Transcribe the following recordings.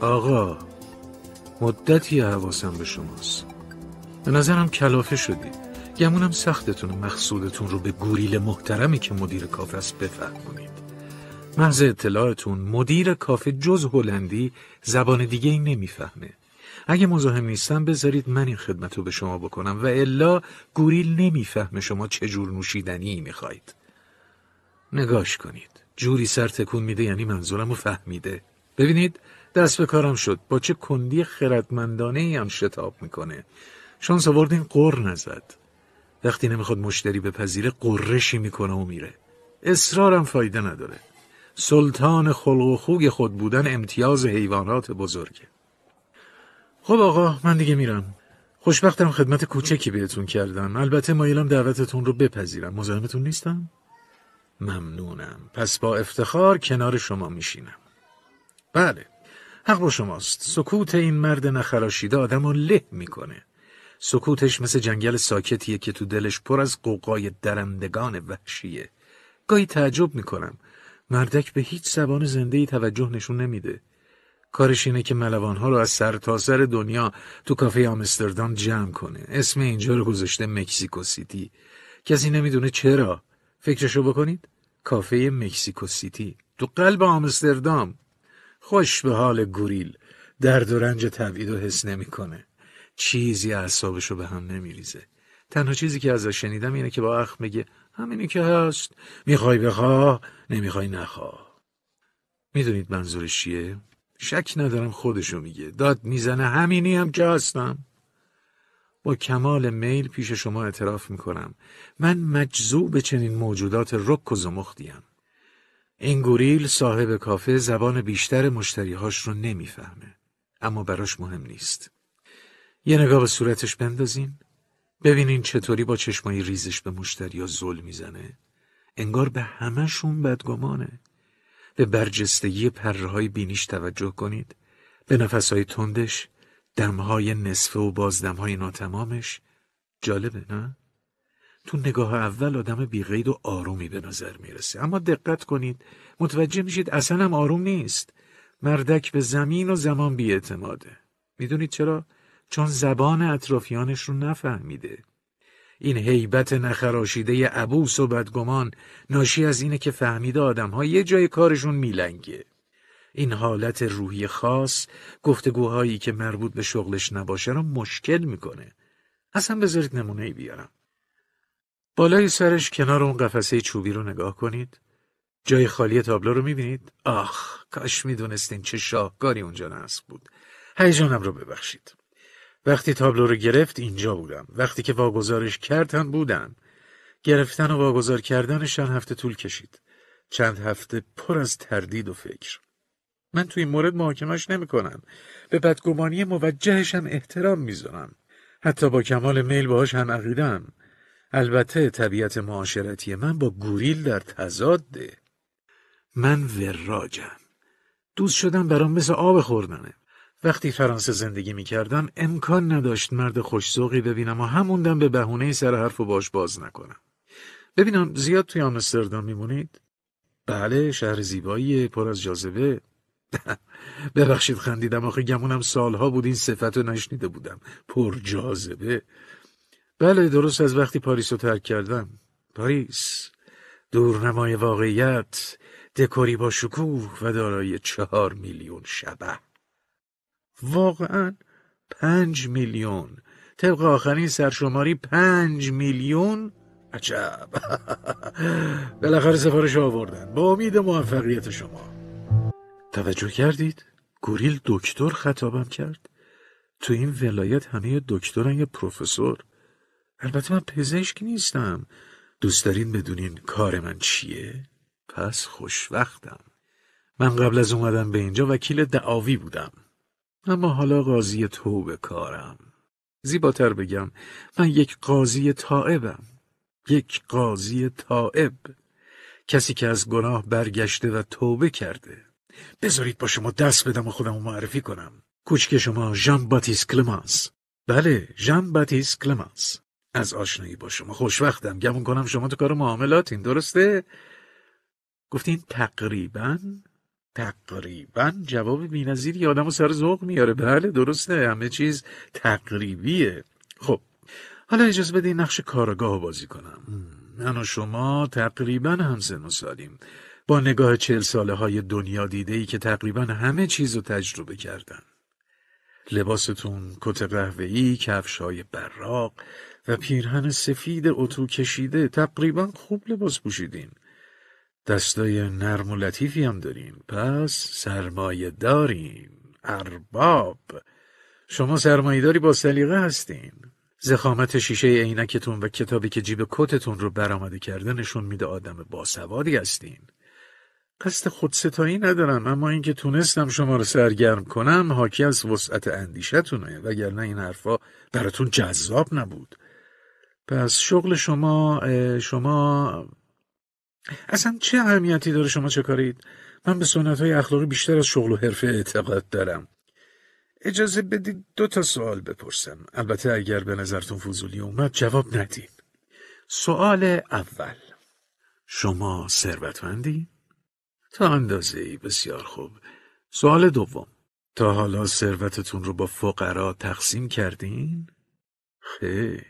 آقا مدتی حواسم به شماست به نظرم کلافه شدی گمونم سختتون و مقصودتون رو به گوریل محترمی که مدیر کافه است بفهمونید محض اطلاعتون مدیر کافه جز هلندی زبان دیگه ای نمیفهمه اگه مزاحم نیستم بذارید من این خدمت رو به شما بکنم و الا گوریل نمیفهمه شما چه جور نوشیدنی میخواید نگاش کنید جوری سر تکون میده یعنی منظورم رو فهمیده ببینید دست به کارم شد با چه کندی خردمندانه ای هم شتاب میکنه شانس آوردین قر نزد وقتی نمیخواد مشتری به پذیره قرشی میکنه و میره اصرارم فایده نداره سلطان خلق و خوگ خود بودن امتیاز حیوانات بزرگه خب آقا من دیگه میرم خوشبختم خدمت کوچکی بهتون کردم البته مایلم دعوتتون رو بپذیرم مزاحمتون نیستم ممنونم پس با افتخار کنار شما میشینم بله حق با شماست سکوت این مرد نخراشیده آدم رو له میکنه سکوتش مثل جنگل ساکتیه که تو دلش پر از قوقای درندگان وحشیه گاهی تعجب میکنم مردک به هیچ زبان زنده توجه نشون نمیده کارش اینه که ملوانها رو از سر تا سر دنیا تو کافه آمستردام جمع کنه اسم اینجا رو گذاشته مکسیکو سیتی کسی نمیدونه چرا فکرشو بکنید کافه مکسیکو سیتی تو قلب آمستردام خوش به حال گوریل درد و رنج تبعید و حس نمیکنه چیزی رو به هم نمیریزه تنها چیزی که ازش شنیدم اینه که با اخ میگه همینی که هست میخوای بخواه نمیخوای نخواه میدونید منظورش چیه شک ندارم خودشو میگه داد میزنه همینی هم که هستم با کمال میل پیش شما اعتراف میکنم من مجذوب چنین موجودات رک و زمختیم این گوریل صاحب کافه زبان بیشتر مشتریهاش رو نمیفهمه اما براش مهم نیست یه نگاه به صورتش بندازین ببینین چطوری با چشمای ریزش به مشتریا زل میزنه انگار به همهشون بدگمانه به برجستگی پرهای بینیش توجه کنید به نفسهای تندش دمهای نصفه و بازدمهای ناتمامش جالبه نه؟ تو نگاه اول آدم بیقید و آرومی به نظر میرسه اما دقت کنید متوجه میشید اصلا هم آروم نیست مردک به زمین و زمان بیاعتماده میدونید چرا چون زبان اطرافیانش رو نفهمیده این هیبت نخراشیده عبوس و بدگمان ناشی از اینه که فهمیده آدم ها یه جای کارشون میلنگه این حالت روحی خاص گفتگوهایی که مربوط به شغلش نباشه رو مشکل میکنه اصلا بذارید نمونه بیارم بالای سرش کنار اون قفسه چوبی رو نگاه کنید. جای خالی تابلو رو میبینید؟ آخ، کاش میدونستین چه شاهکاری اونجا نصب بود. هیجانم رو ببخشید. وقتی تابلو رو گرفت اینجا بودم. وقتی که واگذارش کرد هم بودم. گرفتن و واگذار کردنش چند هفته طول کشید. چند هفته پر از تردید و فکر. من توی این مورد محاکمش نمی کنم. به بدگمانی موجهشم احترام میذارم. حتی با کمال میل باهاش هم عقیدم. البته طبیعت معاشرتی من با گوریل در تضاده من وراجم دوست شدم برام مثل آب خوردنه وقتی فرانسه زندگی می کردم امکان نداشت مرد خوشزوقی ببینم و هموندم به بهونه سر حرف و باش باز نکنم ببینم زیاد توی آمستردام میمونید؟ بله شهر زیبایی پر از جاذبه ببخشید خندیدم آخه گمونم سالها بود این صفت رو نشنیده بودم پر جاذبه بله درست از وقتی پاریس رو ترک کردم پاریس دورنمای واقعیت دکوری با شکوه و دارای چهار میلیون شبه واقعا پنج میلیون طبق آخرین سرشماری پنج میلیون عجب بالاخره سفارش آوردن با امید موفقیت شما توجه کردید؟ گوریل دکتر خطابم کرد تو این ولایت همه دکتران یا پروفسور البته من پزشک نیستم دوست دارین بدونین کار من چیه؟ پس خوشوقتم من قبل از اومدم به اینجا وکیل دعاوی بودم اما حالا قاضی به کارم زیباتر بگم من یک قاضی تائبم یک قاضی تائب کسی که از گناه برگشته و توبه کرده بذارید با شما دست بدم و خودم معرفی کنم کوچک شما ژان باتیس کلمانس بله ژان باتیس کلمانس از آشنایی با شما خوشوقتم گمون کنم شما تو کار معاملاتین درسته گفتین تقریبا تقریبا جواب بینظیری آدم و سر ذوق میاره بله درسته همه چیز تقریبیه خب حالا اجازه این نقش کارگاه بازی کنم من و شما تقریبا سن و سالیم با نگاه چل ساله های دنیا دیده ای که تقریبا همه چیز رو تجربه کردن لباستون کت قهوه‌ای، کفش های براق، و پیرهن سفید اتو کشیده تقریبا خوب لباس پوشیدین. دستای نرم و لطیفی هم دارین. پس سرمایه داریم، ارباب. شما داری با سلیقه هستین. زخامت شیشه عینکتون و کتابی که جیب کتتون رو برآمده کرده نشون میده آدم باسوادی هستین. قصد خودستایی ندارم اما اینکه تونستم شما رو سرگرم کنم حاکی از وسعت اندیشتونه وگرنه این حرفا براتون جذاب نبود پس شغل شما شما اصلا چه اهمیتی داره شما چه کارید؟ من به سنت های اخلاقی بیشتر از شغل و حرفه اعتقاد دارم اجازه بدید دو تا سوال بپرسم البته اگر به نظرتون فضولی اومد جواب ندید سوال اول شما ثروتمندی؟ تا اندازه ای بسیار خوب سوال دوم تا حالا ثروتتون رو با فقرا تقسیم کردین؟ خیر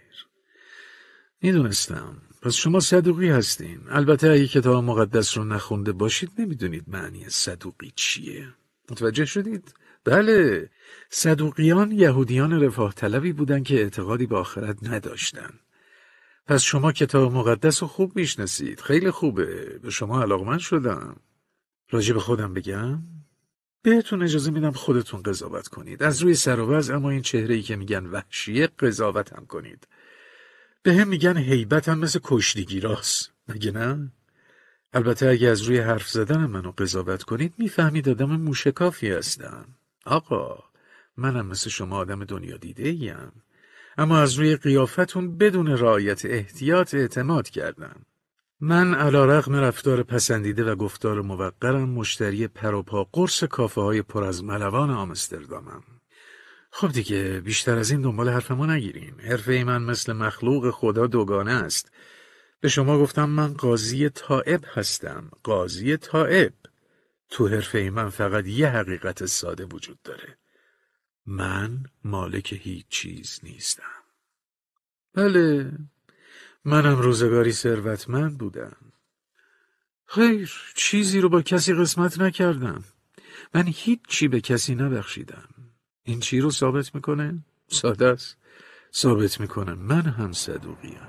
میدونستم پس شما صدوقی هستین البته اگه کتاب مقدس رو نخونده باشید نمیدونید معنی صدوقی چیه متوجه شدید؟ بله صدوقیان یهودیان رفاه طلبی بودن که اعتقادی به آخرت نداشتن پس شما کتاب مقدس رو خوب میشناسید خیلی خوبه به شما علاقمند شدم راجع به خودم بگم بهتون اجازه میدم خودتون قضاوت کنید از روی سر و اما این چهره ای که میگن وحشیه قضاوت هم کنید به هم میگن حیبت هم مثل راست، مگه نه؟ البته اگه از روی حرف زدن منو قضاوت کنید میفهمید آدم موشکافی هستم آقا منم مثل شما آدم دنیا دیده ایم. اما از روی قیافتون بدون رعایت احتیاط اعتماد کردم من علا رقم رفتار پسندیده و گفتار موقرم مشتری پا قرص کافه های پر از ملوان آمستردامم خب دیگه بیشتر از این دنبال حرف ما نگیریم حرفه ای من مثل مخلوق خدا دوگانه است به شما گفتم من قاضی تائب هستم قاضی تائب تو حرفه ای من فقط یه حقیقت ساده وجود داره من مالک هیچ چیز نیستم بله منم روزگاری ثروتمند بودم خیر چیزی رو با کسی قسمت نکردم من هیچ چی به کسی نبخشیدم این چی رو ثابت میکنه؟ ساده است ثابت میکنه من هم صدوقیم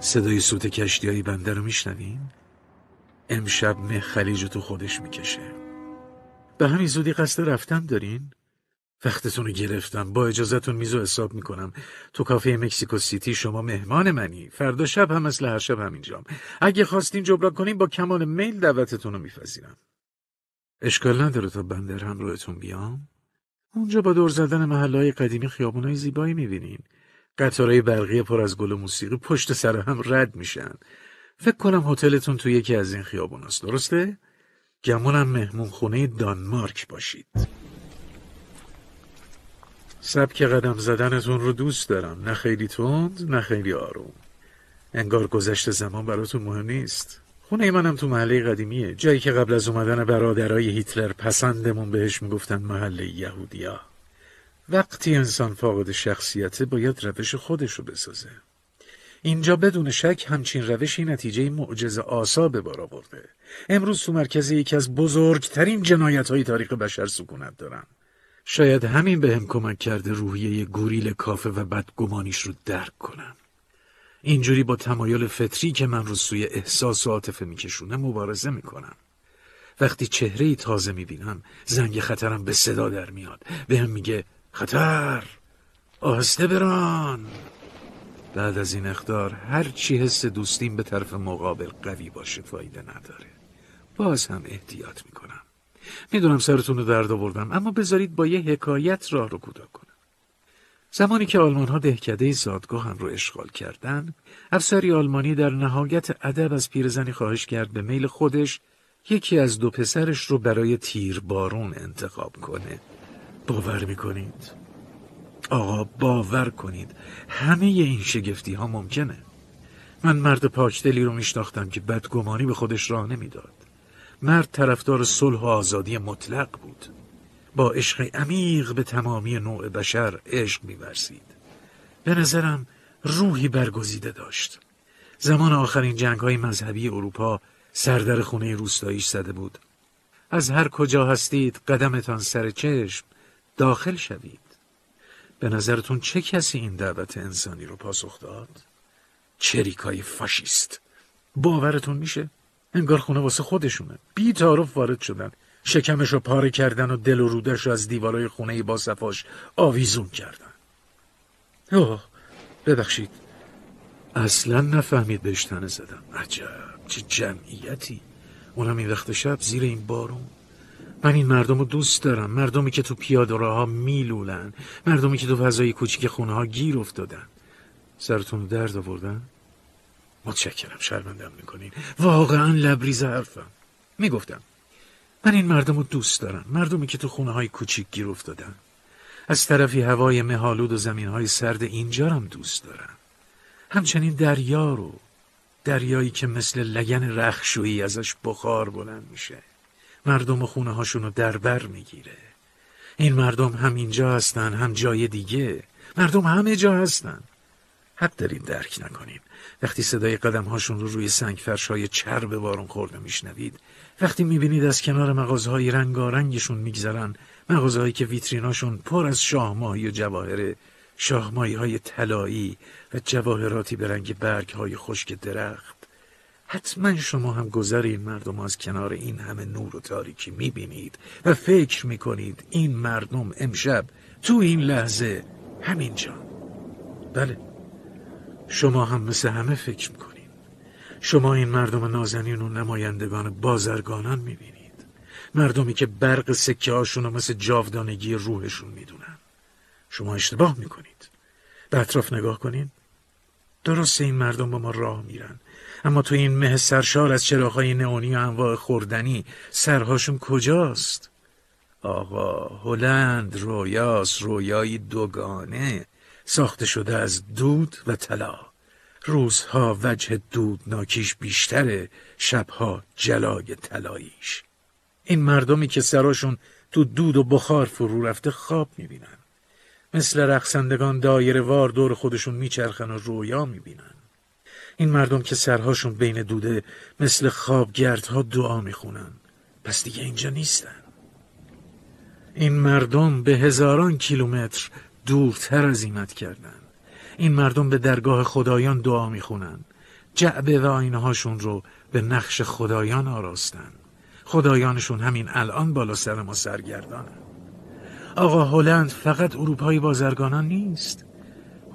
صدای سوت کشتی های بنده رو میشنوین؟ امشب مه خلیج رو تو خودش میکشه به همین زودی قصد رفتن دارین؟ وقتتون رو گرفتم با اجازهتون میزو و حساب میکنم تو کافه مکسیکو سیتی شما مهمان منی فردا شب هم مثل هر شب همینجام اگه خواستین جبران کنین با کمال میل دعوتتون رو میپذیرم اشکال نداره تا بندر هم رویتون بیام اونجا با دور زدن محله قدیمی خیابونای زیبایی میبینین قطارهای برقی پر از گل و موسیقی پشت سر هم رد میشن فکر کنم هتلتون تو یکی از این خیابوناست درسته؟ گمونم مهمون خونه دانمارک باشید سبک قدم زدن اون رو دوست دارم نه خیلی تند نه خیلی آروم انگار گذشت زمان براتون مهم نیست خونه منم تو محله قدیمیه جایی که قبل از اومدن برادرای هیتلر پسندمون بهش میگفتن محله یهودیا وقتی انسان فاقد شخصیته باید روش خودش رو بسازه اینجا بدون شک همچین روشی نتیجه معجزه آسا به بار آورده امروز تو مرکز یکی از بزرگترین جنایت های تاریخ بشر سکونت دارن شاید همین به هم کمک کرده روحیه گوریل کافه و بدگمانیش رو درک کنم. اینجوری با تمایل فطری که من رو سوی احساس و عاطفه میکشونه مبارزه میکنم. وقتی چهره ای تازه میبینم زنگ خطرم به صدا در میاد به هم میگه خطر آهسته بران بعد از این اخدار هر چی حس دوستیم به طرف مقابل قوی باشه فایده نداره باز هم احتیاط میکنم میدونم سرتون رو درد آوردم اما بذارید با یه حکایت راه رو کوتاه کنم زمانی که آلمان ها دهکده زادگاه هم رو اشغال کردند، افسری آلمانی در نهایت ادب از پیرزنی خواهش کرد به میل خودش یکی از دو پسرش رو برای تیر بارون انتخاب کنه. باور میکنید؟ آقا باور کنید همه این شگفتی ها ممکنه. من مرد پاکدلی رو میشناختم که بدگمانی به خودش راه نمیداد. مرد طرفدار صلح و آزادی مطلق بود با عشق عمیق به تمامی نوع بشر عشق میورزید به نظرم روحی برگزیده داشت زمان آخرین جنگ های مذهبی اروپا سردر خونه روستاییش زده بود از هر کجا هستید قدمتان سر چشم داخل شوید به نظرتون چه کسی این دعوت انسانی رو پاسخ داد؟ چریکای فاشیست باورتون میشه؟ انگار خونه واسه خودشونه بی تعارف وارد شدن شکمش رو پاره کردن و دل و رودش رو از دیوارای خونه با صفاش آویزون کردن اوه ببخشید اصلا نفهمید بهش زدم عجب چه جمعیتی اونم این وقت شب زیر این بارون من این مردم رو دوست دارم مردمی که تو پیاده ها میلولن مردمی که تو فضای کوچیک خونه ها گیر افتادن سرتون درد آوردن متشکرم شرمندم میکنین واقعا لبریز حرفم میگفتم من این مردم رو دوست دارم مردمی که تو خونه های کوچیک گیر افتادن از طرفی هوای مهالود و زمین های سرد اینجا هم دوست دارم همچنین دریا رو دریایی که مثل لگن رخشویی ازش بخار بلند میشه مردم و خونه هاشون دربر میگیره این مردم هم اینجا هستن هم جای دیگه مردم همه جا هستن حق دارین درک نکنیم. وقتی صدای قدم هاشون رو روی سنگ های چرب بارون خورده میشنوید وقتی میبینید از کنار مغازهای رنگارنگشون میگذرن مغازهایی که ویتریناشون پر از شاهماهی و جواهره شاهماهی های طلایی و جواهراتی به رنگ برگ های خشک درخت حتما شما هم گذر این مردم از کنار این همه نور و تاریکی میبینید و فکر میکنید این مردم امشب تو این لحظه همینجا بله شما هم مثل همه فکر میکنید شما این مردم نازنین و نمایندگان بازرگانان میبینید مردمی که برق سکه هاشون مثل جاودانگی روحشون میدونن شما اشتباه میکنید به اطراف نگاه کنین درست این مردم با ما راه میرن اما تو این مه سرشار از چراغهای نئونی و انواع خوردنی سرهاشون کجاست آقا هلند رویاس رویایی دوگانه ساخته شده از دود و طلا روزها وجه دودناکیش بیشتره شبها جلای تلاییش این مردمی که سراشون تو دود و بخار فرو رفته خواب میبینن مثل رقصندگان دایره وار دور خودشون میچرخن و رویا میبینن این مردم که سرهاشون بین دوده مثل خوابگردها دعا میخونن پس دیگه اینجا نیستن این مردم به هزاران کیلومتر دورتر ایمت کردن این مردم به درگاه خدایان دعا میخونن جعبه و آینه هاشون رو به نقش خدایان آراستن خدایانشون همین الان بالا سر ما سرگردانن آقا هلند فقط اروپایی بازرگانان نیست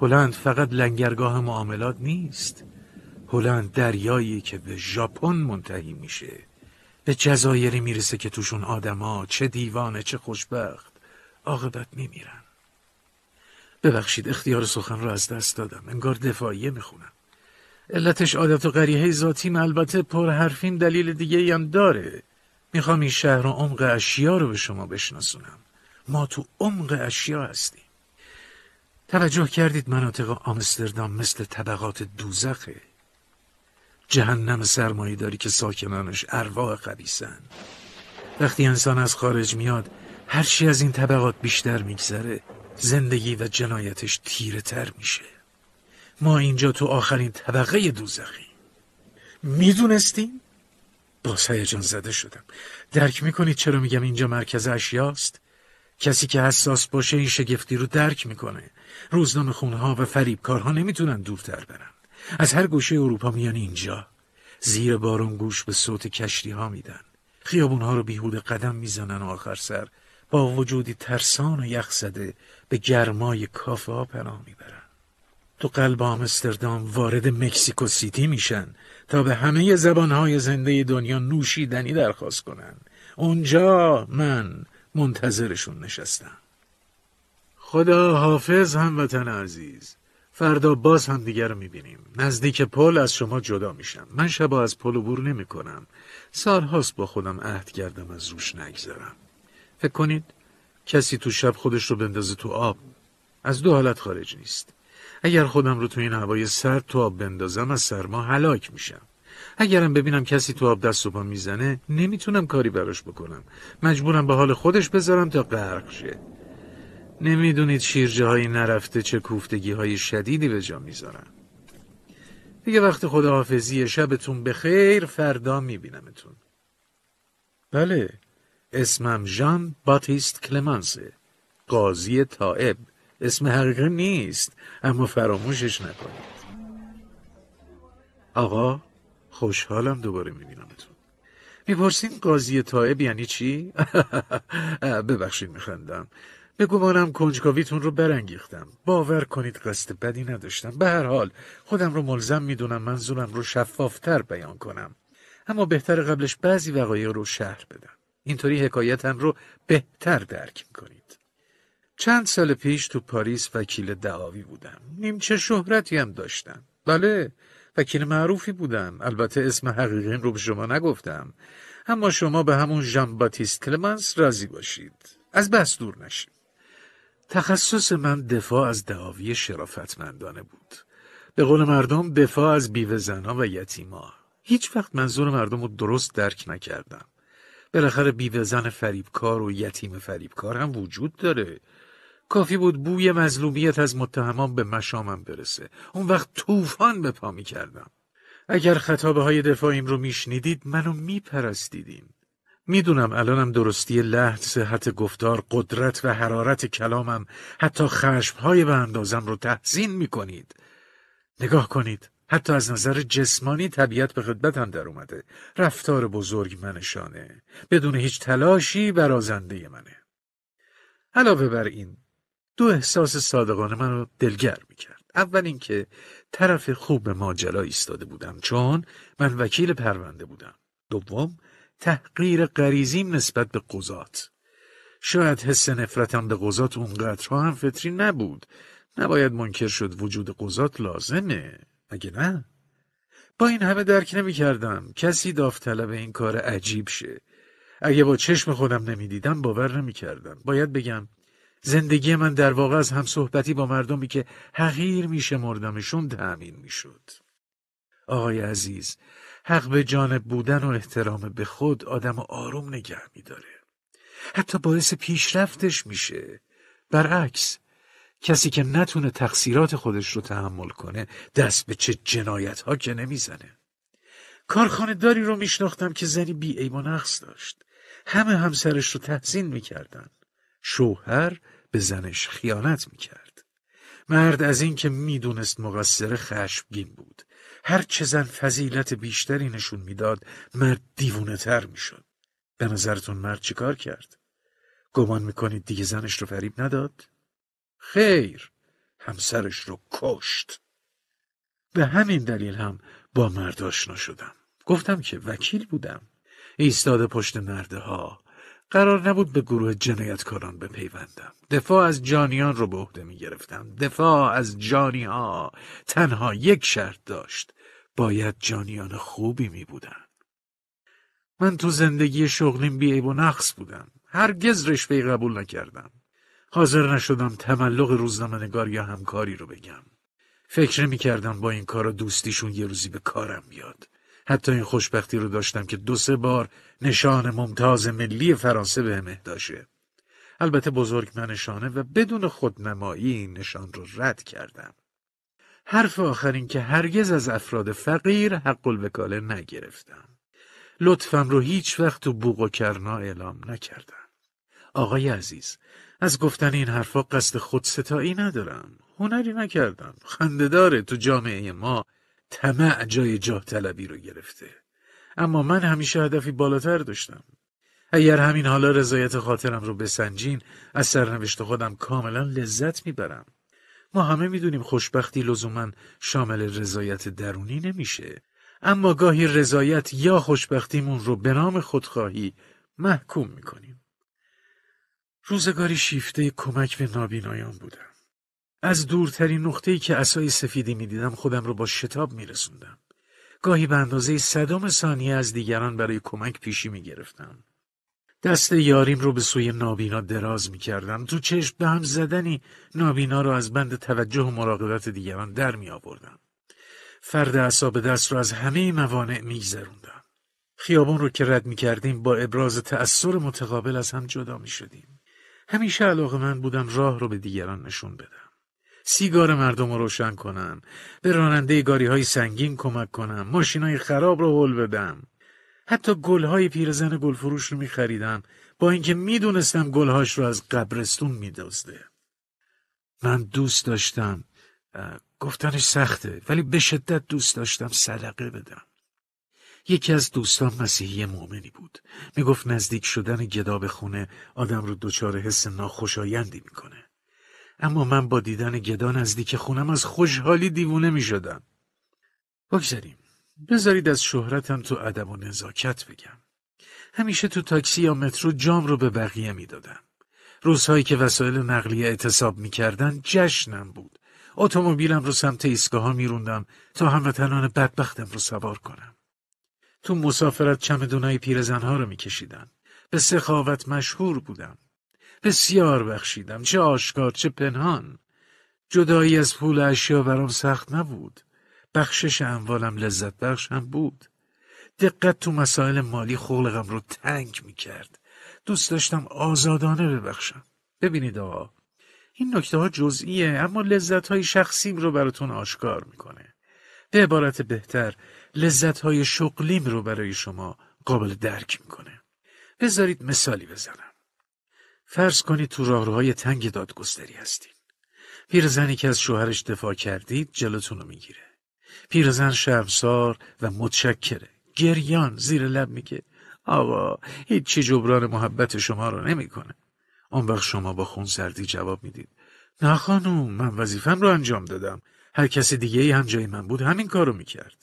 هلند فقط لنگرگاه معاملات نیست هلند دریایی که به ژاپن منتهی میشه به جزایری میرسه که توشون آدما چه دیوانه چه خوشبخت عاقبت میمیرن ببخشید اختیار سخن را از دست دادم انگار دفاعیه میخونم علتش عادت و غریحه ذاتیم البته پرحرفیم دلیل دیگه هم داره میخوام این شهر و عمق اشیا رو به شما بشناسونم ما تو عمق اشیا هستیم توجه کردید مناطق آمستردام مثل طبقات دوزخه جهنم سرمایه داری که ساکنانش ارواح قبیسن وقتی انسان از خارج میاد هرچی از این طبقات بیشتر میگذره زندگی و جنایتش تیره تر میشه ما اینجا تو آخرین طبقه دوزخی میدونستیم؟ با هیجان زده شدم درک میکنید چرا میگم اینجا مرکز اشیاست؟ کسی که حساس باشه این شگفتی رو درک میکنه روزنامه خونها و فریبکارها نمیتونن دورتر برن از هر گوشه اروپا میان اینجا زیر بارون گوش به صوت کشتی ها میدن خیابون ها رو بیهود قدم میزنن و آخر سر با وجودی ترسان و یخ زده به گرمای کافه ها پناه میبرن تو قلب آمستردام وارد مکسیکو سیتی میشن تا به همه زبانهای زنده دنیا نوشیدنی درخواست کنن اونجا من منتظرشون نشستم خدا حافظ هموطن عزیز فردا باز هم دیگر رو میبینیم نزدیک پل از شما جدا میشم من شبا از پل عبور نمیکنم. کنم با خودم عهد کردم از روش نگذرم فکر کنید کسی تو شب خودش رو بندازه تو آب از دو حالت خارج نیست اگر خودم رو تو این هوای سرد تو آب بندازم از سرما هلاک میشم اگرم ببینم کسی تو آب دست و پا میزنه نمیتونم کاری براش بکنم مجبورم به حال خودش بذارم تا غرق شه نمیدونید شیرجه نرفته چه کوفتگی های شدیدی به جا میذارم دیگه وقت خداحافظی شبتون خیر فردا میبینمتون بله اسمم ژان باتیست کلمانسه قاضی تائب اسم حقیقی نیست اما فراموشش نکنید آقا خوشحالم دوباره میبینمتون میپرسین قاضی تائب یعنی چی؟ ببخشید میخندم به گمانم کنجکاویتون رو برانگیختم باور کنید قصد بدی نداشتم به هر حال خودم رو ملزم میدونم منظورم رو شفافتر بیان کنم اما بهتر قبلش بعضی وقایع رو شهر بدم اینطوری حکایتم رو بهتر درک میکنید. چند سال پیش تو پاریس وکیل دعاوی بودم. نیمچه شهرتی هم داشتم. بله، وکیل معروفی بودم. البته اسم حقیقیم رو به شما نگفتم. اما شما به همون ژان باتیست راضی باشید. از بس دور نشید. تخصص من دفاع از دعاوی شرافتمندانه بود. به قول مردم دفاع از بیوه زنها و یتیما. هیچ وقت منظور مردم رو درست درک نکردم. بالاخره زن فریبکار و یتیم فریبکار هم وجود داره کافی بود بوی مظلومیت از متهمان به مشامم برسه اون وقت طوفان به پا کردم اگر خطابه های دفاعیم رو میشنیدید منو میپرستیدین میدونم الانم درستی لحن صحت گفتار قدرت و حرارت کلامم حتی خشمهای به اندازم رو تحسین میکنید نگاه کنید حتی از نظر جسمانی طبیعت به خدمتم در اومده. رفتار بزرگ منشانه. بدون هیچ تلاشی برازنده منه. علاوه بر این دو احساس صادقانه من رو دلگرم میکرد. اول اینکه طرف خوب ماجرا ایستاده بودم چون من وکیل پرونده بودم. دوم تحقیر غریزیم نسبت به قضات. شاید حس نفرتم به قضات اونقدرها هم فطری نبود. نباید منکر شد وجود قضات لازمه. مگه نه؟ با این همه درک نمی کردم. کسی داوطلب این کار عجیب شه. اگه با چشم خودم نمیدیدم باور نمی کردم. باید بگم زندگی من در واقع از هم صحبتی با مردمی که حقیر میشه مردمشون تأمین میشد. آقای عزیز، حق به جانب بودن و احترام به خود آدم آروم نگه میداره. حتی باعث پیشرفتش میشه. برعکس، کسی که نتونه تقصیرات خودش رو تحمل کنه دست به چه جنایت ها که نمیزنه کارخانه داری رو میشناختم که زنی بی ایبا و نقص داشت همه همسرش رو تحسین میکردن شوهر به زنش خیانت میکرد مرد از اینکه میدونست مقصر خشمگین بود هر چه زن فضیلت بیشتری نشون میداد مرد دیوونه تر میشد به نظرتون مرد چیکار کرد گمان میکنید دیگه زنش رو فریب نداد خیر همسرش رو کشت به همین دلیل هم با مرد آشنا شدم گفتم که وکیل بودم ایستاده پشت مرده ها قرار نبود به گروه جنایتکاران بپیوندم دفاع از جانیان رو به عهده می گرفتم دفاع از جانی ها تنها یک شرط داشت باید جانیان خوبی می بودن. من تو زندگی شغلیم بیعیب و نقص بودم هرگز رشوه قبول نکردم حاضر نشدم تملق روزنامه‌نگار یا همکاری رو بگم. فکر نمی کردم با این کارا دوستیشون یه روزی به کارم بیاد. حتی این خوشبختی رو داشتم که دو سه بار نشان ممتاز ملی فرانسه به مهداشه. البته بزرگ من نشانه و بدون خودنمایی این نشان رو رد کردم. حرف آخرین که هرگز از افراد فقیر حق کاله نگرفتم. لطفم رو هیچ وقت تو بوق و کرنا اعلام نکردم. آقای عزیز، از گفتن این حرفا قصد خودستایی ندارم هنری نکردم داره تو جامعه ما طمع جای جاه طلبی رو گرفته اما من همیشه هدفی بالاتر داشتم اگر همین حالا رضایت خاطرم رو بسنجین از سرنوشت خودم کاملا لذت میبرم ما همه میدونیم خوشبختی لزوما شامل رضایت درونی نمیشه اما گاهی رضایت یا خوشبختیمون رو به نام خودخواهی محکوم میکنیم روزگاری شیفته کمک به نابینایان بودم. از دورترین نقطه‌ای که عصای سفیدی میدیدم خودم رو با شتاب میرسوندم. گاهی به اندازه صدام ثانیه از دیگران برای کمک پیشی میگرفتم. دست یاریم رو به سوی نابینا دراز میکردم تو چشم به هم زدنی نابینا رو از بند توجه و مراقبت دیگران در می آوردم. فرد اصاب دست رو از همه موانع می گذروندم. خیابان رو که رد می با ابراز تأثیر متقابل از هم جدا می همیشه علاقه من بودم راه رو به دیگران نشون بدم. سیگار مردم رو روشن کنم، به راننده گاری های سنگین کمک کنم، ماشین های خراب رو حل بدم. حتی گل های پیرزن گل رو می خریدم با اینکه میدونستم هاش رو از قبرستون میدازده من دوست داشتم گفتنش سخته ولی به شدت دوست داشتم صدقه بدم. یکی از دوستان مسیحی مؤمنی بود. گفت نزدیک شدن گدا به خونه آدم رو دچار حس ناخوشایندی میکنه. اما من با دیدن گدا نزدیک خونم از خوشحالی دیوونه می شدم. بگذاریم. بذارید از شهرتم تو ادب و نزاکت بگم. همیشه تو تاکسی یا مترو جام رو به بقیه میدادم. روزهایی که وسایل نقلیه اعتصاب میکردن جشنم بود. اتومبیلم رو سمت ایستگاه ها میروندم تا هموطنان بدبختم رو سوار کنم. تو مسافرت چمدونای پیرزنها رو میکشیدم به سخاوت مشهور بودم. بسیار بخشیدم. چه آشکار چه پنهان. جدایی از پول اشیا برام سخت نبود. بخشش اموالم لذت بخش هم بود. دقت تو مسائل مالی خلقم رو تنگ میکرد. دوست داشتم آزادانه ببخشم. ببینید آقا. این نکته ها جزئیه اما لذت های شخصیم رو براتون آشکار میکنه. به عبارت بهتر لذتهای شغلیم رو برای شما قابل درک میکنه. بذارید مثالی بزنم. فرض کنید تو راهروهای تنگ دادگستری هستید. پیرزنی که از شوهرش دفاع کردید جلوتون رو میگیره. پیرزن شرمسار و متشکره. گریان زیر لب میگه آقا هیچی جبران محبت شما رو نمیکنه. اون وقت شما با خون سردی جواب میدید. نه خانوم من وظیفم رو انجام دادم. هر کسی دیگه ای هم جای من بود همین کارو میکرد.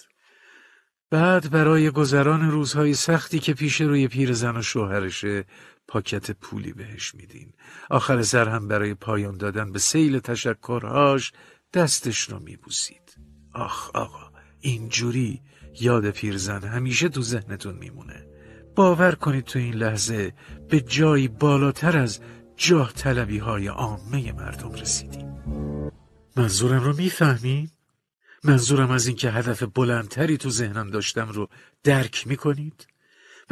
بعد برای گذران روزهای سختی که پیش روی پیرزن و شوهرشه پاکت پولی بهش میدین. آخر سر هم برای پایان دادن به سیل تشکرهاش دستش رو میبوسید. آخ آقا اینجوری یاد پیرزن همیشه تو ذهنتون میمونه. باور کنید تو این لحظه به جایی بالاتر از جاه طلبی های عامه مردم رسیدیم. منظورم رو میفهمی؟ منظورم از اینکه هدف بلندتری تو ذهنم داشتم رو درک میکنید؟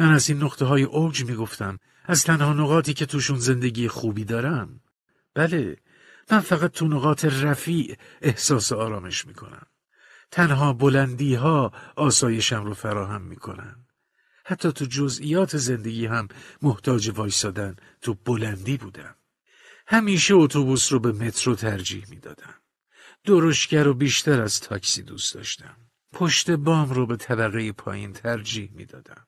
من از این نقطه های اوج میگفتم از تنها نقاطی که توشون زندگی خوبی دارم بله من فقط تو نقاط رفیع احساس آرامش میکنم تنها بلندی ها آسایشم رو فراهم میکنن حتی تو جزئیات زندگی هم محتاج وایسادن تو بلندی بودم همیشه اتوبوس رو به مترو ترجیح میدادم درشگر رو بیشتر از تاکسی دوست داشتم. پشت بام رو به طبقه پایین ترجیح می دادم.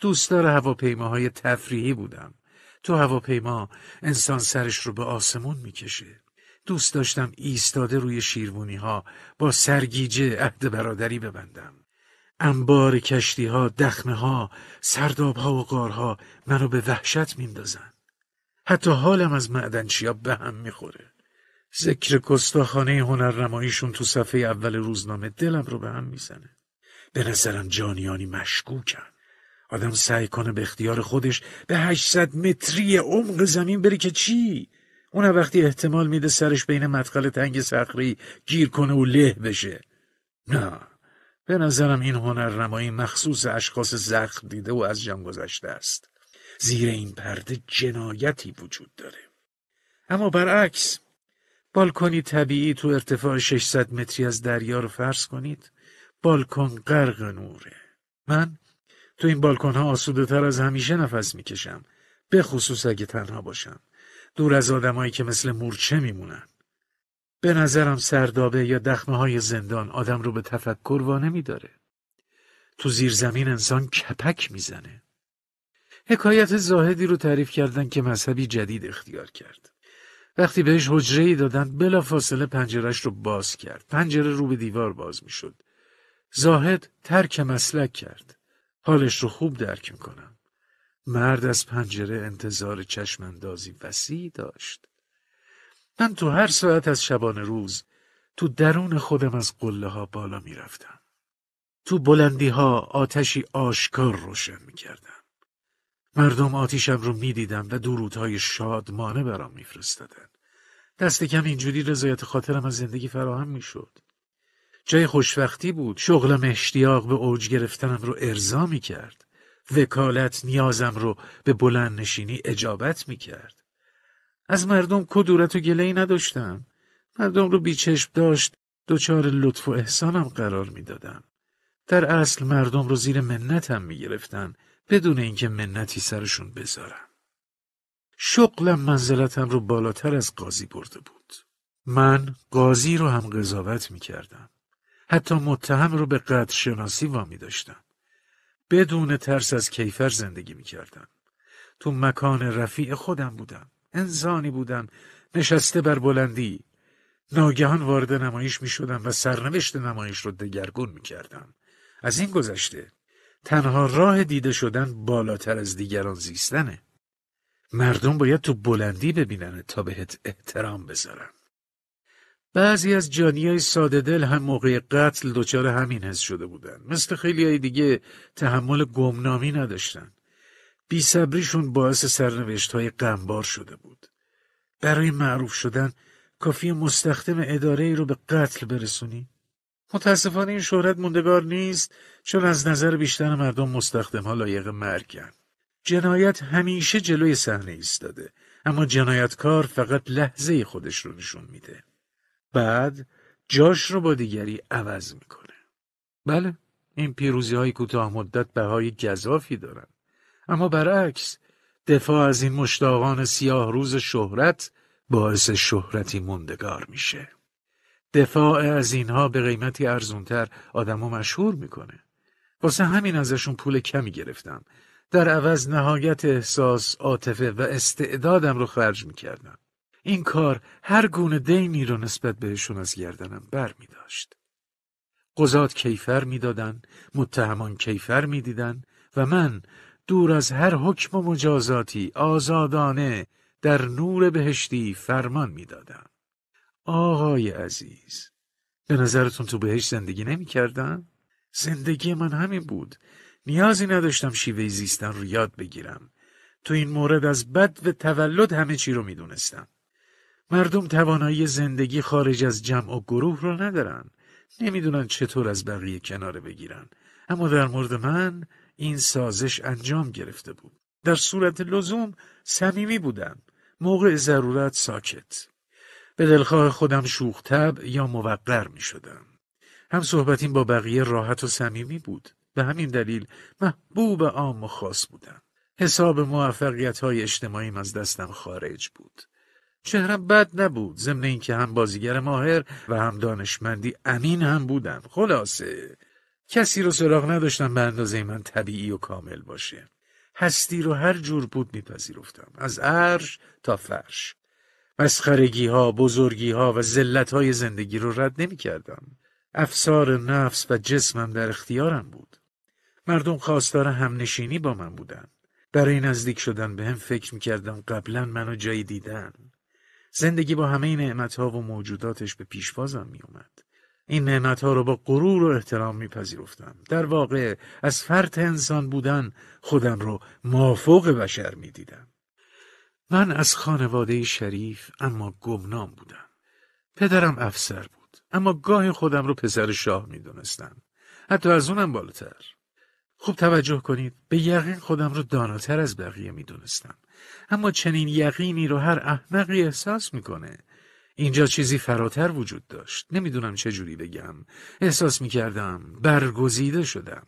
دوستدار هواپیماهای تفریحی بودم. تو هواپیما انسان سرش رو به آسمون میکشه. دوست داشتم ایستاده روی شیروانی ها با سرگیجه عهد برادری ببندم. انبار کشتی ها، دخمه ها، سرداب ها و قارها منو به وحشت میندازن. حتی حالم از معدنچی به هم میخوره. ذکر گستاخانه هنرنماییشون تو صفحه اول روزنامه دلم رو به هم میزنه. به نظرم جانیانی مشکوکن. آدم سعی کنه به اختیار خودش به 800 متری عمق زمین بره که چی؟ اون وقتی احتمال میده سرش بین مدخل تنگ صخری گیر کنه و له بشه. نه. به نظرم این هنرنمایی مخصوص اشخاص زخم دیده و از جمع گذشته است. زیر این پرده جنایتی وجود داره. اما برعکس بالکنی طبیعی تو ارتفاع 600 متری از دریا رو فرض کنید بالکن غرق نوره من تو این بالکن ها آسوده تر از همیشه نفس میکشم به خصوص اگه تنها باشم دور از آدمایی که مثل مورچه میمونن به نظرم سردابه یا دخمه های زندان آدم رو به تفکر وانه میداره تو زیر زمین انسان کپک میزنه حکایت زاهدی رو تعریف کردن که مذهبی جدید اختیار کرد وقتی بهش حجره ای دادند بلا فاصله پنجرش رو باز کرد. پنجره رو به دیوار باز میشد. زاهد ترک مسلک کرد. حالش رو خوب درک میکنم. مرد از پنجره انتظار چشمندازی وسیع داشت. من تو هر ساعت از شبانه روز تو درون خودم از قله ها بالا میرفتم. تو بلندی ها آتشی آشکار روشن می کردم. مردم آتیشم رو می دیدم و درودهای شادمانه برام می دست کم اینجوری رضایت خاطرم از زندگی فراهم میشد. جای خوشوقتی بود. شغلم اشتیاق به اوج گرفتنم رو ارضا می کرد. وکالت نیازم رو به بلند نشینی اجابت می کرد. از مردم کدورت و گلهی نداشتم. مردم رو بیچشم داشت دچار لطف و احسانم قرار دادم. در اصل مردم رو زیر منتم می گرفتن بدون اینکه منتی سرشون بذارم. شغلم منزلتم رو بالاتر از قاضی برده بود. من قاضی رو هم قضاوت می کردم. حتی متهم رو به قدر شناسی وامی داشتم. بدون ترس از کیفر زندگی می کردم. تو مکان رفیع خودم بودم. انسانی بودم. نشسته بر بلندی. ناگهان وارد نمایش می شدم و سرنوشت نمایش رو دگرگون می کردم. از این گذشته تنها راه دیده شدن بالاتر از دیگران زیستنه. مردم باید تو بلندی ببینن تا بهت احترام بذارن. بعضی از جانی های ساده دل هم موقع قتل دچار همین حس شده بودن. مثل خیلی های دیگه تحمل گمنامی نداشتن. بیصبریشون باعث سرنوشت های غمبار شده بود. برای معروف شدن کافی مستخدم اداره ای رو به قتل برسونی؟ متاسفانه این شهرت موندگار نیست چون از نظر بیشتر مردم مستخدم ها لایق مرگن. جنایت همیشه جلوی صحنه ایستاده اما جنایتکار فقط لحظه خودش رو نشون میده بعد جاش رو با دیگری عوض میکنه بله این پیروزی های کوتاه مدت های گذافی دارن اما برعکس دفاع از این مشتاقان سیاه روز شهرت باعث شهرتی مندگار میشه دفاع از اینها به قیمتی ارزونتر آدمو مشهور میکنه واسه همین ازشون پول کمی گرفتم در عوض نهایت احساس، عاطفه و استعدادم رو خرج میکردم. این کار هر گونه دینی رو نسبت بهشون از گردنم بر می داشت. قضات کیفر دادن، متهمان کیفر میدیدند و من دور از هر حکم و مجازاتی آزادانه در نور بهشتی فرمان دادم. آقای عزیز، به نظرتون تو بهش زندگی نمی کردن؟ زندگی من همین بود نیازی نداشتم شیوه زیستن رو یاد بگیرم. تو این مورد از بد و تولد همه چی رو میدونستم. مردم توانایی زندگی خارج از جمع و گروه رو ندارن. نمیدونن چطور از بقیه کناره بگیرن. اما در مورد من این سازش انجام گرفته بود. در صورت لزوم صمیمی بودم. موقع ضرورت ساکت. به دلخواه خودم شوختب یا موقر می شدم. هم صحبتیم با بقیه راحت و صمیمی بود. به همین دلیل محبوب عام و خاص بودم. حساب موفقیت های اجتماعیم از دستم خارج بود. چهرم بد نبود ضمن اینکه هم بازیگر ماهر و هم دانشمندی امین هم بودم خلاصه کسی رو سراغ نداشتم به اندازه من طبیعی و کامل باشه هستی رو هر جور بود میپذیرفتم از عرش تا فرش مسخرگی ها بزرگی ها و زلت های زندگی رو رد نمیکردم. افسار نفس و جسمم در اختیارم بود مردم خواستار همنشینی با من بودن. برای نزدیک شدن به هم فکر میکردم قبلا منو جایی دیدن. زندگی با همه نعمتها و موجوداتش به پیشوازم میومد. این نعمتها رو با غرور و احترام میپذیرفتم. در واقع از فرط انسان بودن خودم رو مافوق بشر میدیدم. من از خانواده شریف اما گمنام بودم. پدرم افسر بود اما گاهی خودم رو پسر شاه میدونستم. حتی از اونم بالاتر. خوب توجه کنید به یقین خودم رو داناتر از بقیه می دونستم. اما چنین یقینی رو هر احمقی احساس میکنه. اینجا چیزی فراتر وجود داشت. نمیدونم چه جوری بگم. احساس میکردم برگزیده شدم.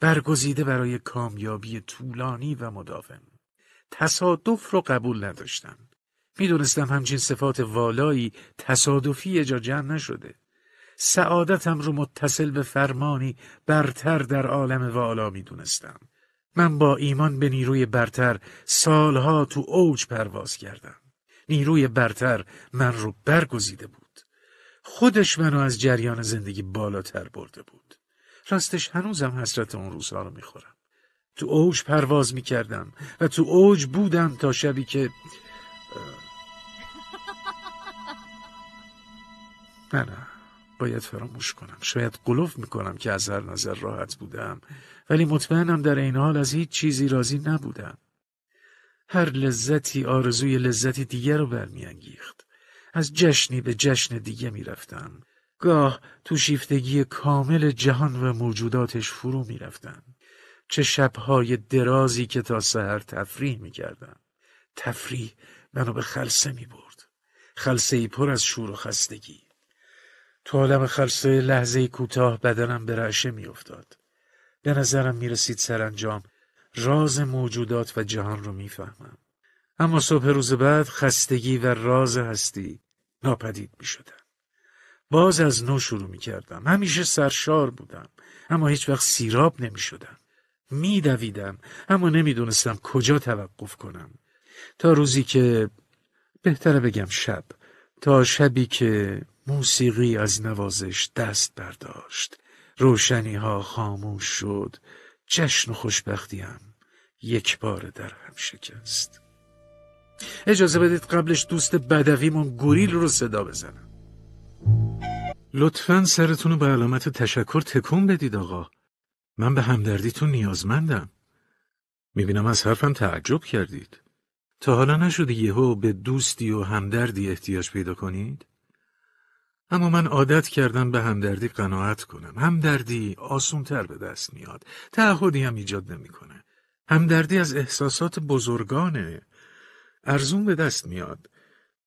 برگزیده برای کامیابی طولانی و مداوم. تصادف رو قبول نداشتم. میدونستم همچین صفات والایی تصادفی جا جمع نشده. سعادتم رو متصل به فرمانی برتر در عالم والا می دونستم. من با ایمان به نیروی برتر سالها تو اوج پرواز کردم. نیروی برتر من رو برگزیده بود. خودش منو از جریان زندگی بالاتر برده بود. راستش هنوزم حسرت اون روزها رو میخورم. تو اوج پرواز میکردم و تو اوج بودم تا شبی که نه نه باید فراموش کنم شاید قلوف میکنم که از هر نظر راحت بودم ولی مطمئنم در این حال از هیچ چیزی راضی نبودم هر لذتی آرزوی لذتی دیگر رو برمیانگیخت از جشنی به جشن دیگه میرفتم گاه تو شیفتگی کامل جهان و موجوداتش فرو میرفتم چه شبهای درازی که تا سحر تفریح میکردم تفریح منو به خلصه میبرد خلصه ای پر از شور و خستگی تو عالم خلصه لحظه کوتاه بدنم به رعشه میافتاد به نظرم میرسید سرانجام راز موجودات و جهان رو میفهمم اما صبح روز بعد خستگی و راز هستی ناپدید شدم. باز از نو شروع میکردم همیشه سرشار بودم اما هیچ وقت سیراب نمیشدم میدویدم اما دونستم کجا توقف کنم تا روزی که بهتره بگم شب تا شبی که موسیقی از نوازش دست برداشت روشنی ها خاموش شد جشن و خوشبختیم یک بار در هم شکست اجازه بدید قبلش دوست بدویمون گوریل رو صدا بزنم لطفا سرتون رو به علامت تشکر تکون بدید آقا من به همدردیتون نیازمندم میبینم از حرفم تعجب کردید تا حالا نشده یهو به دوستی و همدردی احتیاج پیدا کنید؟ اما من عادت کردم به همدردی قناعت کنم. همدردی آسونتر به دست میاد. تعهدی هم ایجاد نمیکنه. همدردی از احساسات بزرگانه. ارزون به دست میاد.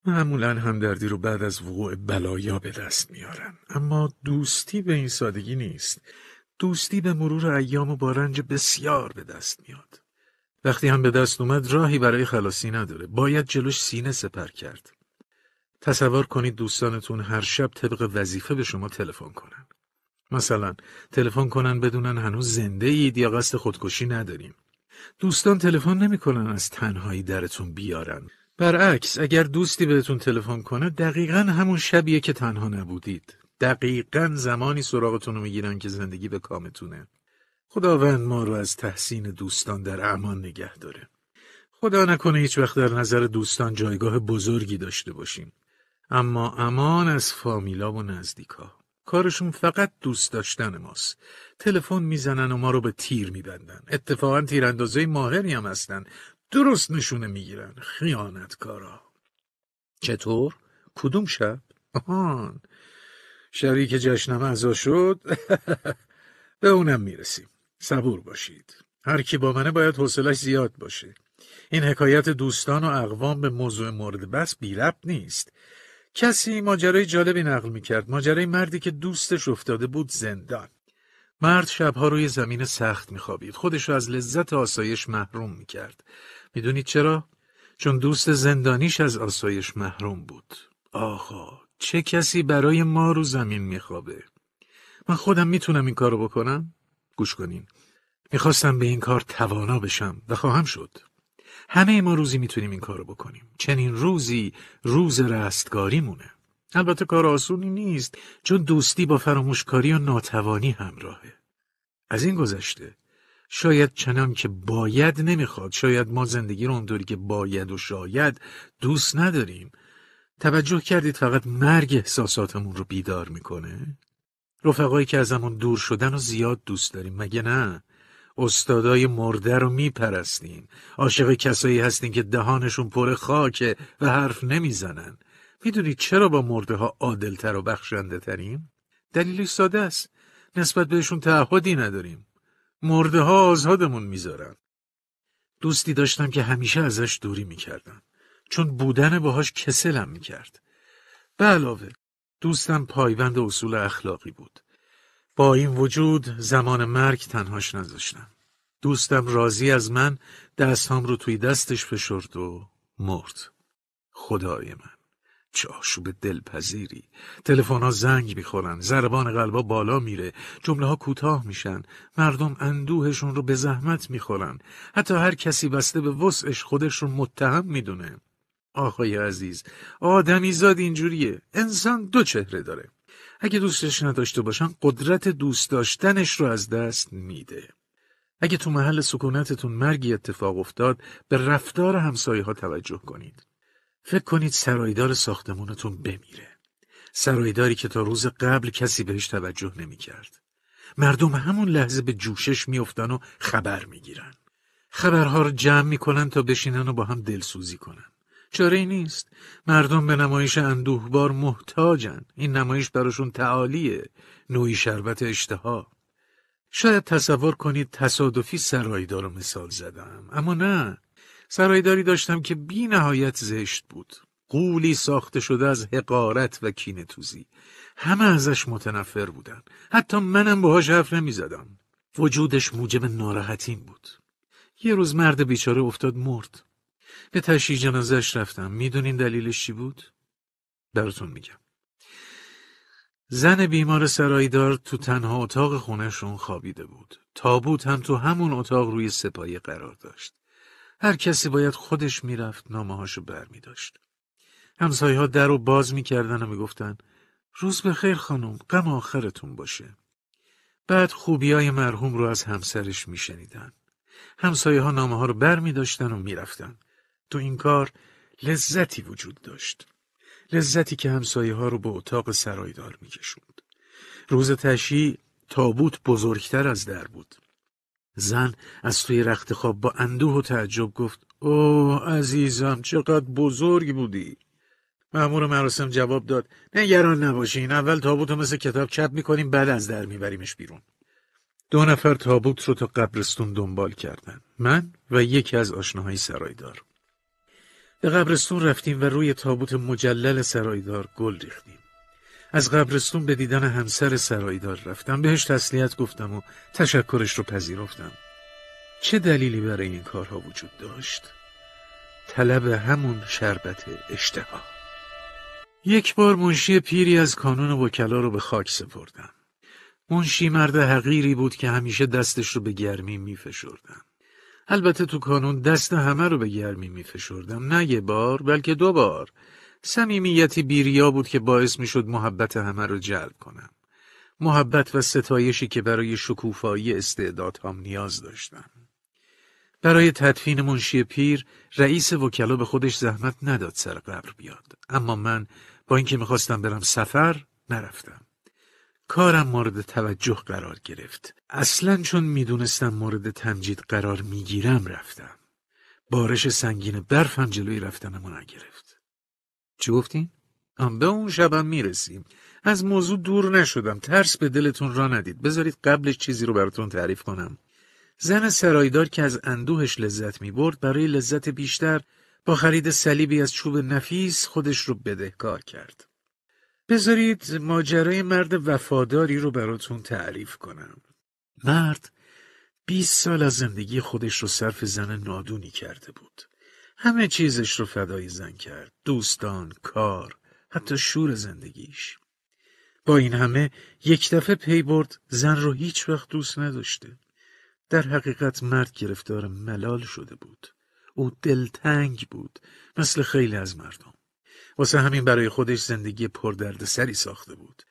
معمولا همدردی رو بعد از وقوع بلایا به دست میارن. اما دوستی به این سادگی نیست. دوستی به مرور ایام و با رنج بسیار به دست میاد. وقتی هم به دست اومد راهی برای خلاصی نداره. باید جلوش سینه سپر کرد. تصور کنید دوستانتون هر شب طبق وظیفه به شما تلفن کنن. مثلا تلفن کنن بدونن هنوز زنده اید یا قصد خودکشی نداریم. دوستان تلفن نمیکنن از تنهایی درتون بیارن. برعکس اگر دوستی بهتون تلفن کنه دقیقا همون شبیه که تنها نبودید. دقیقا زمانی سراغتون رو میگیرن که زندگی به کامتونه. خداوند ما رو از تحسین دوستان در امان نگه داره. خدا نکنه هیچ وقت در نظر دوستان جایگاه بزرگی داشته باشیم. اما امان از فامیلا و نزدیکا کارشون فقط دوست داشتن ماست تلفن میزنن و ما رو به تیر میبندن اتفاقا تیراندازه ماهری هم هستن درست نشونه میگیرن خیانتکارا چطور کدوم شب آهان شریک جشنم ازا شد به اونم میرسیم صبور باشید هر کی با منه باید حوصلش زیاد باشه این حکایت دوستان و اقوام به موضوع مورد بس بی نیست کسی ماجرای جالبی نقل میکرد ماجرای مردی که دوستش افتاده بود زندان مرد شبها روی زمین سخت میخوابید خودش از لذت آسایش محروم میکرد میدونید چرا چون دوست زندانیش از آسایش محروم بود آخا، چه کسی برای ما رو زمین میخوابه من خودم میتونم این کارو بکنم گوش کنین میخواستم به این کار توانا بشم و خواهم شد همه ما روزی میتونیم این کارو بکنیم چنین روزی روز رستگاری مونه البته کار آسونی نیست چون دوستی با فراموشکاری و ناتوانی همراهه از این گذشته شاید چنان که باید نمیخواد شاید ما زندگی رو اونطوری که باید و شاید دوست نداریم توجه کردید فقط مرگ احساساتمون رو بیدار میکنه رفقایی که از همون دور شدن و زیاد دوست داریم مگه نه استادای مرده رو میپرستین عاشق کسایی هستین که دهانشون پر خاکه و حرف نمیزنن میدونید چرا با مرده ها عادلتر و بخشنده تریم؟ دلیلی ساده است نسبت بهشون تعهدی نداریم مرده ها آزادمون میذارن دوستی داشتم که همیشه ازش دوری میکردم چون بودن باهاش کسلم میکرد به علاوه دوستم پایوند اصول اخلاقی بود با این وجود زمان مرگ تنهاش نذاشتم. دوستم راضی از من دستهام رو توی دستش فشرد و مرد. خدای من. چه آشوب دلپذیری تلفن ها زنگ میخورن زربان قلبا بالا میره جمله ها کوتاه میشن مردم اندوهشون رو به زحمت میخورن حتی هر کسی بسته به وسعش خودش رو متهم میدونه آقای عزیز آدمی زاد اینجوریه انسان دو چهره داره اگه دوستش نداشته باشن قدرت دوست داشتنش رو از دست میده. اگه تو محل سکونتتون مرگی اتفاق افتاد به رفتار همسایه ها توجه کنید. فکر کنید سرایدار ساختمونتون بمیره. سرایداری که تا روز قبل کسی بهش توجه کرد. مردم همون لحظه به جوشش میافتن و خبر میگیرن. خبرها رو جمع میکنن تا بشینن و با هم دلسوزی کنن. چاره ای نیست مردم به نمایش بار محتاجن این نمایش براشون تعالیه نوعی شربت اشتها شاید تصور کنید تصادفی سرایدار رو مثال زدم اما نه سرایداری داشتم که بی نهایت زشت بود قولی ساخته شده از حقارت و کینتوزی همه ازش متنفر بودن حتی منم باهاش حرف نمی زدم وجودش موجب ناراحتیم بود یه روز مرد بیچاره افتاد مرد به تشییع جنازش رفتم میدونین دلیلش چی بود براتون میگم زن بیمار سرایدار تو تنها اتاق خونهشون خوابیده بود تابوت هم تو همون اتاق روی سپایه قرار داشت هر کسی باید خودش میرفت نامه هاشو بر می داشت. همسایه ها در رو باز میکردن و میگفتن روز به خیر خانم غم آخرتون باشه بعد خوبی های مرحوم رو از همسرش میشنیدن همسایه ها نامه ها رو بر می داشتن و میرفتن تو این کار لذتی وجود داشت. لذتی که همسایه ها رو به اتاق سرایدار میکشوند. روز تشی تابوت بزرگتر از در بود. زن از توی رخت خواب با اندوه و تعجب گفت اوه عزیزم چقدر بزرگ بودی مأمور مراسم جواب داد نگران نباشین اول تابوت رو مثل کتاب چپ میکنیم بعد از در میبریمش بیرون دو نفر تابوت رو تا قبرستون دنبال کردن من و یکی از آشناهای سرایدار به قبرستون رفتیم و روی تابوت مجلل سرایدار گل ریختیم. از قبرستون به دیدن همسر سرایدار رفتم بهش تسلیت گفتم و تشکرش رو پذیرفتم. چه دلیلی برای این کارها وجود داشت؟ طلب همون شربت اشتها. یک بار منشی پیری از کانون وکلا رو به خاک سپردم. منشی مرد حقیری بود که همیشه دستش رو به گرمی میفشردم. البته تو کانون دست همه رو به گرمی میفشردم نه یه بار بلکه دو بار سمیمیتی بیریا بود که باعث می میشد محبت همه رو جلب کنم محبت و ستایشی که برای شکوفایی استعدادهام نیاز داشتم برای تدفین منشی پیر رئیس وکلا به خودش زحمت نداد سر قبر بیاد اما من با اینکه میخواستم برم سفر نرفتم کارم مورد توجه قرار گرفت. اصلا چون میدونستم مورد تمجید قرار میگیرم رفتم. بارش سنگین برفم جلوی رفتنمو نگرفت. چی گفتین؟ به اون شبم میرسیم. از موضوع دور نشدم. ترس به دلتون را ندید. بذارید قبلش چیزی رو براتون تعریف کنم. زن سرایدار که از اندوهش لذت می برد برای لذت بیشتر با خرید صلیبی از چوب نفیس خودش رو بدهکار کرد. بذارید ماجرای مرد وفاداری رو براتون تعریف کنم. مرد 20 سال از زندگی خودش رو صرف زن نادونی کرده بود. همه چیزش رو فدای زن کرد. دوستان، کار، حتی شور زندگیش. با این همه یک دفعه پی برد زن رو هیچ وقت دوست نداشته. در حقیقت مرد گرفتار ملال شده بود. او دلتنگ بود مثل خیلی از مردم. واسه همین برای خودش زندگی پردردسری ساخته بود.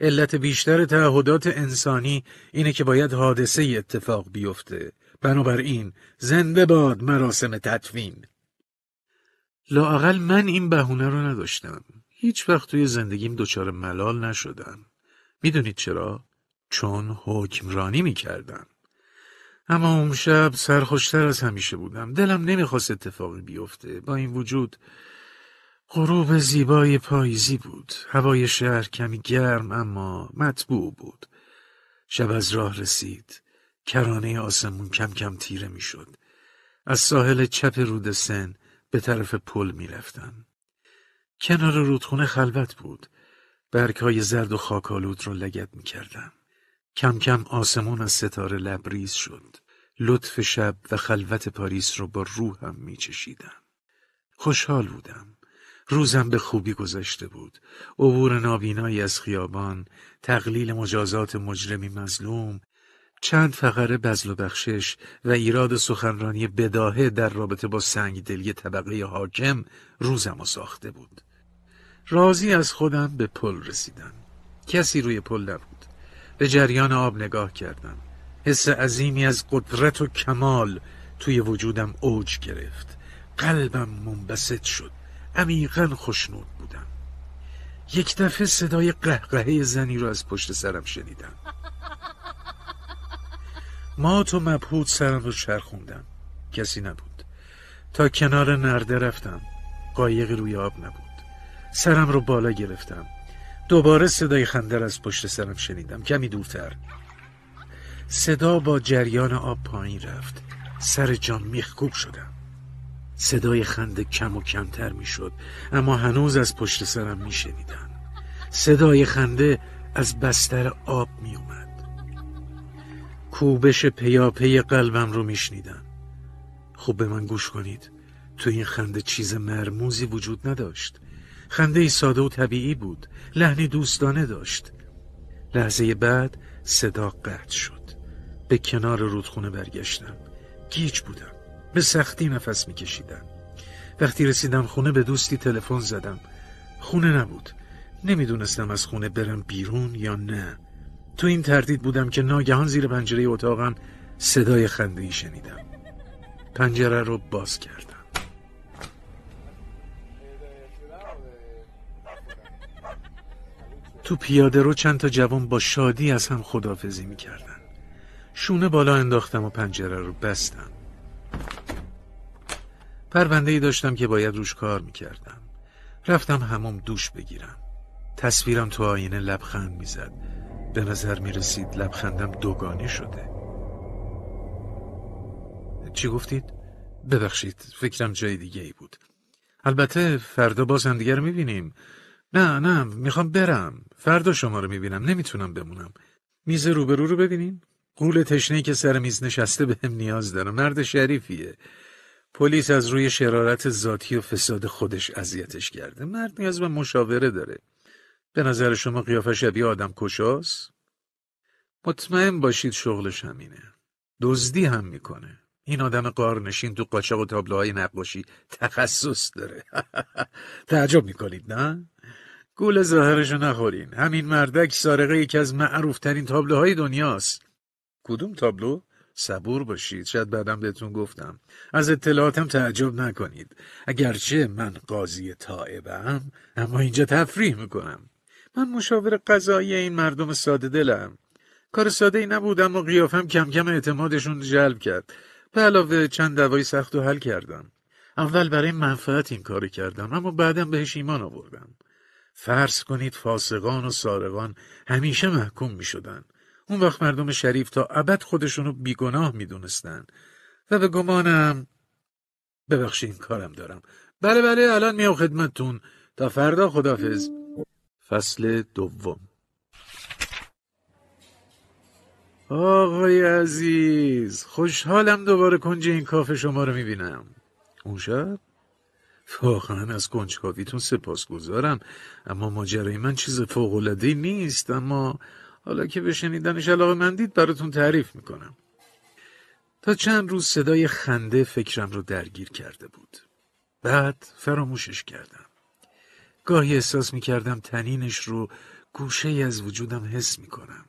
علت بیشتر تعهدات انسانی اینه که باید حادثه اتفاق بیفته. بنابراین زنده باد مراسم تطوین لاقل من این بهونه رو نداشتم. هیچ وقت توی زندگیم دچار ملال نشدم. میدونید چرا؟ چون حکمرانی میکردم. اما اون شب سرخوشتر از همیشه بودم. دلم نمیخواست اتفاقی بیفته. با این وجود غروب زیبای پاییزی بود. هوای شهر کمی گرم اما مطبوع بود. شب از راه رسید. کرانه آسمون کم کم تیره میشد. از ساحل چپ رود سن به طرف پل رفتن کنار رودخونه خلوت بود. برک های زرد و خاکالود رو لگت می کردم. کم کم آسمون از ستاره لبریز شد. لطف شب و خلوت پاریس رو با روحم می چشیدم. خوشحال بودم. روزم به خوبی گذشته بود عبور نابینایی از خیابان تقلیل مجازات مجرمی مظلوم چند فقره بزل و بخشش و ایراد سخنرانی بداهه در رابطه با سنگدلی طبقه حاکم روزم و ساخته بود راضی از خودم به پل رسیدم کسی روی پل نبود به جریان آب نگاه کردم حس عظیمی از قدرت و کمال توی وجودم اوج گرفت قلبم منبسط شد عمیقا خوشنود بودم یک دفعه صدای قهقهه زنی را از پشت سرم شنیدم ما تو مبهود سرم را چرخوندم کسی نبود تا کنار نرده رفتم قایق روی آب نبود سرم رو بالا گرفتم دوباره صدای خندر از پشت سرم شنیدم کمی دورتر صدا با جریان آب پایین رفت سر جان میخکوب شدم صدای خنده کم و کمتر میشد اما هنوز از پشت سرم شنیدن صدای خنده از بستر آب می اومد کوبش پیاپی قلبم رو میشنیدند خوب به من گوش کنید تو این خنده چیز مرموزی وجود نداشت خنده ای ساده و طبیعی بود لحنی دوستانه داشت لحظه بعد صدا قطع شد به کنار رودخونه برگشتم گیج بودم به سختی نفس میکشیدم وقتی رسیدم خونه به دوستی تلفن زدم خونه نبود نمیدونستم از خونه برم بیرون یا نه تو این تردید بودم که ناگهان زیر پنجره اتاقم صدای خنده ای شنیدم پنجره رو باز کردم تو پیاده رو چند تا جوان با شادی از هم خدافزی میکردن شونه بالا انداختم و پنجره رو بستم پرونده ای داشتم که باید روش کار میکردم رفتم هموم دوش بگیرم تصویرم تو آینه لبخند میزد به نظر میرسید لبخندم دوگانه شده چی گفتید؟ ببخشید فکرم جای دیگه ای بود البته فردا باز هم دیگر میبینیم نه نه میخوام برم فردا شما رو میبینم نمیتونم بمونم میز روبرو رو ببینیم قول تشنه که سر میز نشسته بهم به نیاز داره مرد شریفیه پلیس از روی شرارت ذاتی و فساد خودش اذیتش کرده مرد نیاز به مشاوره داره به نظر شما قیافه شبیه آدم کشاست مطمئن باشید شغلش همینه دزدی هم میکنه این آدم قارنشین تو قاچاق و تابلوهای نقاشی تخصص داره تعجب میکنید نه گول ظاهرشو نخورین همین مردک سارقه یکی از معروفترین تابلوهای دنیاست کدوم تابلو؟ صبور باشید شاید بعدم بهتون گفتم از اطلاعاتم تعجب نکنید اگرچه من قاضی تائبم اما اینجا تفریح میکنم من مشاور قضایی این مردم ساده دلم کار ساده ای نبود اما قیافم کم کم اعتمادشون جلب کرد به علاوه چند دوایی سخت و حل کردم اول برای منفعت این کار کردم اما بعدم بهش ایمان آوردم فرض کنید فاسقان و سارقان همیشه محکوم می اون وقت مردم شریف تا ابد خودشونو بیگناه میدونستن و به گمانم این کارم دارم بله بله الان میام خدمتتون تا فردا خدافز فصل دوم آقای عزیز خوشحالم دوباره کنج این کافه شما رو میبینم اون شب واقعا از سپاس گذارم. اما ماجرای من چیز فوقالعادهای نیست اما حالا که به شنیدنش علاقه مندید براتون تعریف میکنم. تا چند روز صدای خنده فکرم رو درگیر کرده بود. بعد فراموشش کردم. گاهی احساس میکردم تنینش رو گوشه از وجودم حس میکنم.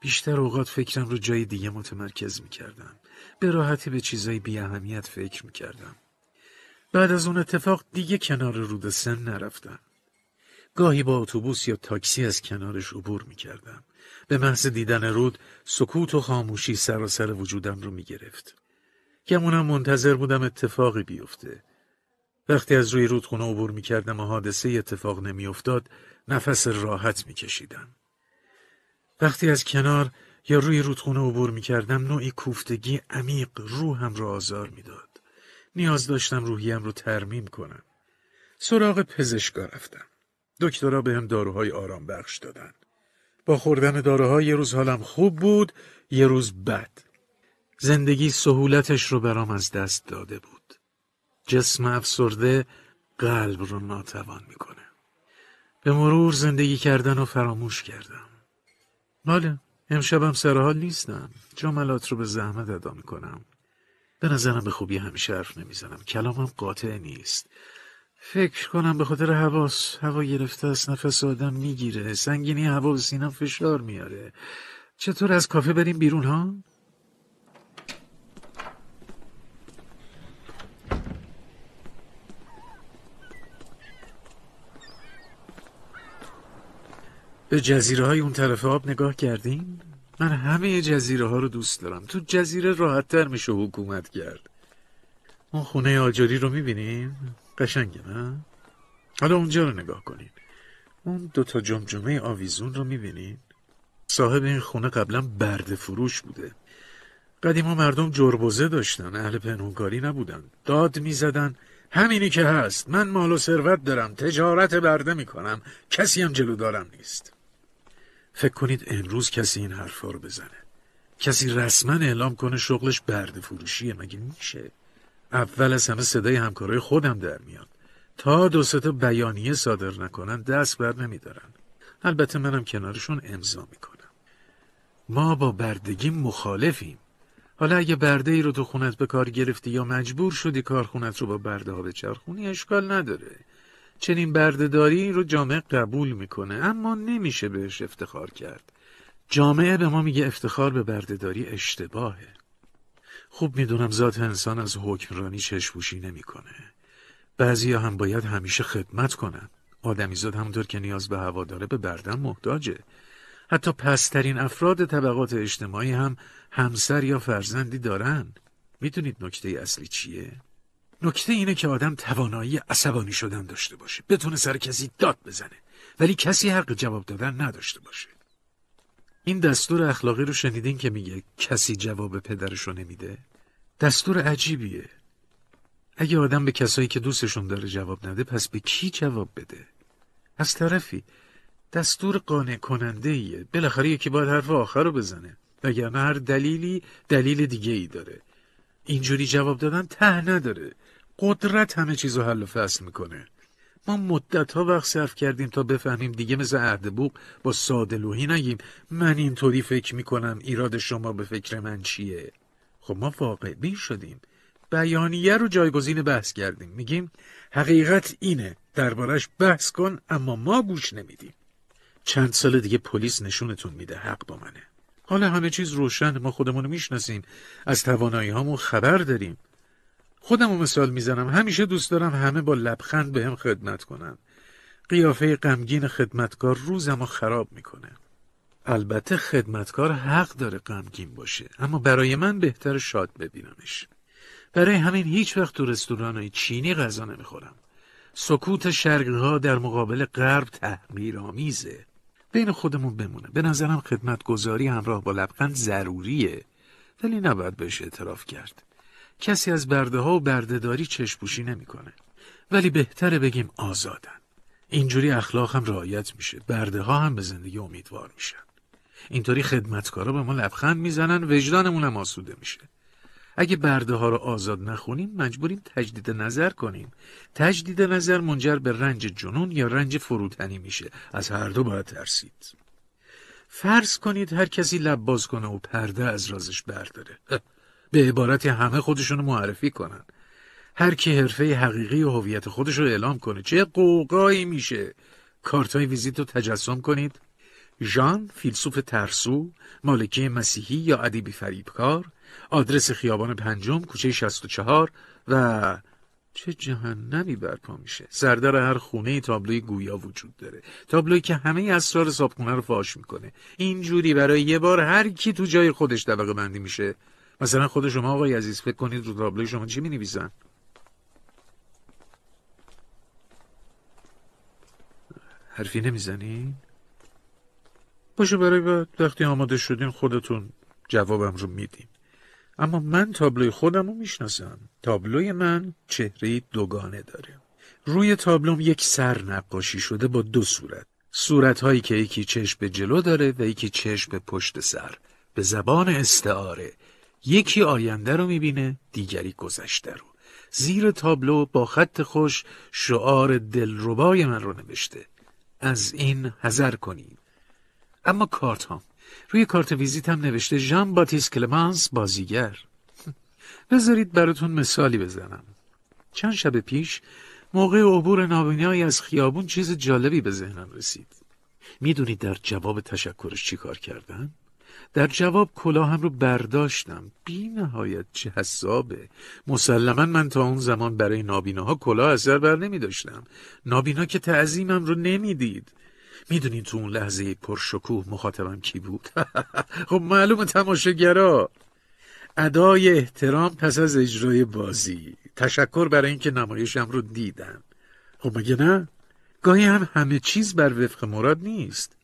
بیشتر اوقات فکرم رو جای دیگه متمرکز میکردم. به راحتی به چیزای بی اهمیت فکر میکردم. بعد از اون اتفاق دیگه کنار رود سن نرفتم. گاهی با اتوبوس یا تاکسی از کنارش عبور می کردم. به محض دیدن رود سکوت و خاموشی سراسر وجودم رو می گرفت. گمونم منتظر بودم اتفاقی بیفته. وقتی از روی رودخونه عبور می کردم و حادثه اتفاق نمی افتاد، نفس راحت می کشیدم. وقتی از کنار یا روی رودخونه عبور می کردم نوعی کوفتگی عمیق روحم را آزار می داد. نیاز داشتم روحیم رو ترمیم کنم. سراغ پزشکا رفتم. دکترا به هم داروهای آرام بخش دادن. با خوردن داروها یه روز حالم خوب بود، یه روز بد. زندگی سهولتش رو برام از دست داده بود. جسم افسرده قلب رو ناتوان میکنه. به مرور زندگی کردن رو فراموش کردم. ماله، امشبم سرحال نیستم. جملات رو به زحمت ادا میکنم. به نظرم به خوبی همیشه حرف نمیزنم. کلامم قاطع نیست. فکر کنم به خاطر حواس هوا گرفته است نفس آدم میگیره سنگینی هوا به سینم فشار میاره چطور از کافه بریم بیرون ها؟ به جزیره های اون طرف آب نگاه کردین؟ من همه جزیره ها رو دوست دارم تو جزیره راحت تر میشه حکومت کرد اون خونه آجاری رو میبینیم؟ قشنگه نه؟ حالا اونجا رو نگاه کنین اون دوتا جمجمه آویزون رو میبینین؟ صاحب این خونه قبلا برد فروش بوده قدیما مردم جربوزه داشتن اهل پنهونکاری نبودن داد میزدن همینی که هست من مال و ثروت دارم تجارت برده میکنم کسی هم جلو دارم نیست فکر کنید امروز کسی این حرفا رو بزنه کسی رسما اعلام کنه شغلش برده فروشیه مگه میشه اول از همه صدای همکارای خودم در میاد تا دو تا بیانیه صادر نکنن دست بر نمیدارن البته منم کنارشون امضا میکنم ما با بردگی مخالفیم حالا اگه برده ای رو تو خونت به کار گرفتی یا مجبور شدی کار خونت رو با برده ها به چرخونی اشکال نداره چنین بردهداری رو جامعه قبول میکنه اما نمیشه بهش افتخار کرد جامعه به ما میگه افتخار به بردهداری اشتباهه خوب میدونم ذات انسان از حکمرانی چشموشی نمیکنه. بعضی هم باید همیشه خدمت کنن. آدمیزاد همونطور که نیاز به هوا داره به بردن محتاجه. حتی پسترین افراد طبقات اجتماعی هم همسر یا فرزندی دارن. میتونید نکته اصلی چیه؟ نکته اینه که آدم توانایی عصبانی شدن داشته باشه بتونه سر کسی داد بزنه ولی کسی حق جواب دادن نداشته باشه این دستور اخلاقی رو شنیدین که میگه کسی جواب پدرشو نمیده؟ دستور عجیبیه. اگه آدم به کسایی که دوستشون داره جواب نده پس به کی جواب بده؟ از طرفی دستور قانع کننده ایه. بالاخره یکی باید حرف آخر رو بزنه. وگرنه هر دلیلی دلیل دیگه ای داره. اینجوری جواب دادن ته نداره. قدرت همه چیز رو حل و فصل میکنه. ما مدت ها وقت صرف کردیم تا بفهمیم دیگه مثل اردبوق با ساده لوحی نگیم من اینطوری فکر میکنم ایراد شما به فکر من چیه خب ما واقع بین شدیم بیانیه رو جایگزین بحث کردیم میگیم حقیقت اینه دربارش بحث کن اما ما گوش نمیدیم چند سال دیگه پلیس نشونتون میده حق با منه حالا همه چیز روشن ما خودمون میشناسیم از توانایی خبر داریم خودم رو مثال میزنم همیشه دوست دارم همه با لبخند به هم خدمت کنن قیافه غمگین خدمتکار روزم رو خراب میکنه البته خدمتکار حق داره غمگین باشه اما برای من بهتر شاد ببینمش برای همین هیچ وقت تو رستوران چینی غذا نمیخورم سکوت ها در مقابل غرب تحقیرآمیزه بین خودمون بمونه به نظرم خدمتگذاری همراه با لبخند ضروریه ولی نباید بهش اعتراف کرد کسی از برده ها و بردهداری چشپوشی نمیکنه ولی بهتره بگیم آزادن اینجوری اخلاق هم رعایت میشه برده ها هم به زندگی امیدوار میشن اینطوری خدمتکارا به ما لبخند میزنن وجدانمون هم آسوده میشه اگه برده ها رو آزاد نخونیم مجبوریم تجدید نظر کنیم تجدید نظر منجر به رنج جنون یا رنج فروتنی میشه از هر دو باید ترسید فرض کنید هر کسی لب باز کنه و پرده از رازش برداره به عبارت همه خودشونو معرفی کنن هر کی حرفه حقیقی و هویت خودش رو اعلام کنه چه قوقایی میشه کارتای ویزیت رو تجسم کنید ژان فیلسوف ترسو مالکی مسیحی یا ادیبی فریبکار آدرس خیابان پنجم کوچه 64 و چه جهنمی برپا میشه سردر هر خونه تابلوی گویا وجود داره تابلویی که همه اسرار صابخونه رو فاش میکنه اینجوری برای یه بار هر کی تو جای خودش طبقه بندی میشه مثلا خود شما آقای عزیز فکر کنید رو تابلوی شما چی می نویسن حرفی نمیزنین باشه برای بعد وقتی آماده شدین خودتون جوابم رو میدین اما من تابلوی خودم رو میشناسم تابلوی من چهره دوگانه داره روی تابلوم یک سر نقاشی شده با دو صورت صورت هایی که یکی چشم به جلو داره و یکی چشم به پشت سر به زبان استعاره یکی آینده رو میبینه دیگری گذشته رو زیر تابلو با خط خوش شعار دلربای من رو نوشته از این حذر کنیم اما کارت هم روی کارت ویزیتم هم نوشته ژان باتیس کلمانس بازیگر بذارید براتون مثالی بزنم چند شب پیش موقع عبور نابینایی از خیابون چیز جالبی به ذهنم رسید میدونید در جواب تشکرش چی کار کردن؟ در جواب کلاهم رو برداشتم بی نهایت چه حسابه مسلما من تا اون زمان برای نابیناها کلاه اثر بر نمی داشتم نابینا که تعظیمم رو نمیدید میدونین تو اون لحظه پرشکوه مخاطبم کی بود خب معلوم تماشاگرا ادای احترام پس از اجرای بازی تشکر برای اینکه نمایشم رو دیدن خب مگه نه گاهی هم همه چیز بر وفق مراد نیست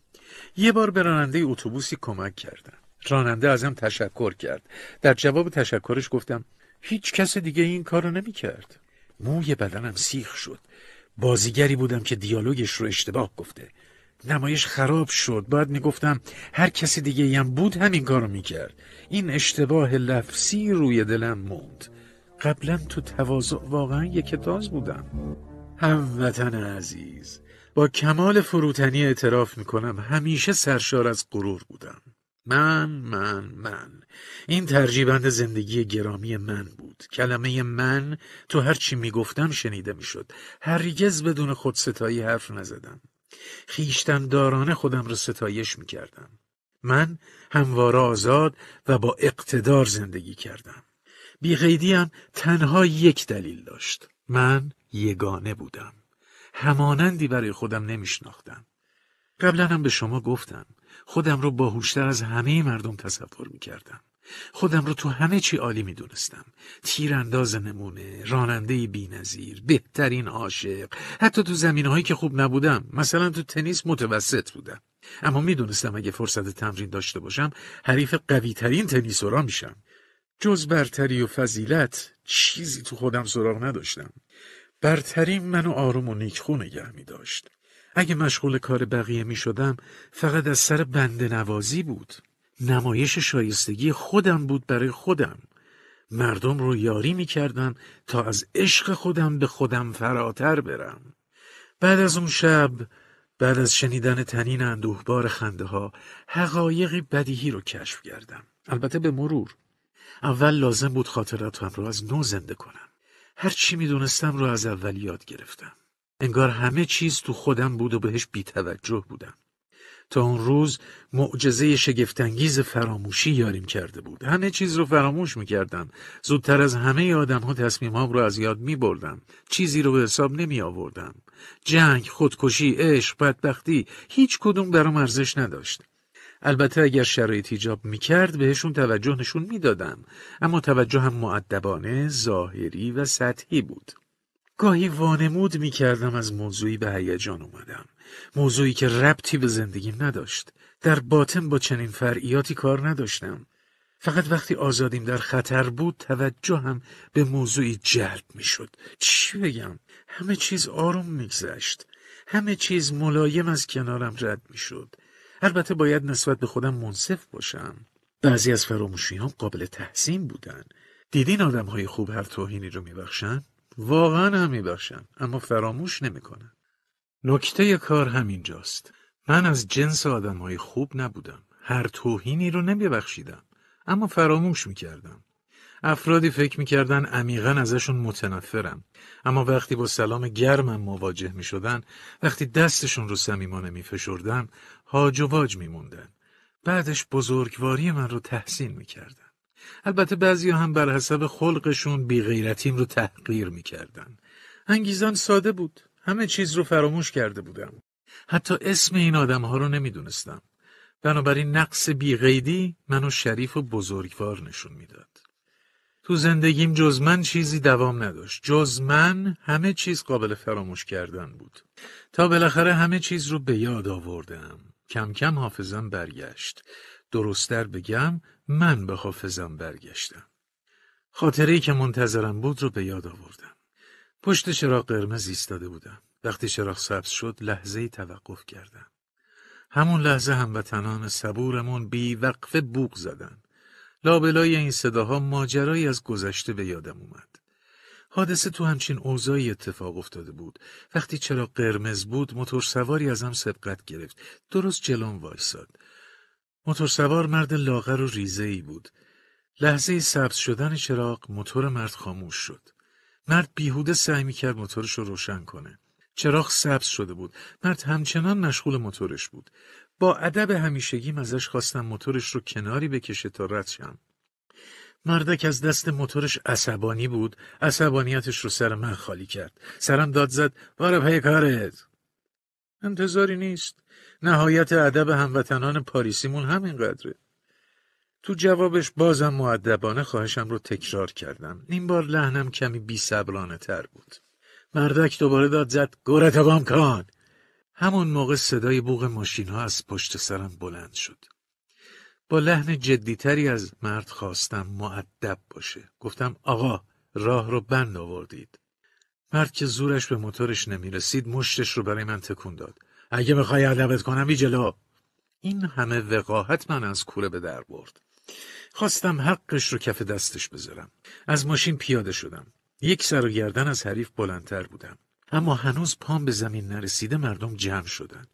یه بار به راننده اتوبوسی کمک کردم راننده ازم تشکر کرد در جواب تشکرش گفتم هیچ کس دیگه این کارو نمیکرد موی بدنم سیخ شد بازیگری بودم که دیالوگش رو اشتباه گفته نمایش خراب شد باید میگفتم هر کسی دیگه هم بود همین کارو میکرد این اشتباه لفظی روی دلم موند قبلا تو تواضع واقعا یک تاز بودم هموطن عزیز با کمال فروتنی اعتراف میکنم همیشه سرشار از غرور بودم من من من این ترجیبند زندگی گرامی من بود کلمه من تو چی میگفتم شنیده میشد هرگز بدون خود ستایی حرف نزدم خیشتن دارانه خودم را ستایش میکردم من همواره آزاد و با اقتدار زندگی کردم بیغیدیم تنها یک دلیل داشت من یگانه بودم همانندی برای خودم نمیشناختم. قبلا هم به شما گفتم خودم رو باهوشتر از همه مردم تصور میکردم. خودم رو تو همه چی عالی میدونستم تیرانداز نمونه راننده بینظیر بهترین عاشق حتی تو زمین هایی که خوب نبودم مثلا تو تنیس متوسط بودم اما میدونستم اگه فرصت تمرین داشته باشم حریف قوی ترین تنیسورا میشم جز برتری و فضیلت چیزی تو خودم سراغ نداشتم برترین منو آروم و نیکخو نگه می داشت. اگه مشغول کار بقیه می شدم فقط از سر بند نوازی بود. نمایش شایستگی خودم بود برای خودم. مردم رو یاری می کردم تا از عشق خودم به خودم فراتر برم. بعد از اون شب، بعد از شنیدن تنین اندوهبار خنده ها، حقایقی بدیهی رو کشف کردم. البته به مرور. اول لازم بود خاطراتم رو از نو زنده کنم. هر چی میدونستم رو از اول یاد گرفتم. انگار همه چیز تو خودم بود و بهش بیتوجه بودم. تا اون روز معجزه شگفتانگیز فراموشی یاریم کرده بود. همه چیز رو فراموش میکردم. زودتر از همه آدم ها تصمیمام رو از یاد می بردم. چیزی رو به حساب نمی آوردم. جنگ، خودکشی، عشق، بدبختی هیچ کدوم برام ارزش نداشت. البته اگر شرایط ایجاب میکرد بهشون توجه نشون میدادم اما توجه هم معدبانه، ظاهری و سطحی بود. گاهی وانمود میکردم از موضوعی به هیجان اومدم. موضوعی که ربطی به زندگیم نداشت. در باطن با چنین فرعیاتی کار نداشتم. فقط وقتی آزادیم در خطر بود توجه هم به موضوعی جلب میشد. چی بگم؟ همه چیز آروم میگذشت. همه چیز ملایم از کنارم رد میشد. البته باید نسبت به خودم منصف باشم بعضی از هم قابل تحسین بودن دیدین آدم های خوب هر توهینی رو میبخشن واقعا هم میبخشن اما فراموش نمیکنن نکته کار همینجاست من از جنس آدم های خوب نبودم هر توهینی رو نمیبخشیدم اما فراموش میکردم افرادی فکر میکردن عمیقا ازشون متنفرم اما وقتی با سلام گرمم مواجه میشدن وقتی دستشون رو صمیمانه میفشردم هاج و واج میموندن بعدش بزرگواری من رو تحسین میکردن البته بعضی هم بر حسب خلقشون بیغیرتیم رو تحقیر میکردن انگیزان ساده بود همه چیز رو فراموش کرده بودم حتی اسم این آدم ها رو نمیدونستم بنابراین نقص بیغیدی منو شریف و بزرگوار نشون میداد تو زندگیم جز من چیزی دوام نداشت. جز من همه چیز قابل فراموش کردن بود. تا بالاخره همه چیز رو به یاد آوردم. کم کم حافظم برگشت. درستتر بگم من به حافظم برگشتم. خاطره که منتظرم بود رو به یاد آوردم. پشت چراغ قرمز ایستاده بودم. وقتی چراغ سبز شد لحظه توقف کردم. همون لحظه هموطنان صبورمون بیوقفه بوق زدن. لابلای این صداها ماجرایی از گذشته به یادم اومد. حادثه تو همچین اوضاعی اتفاق افتاده بود. وقتی چراغ قرمز بود موتور سواری از هم سبقت گرفت. درست جلوم وایساد. موتور سوار مرد لاغر و ریزه ای بود. لحظه سبز شدن چراغ موتور مرد خاموش شد. مرد بیهوده سعی کرد موتورش رو روشن کنه. چراغ سبز شده بود. مرد همچنان مشغول موتورش بود. با ادب همیشگیم ازش خواستم موتورش رو کناری بکشه تا رد شم. مردک از دست موتورش عصبانی بود عصبانیتش رو سر من خالی کرد سرم داد زد بار پی کارت انتظاری نیست نهایت ادب هموطنان پاریسیمون همینقدره تو جوابش بازم معدبانه خواهشم رو تکرار کردم این بار لحنم کمی بی تر بود مردک دوباره داد زد گورت کان. کن همون موقع صدای بوغ ها از پشت سرم بلند شد. با لحن جدیتری از مرد خواستم معدب باشه. گفتم آقا راه رو بند آوردید. مرد که زورش به موتورش نمیرسید مشتش رو برای من تکون داد. اگه میخوای ادبت کنم بی جلو. این همه وقاحت من از کوره به در برد. خواستم حقش رو کف دستش بذارم. از ماشین پیاده شدم. یک سر و گردن از حریف بلندتر بودم. اما هنوز پام به زمین نرسیده مردم جمع شدن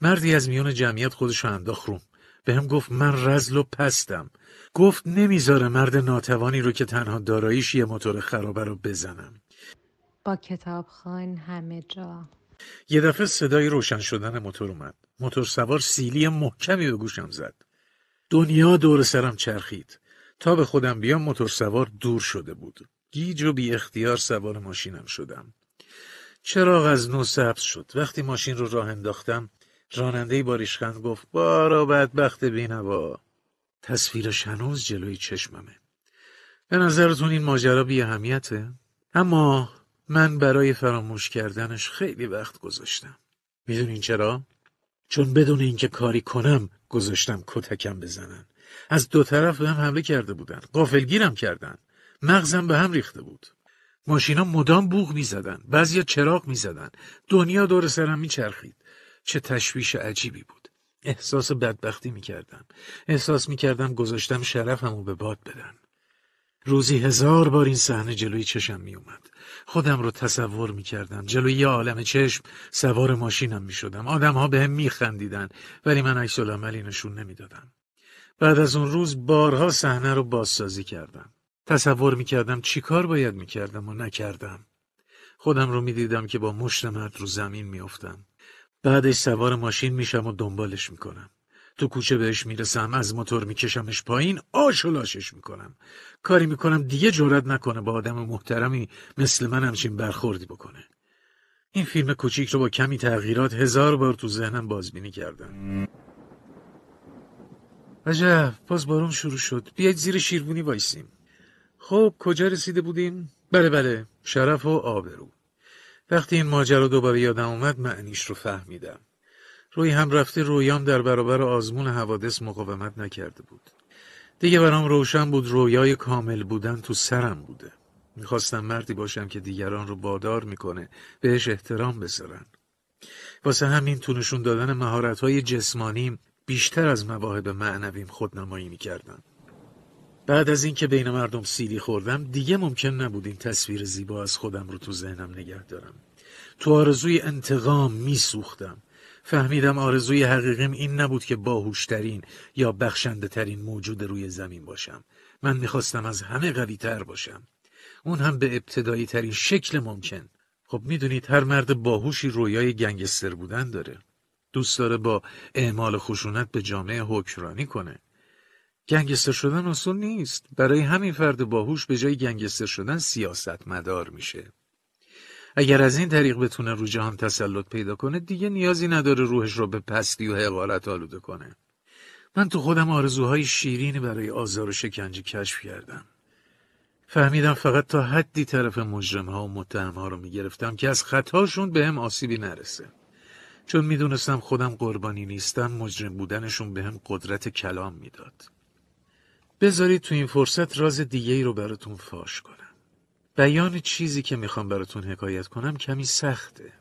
مردی از میان جمعیت خودش انداخت روم به هم گفت من رزل و پستم گفت نمیذاره مرد ناتوانی رو که تنها داراییش یه موتور خرابه رو بزنم با خان همه جا یه دفعه صدای روشن شدن موتور اومد موتور سوار سیلی محکمی به گوشم زد دنیا دور سرم چرخید تا به خودم بیام موتور سوار دور شده بود گیج و بی اختیار سوار ماشینم شدم چراغ از نو سبز شد وقتی ماشین رو راه انداختم راننده با ریشخند گفت بارا بدبخت بینوا تصویرش هنوز جلوی چشممه به نظرتون این ماجرا بی اهمیته اما من برای فراموش کردنش خیلی وقت گذاشتم میدونین چرا چون بدون اینکه کاری کنم گذاشتم کتکم بزنن از دو طرف به هم حمله کرده بودن قافلگیرم کردن مغزم به هم ریخته بود ماشینا مدام بوغ میزدن بعضیا چراغ میزدن دنیا دور سرم میچرخید چه تشویش عجیبی بود احساس بدبختی میکردم احساس میکردم گذاشتم شرفمو به باد بدن روزی هزار بار این صحنه جلوی چشم می اومد. خودم رو تصور میکردم. جلوی یه عالم چشم سوار ماشینم می شدم. آدم ها به هم می ولی من عکس العملی نشون نمی بعد از اون روز بارها صحنه رو بازسازی کردم. تصور میکردم چی کار باید میکردم و نکردم. خودم رو میدیدم که با مشت مرد رو زمین میافتم. بعدش سوار ماشین میشم و دنبالش میکنم. تو کوچه بهش میرسم از موتور میکشمش پایین آش و لاشش میکنم کاری میکنم دیگه جرأت نکنه با آدم محترمی مثل من همچین برخوردی بکنه این فیلم کوچیک رو با کمی تغییرات هزار بار تو ذهنم بازبینی کردم عجب باز بارون شروع شد بیاید زیر شیربونی وایسیم خب کجا رسیده بودیم؟ بله بله شرف و آبرو وقتی این ماجرا دوباره یادم اومد معنیش رو فهمیدم روی هم رفته رویام در برابر آزمون حوادث مقاومت نکرده بود دیگه برام روشن بود رویای کامل بودن تو سرم بوده میخواستم مردی باشم که دیگران رو بادار میکنه بهش احترام بذارن واسه همین تونشون نشون دادن های جسمانیم بیشتر از مواهب معنویم خودنمایی میکردم بعد از اینکه بین مردم سیلی خوردم دیگه ممکن نبود این تصویر زیبا از خودم رو تو ذهنم نگه دارم تو آرزوی انتقام میسوختم فهمیدم آرزوی حقیقیم این نبود که باهوشترین یا بخشنده ترین موجود روی زمین باشم من میخواستم از همه قوی تر باشم اون هم به ابتدایی ترین شکل ممکن خب میدونید هر مرد باهوشی رویای گنگستر بودن داره دوست داره با اعمال خشونت به جامعه حکمرانی کنه گنگستر شدن اصول نیست برای همین فرد باهوش به جای گنگستر شدن سیاست مدار میشه اگر از این طریق بتونه رو جهان تسلط پیدا کنه دیگه نیازی نداره روحش رو به پستی و حقارت آلوده کنه من تو خودم آرزوهای شیرینی برای آزار و شکنجه کشف کردم فهمیدم فقط تا حدی طرف مجرم ها و متهم رو میگرفتم که از خطاشون به هم آسیبی نرسه چون میدونستم خودم قربانی نیستم مجرم بودنشون به هم قدرت کلام میداد بذارید تو این فرصت راز دیگه ای رو براتون فاش کنم بیان چیزی که میخوام براتون حکایت کنم کمی سخته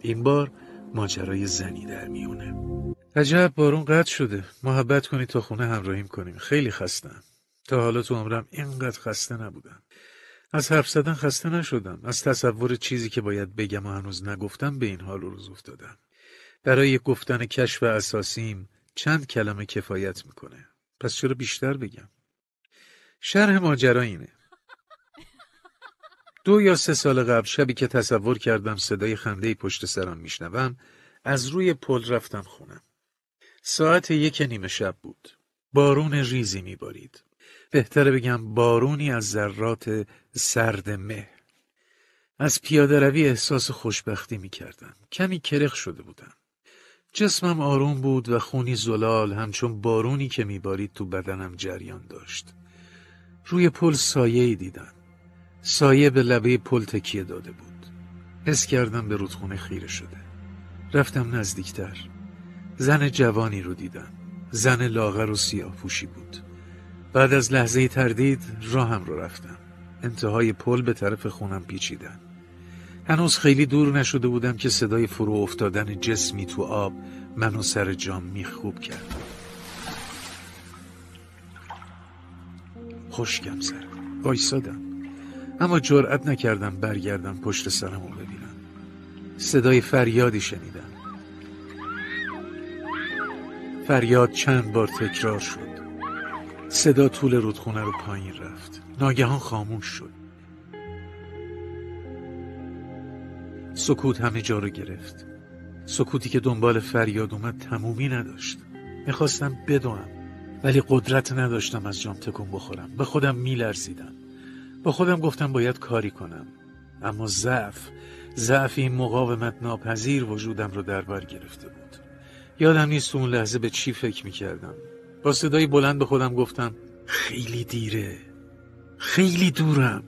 این بار ماجرای زنی در میونه عجب بارون قطع شده محبت کنید تا خونه همراهیم کنیم خیلی خستم تا حالا تو عمرم اینقدر خسته نبودم از حرف زدن خسته نشدم از تصور چیزی که باید بگم و هنوز نگفتم به این حال روز افتادم برای گفتن کشف اساسیم چند کلمه کفایت میکنه پس چرا بیشتر بگم شرح ماجرا اینه دو یا سه سال قبل شبی که تصور کردم صدای خنده پشت سرم میشنوم از روی پل رفتم خونم ساعت یک نیمه شب بود بارون ریزی میبارید بهتره بگم بارونی از ذرات سرد مه از پیاده روی احساس خوشبختی میکردم کمی کرخ شده بودم جسمم آروم بود و خونی زلال همچون بارونی که میبارید تو بدنم جریان داشت روی پل سایه ای دیدم سایه به لبه پل تکیه داده بود حس کردم به رودخونه خیره شده رفتم نزدیکتر زن جوانی رو دیدم زن لاغر و سیاه بود بعد از لحظه تردید راهم رو رفتم انتهای پل به طرف خونم پیچیدن هنوز خیلی دور نشده بودم که صدای فرو افتادن جسمی تو آب منو سر جام میخوب کرد خوشگم سر وایسادم اما جرأت نکردم برگردم پشت سرم رو ببینم صدای فریادی شنیدم فریاد چند بار تکرار شد صدا طول رودخونه رو پایین رفت ناگهان خاموش شد سکوت همه جا رو گرفت سکوتی که دنبال فریاد اومد تمومی نداشت میخواستم بدوم ولی قدرت نداشتم از جام تکون بخورم به خودم میلرزیدم با خودم گفتم باید کاری کنم اما ضعف ضعف این مقاومت ناپذیر وجودم رو در بر گرفته بود یادم نیست اون لحظه به چی فکر میکردم با صدایی بلند به خودم گفتم خیلی دیره خیلی دورم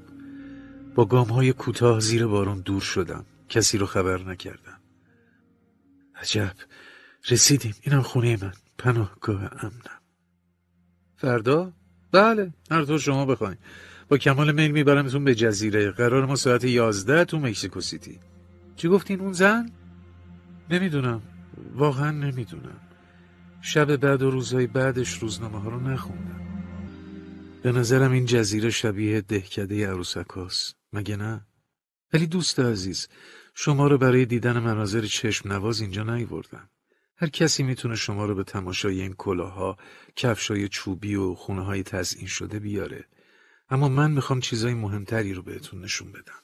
با گام های کوتاه زیر بارون دور شدم کسی رو خبر نکردم عجب رسیدیم اینم خونه من پناهگاه امنم فردا؟ بله هر طور شما بخواین با کمال میل میبرمتون به جزیره قرار ما ساعت یازده تو مکسیکو سیتی چی گفتین اون زن؟ نمیدونم واقعا نمیدونم شب بعد و روزهای بعدش روزنامه ها رو نخوندم به نظرم این جزیره شبیه دهکده عروسک هاست. مگه نه؟ ولی دوست عزیز شما رو برای دیدن مناظر چشم نواز اینجا نیوردم. هر کسی میتونه شما رو به تماشای این کلاها، کفشای چوبی و خونه های تزین شده بیاره. اما من میخوام چیزای مهمتری رو بهتون نشون بدم.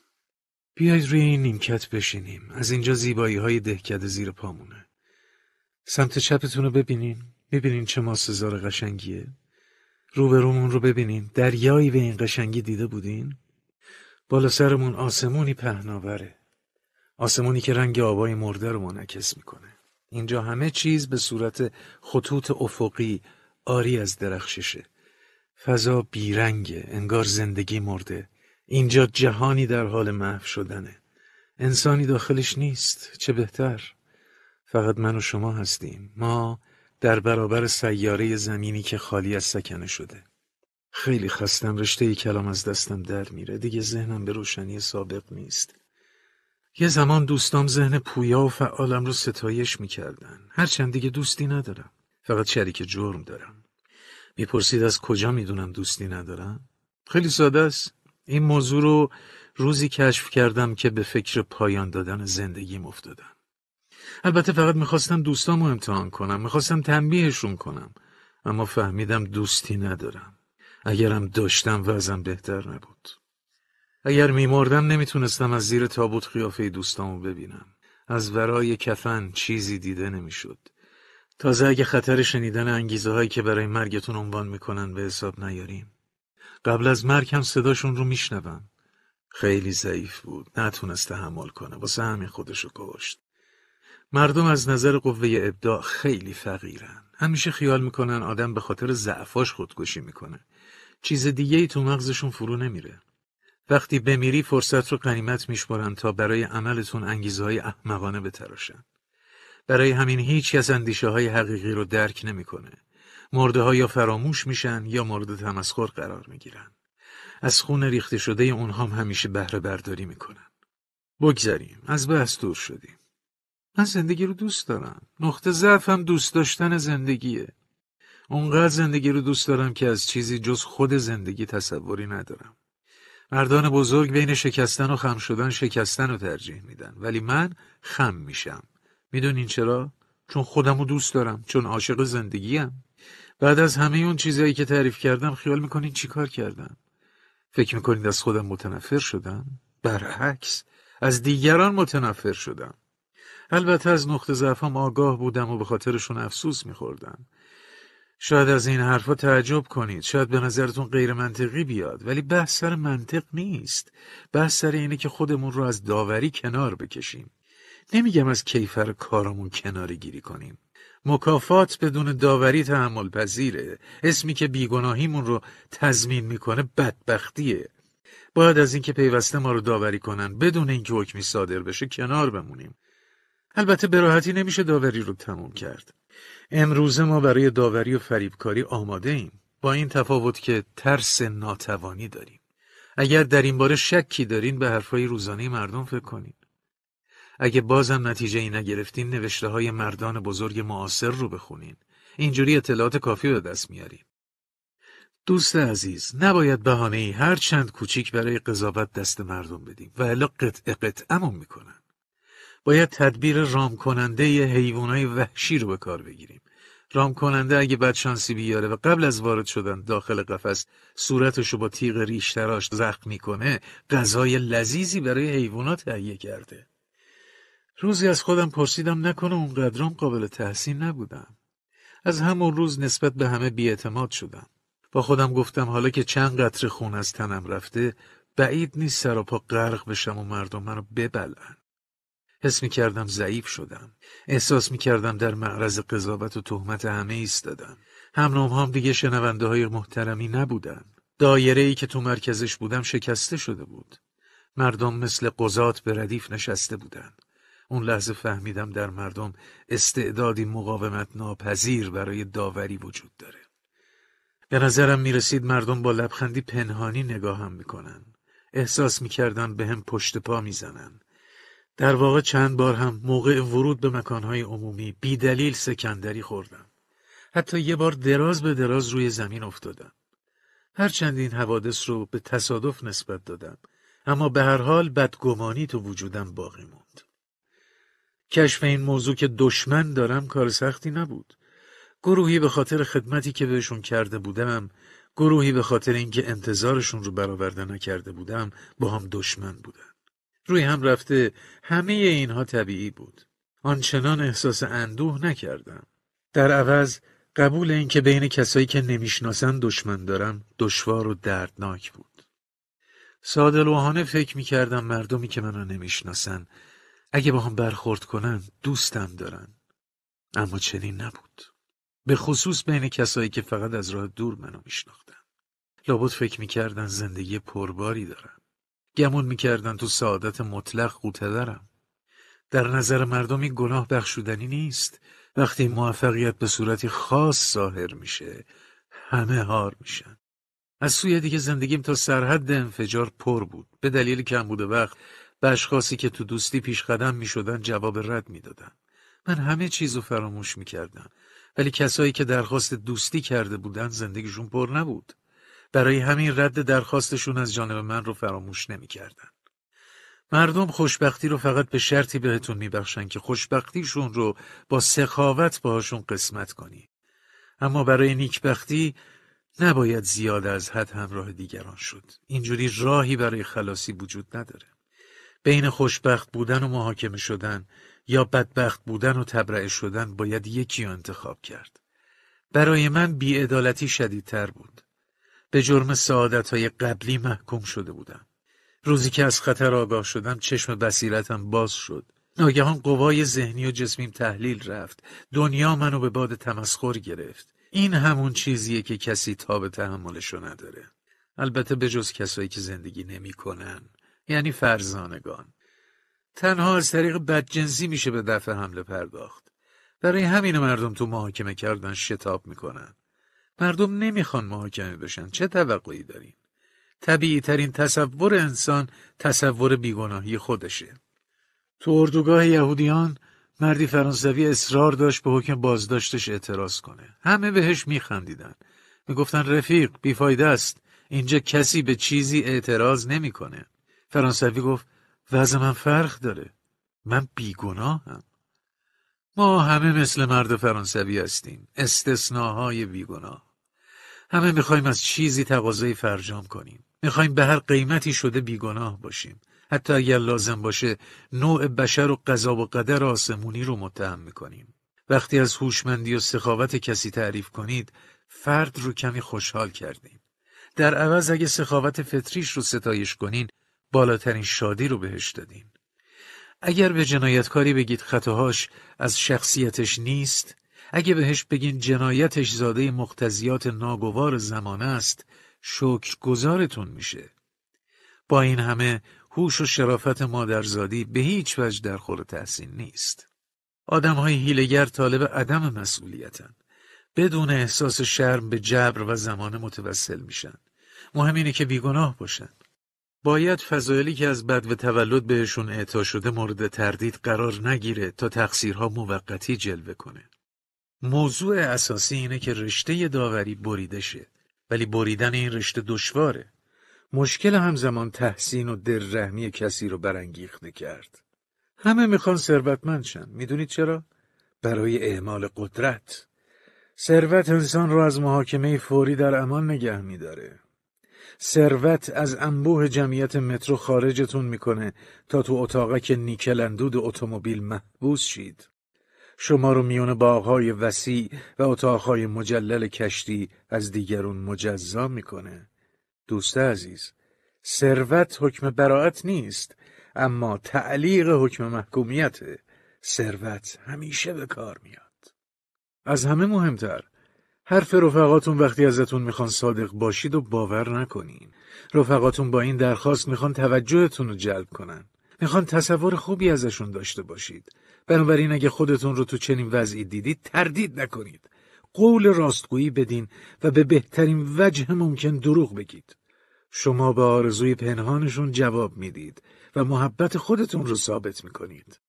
بیایید روی این نیمکت بشینیم. از اینجا زیبایی های دهکده زیر پامونه. سمت چپتون رو ببینین. ببینین چه ماسزار قشنگیه؟ روبرومون رو ببینین. دریایی به این قشنگی دیده بودین؟ بالا سرمون آسمونی پهناوره. آسمونی که رنگ آبای مرده رو منعکس میکنه. اینجا همه چیز به صورت خطوط افقی آری از درخششه. فضا بیرنگه، انگار زندگی مرده. اینجا جهانی در حال محو شدنه. انسانی داخلش نیست، چه بهتر. فقط من و شما هستیم. ما در برابر سیاره زمینی که خالی از سکنه شده. خیلی خستم رشته کلام از دستم در میره دیگه ذهنم به روشنی سابق نیست یه زمان دوستام ذهن پویا و فعالم رو ستایش میکردن. هرچند دیگه دوستی ندارم. فقط شریک جرم دارم. میپرسید از کجا میدونم دوستی ندارم؟ خیلی ساده است. این موضوع رو روزی کشف کردم که به فکر پایان دادن زندگی افتادم. البته فقط میخواستم دوستام رو امتحان کنم. میخواستم تنبیهشون کنم. اما فهمیدم دوستی ندارم. اگرم داشتم وزن بهتر نبود. اگر میمردم نمیتونستم از زیر تابوت قیافه دوستامو ببینم. از ورای کفن چیزی دیده نمیشد. تازه اگه خطر شنیدن انگیزه هایی که برای مرگتون عنوان میکنن به حساب نیاریم. قبل از مرگ هم صداشون رو میشنوم. خیلی ضعیف بود. نتونست تحمل کنه. واسه همین خودشو کشت. مردم از نظر قوه ابداع خیلی فقیرن. همیشه خیال میکنن آدم به خاطر ضعفاش خودکشی میکنه. چیز دیگه ای تو مغزشون فرو نمیره. وقتی بمیری فرصت رو قنیمت میشمارن تا برای عملتون انگیزه های احمقانه بتراشن. برای همین هیچ از اندیشه های حقیقی رو درک نمیکنه. مرده ها یا فراموش میشن یا مورد تمسخر قرار میگیرن. از خون ریخته شده اونها هم همیشه بهره برداری میکنن. بگذریم از بحث دور شدیم. من زندگی رو دوست دارم. نقطه ضعفم دوست داشتن زندگیه. اونقدر زندگی رو دوست دارم که از چیزی جز خود زندگی تصوری ندارم. مردان بزرگ بین شکستن و خم شدن شکستن رو ترجیح میدن ولی من خم میشم میدونین چرا چون خودم رو دوست دارم چون عاشق زندگیم بعد از همه اون چیزهایی که تعریف کردم خیال میکنین چیکار کردم فکر میکنید از خودم متنفر شدم برعکس از دیگران متنفر شدم البته از نقطه ضعفم آگاه بودم و به خاطرشون افسوس میخوردم شاید از این حرفها تعجب کنید شاید به نظرتون غیر منطقی بیاد ولی بحث سر منطق نیست بحث سر اینه که خودمون رو از داوری کنار بکشیم نمیگم از کیفر کارمون کناره گیری کنیم مکافات بدون داوری تحمل پذیره اسمی که بیگناهیمون رو تضمین میکنه بدبختیه باید از اینکه پیوسته ما رو داوری کنن بدون اینکه حکمی صادر بشه کنار بمونیم البته به راحتی نمیشه داوری رو تموم کرد امروز ما برای داوری و فریبکاری آماده ایم با این تفاوت که ترس ناتوانی داریم اگر در این باره شکی دارین به حرفهای روزانه مردم فکر کنین اگه بازم نتیجه ای نگرفتین نوشته های مردان بزرگ معاصر رو بخونین اینجوری اطلاعات کافی به دست میارین دوست عزیز نباید بهانه ای هر چند کوچیک برای قضاوت دست مردم بدیم و الا قطع قطعمون میکنن باید تدبیر رام کننده حیوانای وحشی رو به کار بگیریم رام کننده اگه بدشانسی بیاره و قبل از وارد شدن داخل قفس صورتش با تیغ ریش تراش زخم میکنه غذای لذیذی برای حیوانات تهیه کرده روزی از خودم پرسیدم نکنه اونقدرام قابل تحسین نبودم از همون روز نسبت به همه بیاعتماد شدم با خودم گفتم حالا که چند قطره خون از تنم رفته بعید نیست پا غرق بشم و مردم رو ببلن حس می کردم ضعیف شدم احساس می کردم در معرض قضاوت و تهمت همه ایستادم نوم هم دیگه شنونده های محترمی نبودن دایره ای که تو مرکزش بودم شکسته شده بود مردم مثل قضات به ردیف نشسته بودن اون لحظه فهمیدم در مردم استعدادی مقاومت ناپذیر برای داوری وجود داره. به نظرم می رسید مردم با لبخندی پنهانی نگاهم کنن احساس میکردم به هم پشت پا زنن در واقع چند بار هم موقع ورود به مکانهای عمومی بی دلیل سکندری خوردم. حتی یه بار دراز به دراز روی زمین افتادم. هرچند این حوادث رو به تصادف نسبت دادم اما به هر حال بدگمانی تو وجودم باقی موند. کشف این موضوع که دشمن دارم کار سختی نبود. گروهی به خاطر خدمتی که بهشون کرده بودم، گروهی به خاطر اینکه انتظارشون رو برآورده نکرده بودم، با هم دشمن بودن. روی هم رفته همه اینها طبیعی بود. آنچنان احساس اندوه نکردم. در عوض قبول اینکه بین کسایی که نمیشناسن دشمن دارم دشوار و دردناک بود. ساده فکر میکردم مردمی که منو نمیشناسن اگه با هم برخورد کنن دوستم دارن. اما چنین نبود. به خصوص بین کسایی که فقط از راه دور منو میشناختن. لابد فکر میکردن زندگی پرباری دارم. گمون میکردن تو سعادت مطلق قوته دارم. در نظر مردمی گناه بخشودنی نیست وقتی موفقیت به صورتی خاص ظاهر میشه همه هار میشن از سوی دیگه زندگیم تا سرحد انفجار پر بود به دلیل کم وقت به اشخاصی که تو دوستی پیش قدم میشدن جواب رد میدادن. من همه چیز رو فراموش میکردم ولی کسایی که درخواست دوستی کرده بودن زندگیشون پر نبود برای همین رد درخواستشون از جانب من رو فراموش نمیکردن. مردم خوشبختی رو فقط به شرطی بهتون میبخشن که خوشبختیشون رو با سخاوت باهاشون قسمت کنی. اما برای نیکبختی نباید زیاد از حد همراه دیگران شد. اینجوری راهی برای خلاصی وجود نداره. بین خوشبخت بودن و محاکمه شدن یا بدبخت بودن و تبرعه شدن باید یکی انتخاب کرد. برای من بیعدالتی شدیدتر بود. به جرم سعادتهای قبلی محکوم شده بودم. روزی که از خطر آگاه شدم چشم بصیرتم باز شد. ناگهان قوای ذهنی و جسمیم تحلیل رفت. دنیا منو به باد تمسخر گرفت. این همون چیزیه که کسی تاب تحملشو نداره. البته به جز کسایی که زندگی نمیکنن یعنی فرزانگان. تنها از طریق بدجنسی میشه به دفع حمله پرداخت. برای همین مردم تو محاکمه کردن شتاب میکنن. مردم نمیخوان محاکمه بشن چه توقعی دارین طبیعی ترین تصور انسان تصور بیگناهی خودشه تو اردوگاه یهودیان مردی فرانسوی اصرار داشت به حکم بازداشتش اعتراض کنه همه بهش میخندیدن میگفتن رفیق بیفایده است اینجا کسی به چیزی اعتراض نمیکنه فرانسوی گفت وضع من فرق داره من بیگناهم ما همه مثل مرد فرانسوی هستیم استثناهای بیگناه همه میخوایم از چیزی تقاضای فرجام کنیم. میخوایم به هر قیمتی شده بیگناه باشیم. حتی اگر لازم باشه نوع بشر و قضا و قدر آسمونی رو متهم میکنیم. وقتی از هوشمندی و سخاوت کسی تعریف کنید فرد رو کمی خوشحال کردیم. در عوض اگه سخاوت فطریش رو ستایش کنین بالاترین شادی رو بهش دادین. اگر به جنایتکاری بگید خطاهاش از شخصیتش نیست اگه بهش بگین جنایتش زاده مقتضیات ناگوار زمان است شکر گذارتون میشه با این همه هوش و شرافت مادرزادی به هیچ وجه در خور تحسین نیست آدم های هیلگر طالب عدم مسئولیتن بدون احساس شرم به جبر و زمانه متوسل میشن مهم اینه که بیگناه باشن باید فضایلی که از بد و تولد بهشون اعطا شده مورد تردید قرار نگیره تا تقصیرها موقتی جلوه کنه موضوع اساسی اینه که رشته داوری بریده شه ولی بریدن این رشته دشواره مشکل همزمان تحسین و دررحمی کسی رو برانگیخته کرد همه میخوان ثروتمند شن میدونید چرا برای اعمال قدرت ثروت انسان رو از محاکمه فوری در امان نگه میداره ثروت از انبوه جمعیت مترو خارجتون میکنه تا تو اتاقک نیکلندود اتومبیل محبوس شید شما رو میون باغهای وسیع و اتاقهای مجلل کشتی از دیگرون مجزا میکنه. دوست عزیز، ثروت حکم براعت نیست، اما تعلیق حکم محکومیت ثروت همیشه به کار میاد. از همه مهمتر، حرف رفقاتون وقتی ازتون میخوان صادق باشید و باور نکنین. رفقاتون با این درخواست میخوان توجهتون رو جلب کنن. میخوان تصور خوبی ازشون داشته باشید. بنابراین اگه خودتون رو تو چنین وضعی دیدید تردید نکنید. قول راستگویی بدین و به بهترین وجه ممکن دروغ بگید. شما به آرزوی پنهانشون جواب میدید و محبت خودتون رو ثابت میکنید.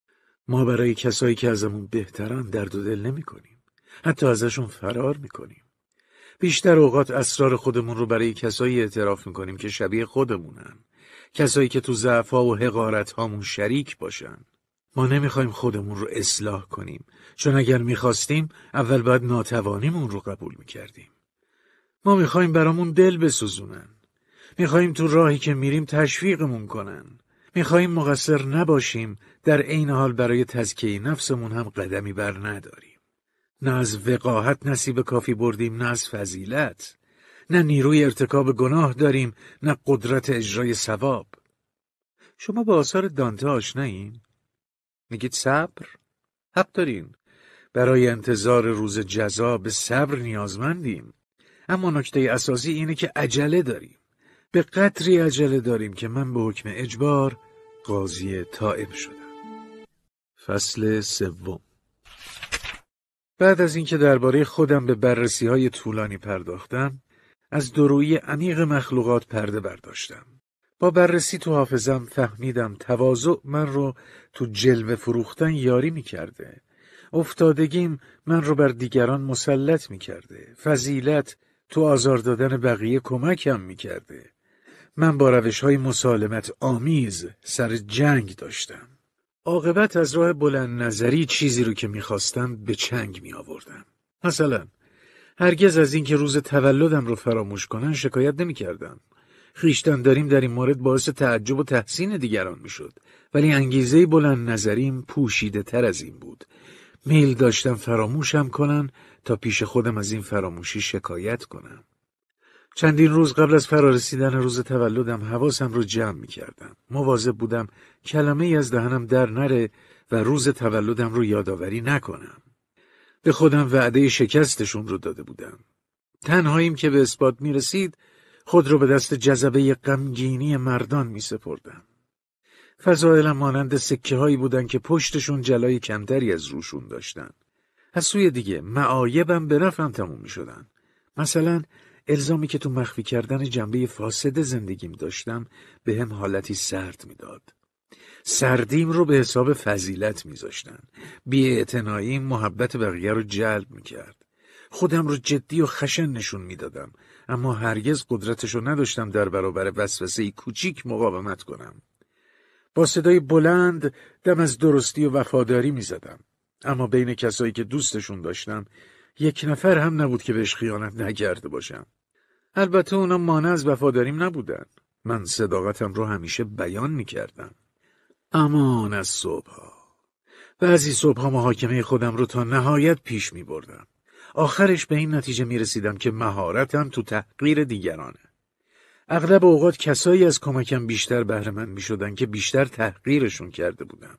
ما برای کسایی که ازمون بهتران درد و دل نمیکنیم. حتی ازشون فرار میکنیم. بیشتر اوقات اسرار خودمون رو برای کسایی اعتراف میکنیم که شبیه خودمونن. کسایی که تو زعفا و حقارت هامون شریک باشن ما نمیخوایم خودمون رو اصلاح کنیم چون اگر میخواستیم اول باید ناتوانیمون رو قبول میکردیم ما میخوایم برامون دل بسوزونن میخوایم تو راهی که میریم تشویقمون کنن میخوایم مقصر نباشیم در عین حال برای تزکیه نفسمون هم قدمی بر نداریم نه از وقاحت نصیب کافی بردیم نه از فضیلت نه نیروی ارتکاب گناه داریم نه قدرت اجرای ثواب شما با آثار دانته آشنایین؟ میگید صبر حق دارین برای انتظار روز جزا به صبر نیازمندیم اما نکته اساسی اینه که عجله داریم به قدری عجله داریم که من به حکم اجبار قاضی تائب شدم فصل سوم بعد از اینکه درباره خودم به بررسی های طولانی پرداختم از دروی عمیق مخلوقات پرده برداشتم. با بررسی تو حافظم فهمیدم تواضع من رو تو جلوه فروختن یاری میکرده. افتادگیم من رو بر دیگران مسلط میکرده. فضیلت تو آزار دادن بقیه کمکم میکرده. من با روش های مسالمت آمیز سر جنگ داشتم. عاقبت از راه بلند نظری چیزی رو که میخواستم به چنگ می آوردم. مثلا هرگز از اینکه روز تولدم رو فراموش کنن شکایت نمیکردم. خیشتن داریم در این مورد باعث تعجب و تحسین دیگران میشد ولی انگیزه بلند نظریم پوشیده تر از این بود. میل داشتم فراموشم کنن تا پیش خودم از این فراموشی شکایت کنم. چندین روز قبل از فرارسیدن روز تولدم حواسم رو جمع می کردم. مواظب بودم کلمه ای از دهنم در نره و روز تولدم رو یادآوری نکنم. به خودم وعده شکستشون رو داده بودم. تنهاییم که به اثبات می رسید خود رو به دست جذبه غمگینی مردان می سپردم. فضایلم مانند سکه هایی بودن که پشتشون جلای کمتری از روشون داشتن. از سوی دیگه معایبم به رفم تموم می شدن. مثلا الزامی که تو مخفی کردن جنبه فاسد زندگیم داشتم به هم حالتی سرد میداد. سردیم رو به حساب فضیلت میذاشتن اعتنایی محبت بقیه رو جلب میکرد خودم رو جدی و خشن نشون میدادم اما هرگز قدرتش رو نداشتم در برابر وسوسه کوچیک مقاومت کنم با صدای بلند دم از درستی و وفاداری میزدم اما بین کسایی که دوستشون داشتم یک نفر هم نبود که بهش خیانت نکرده باشم البته اونا مانع از وفاداریم نبودن من صداقتم رو همیشه بیان میکردم امان از صبحها بعضی صبحها محاکمه خودم رو تا نهایت پیش می بردم. آخرش به این نتیجه می رسیدم که مهارتم تو تحقیر دیگرانه. اغلب اوقات کسایی از کمکم بیشتر بهره من می شدن که بیشتر تحقیرشون کرده بودم.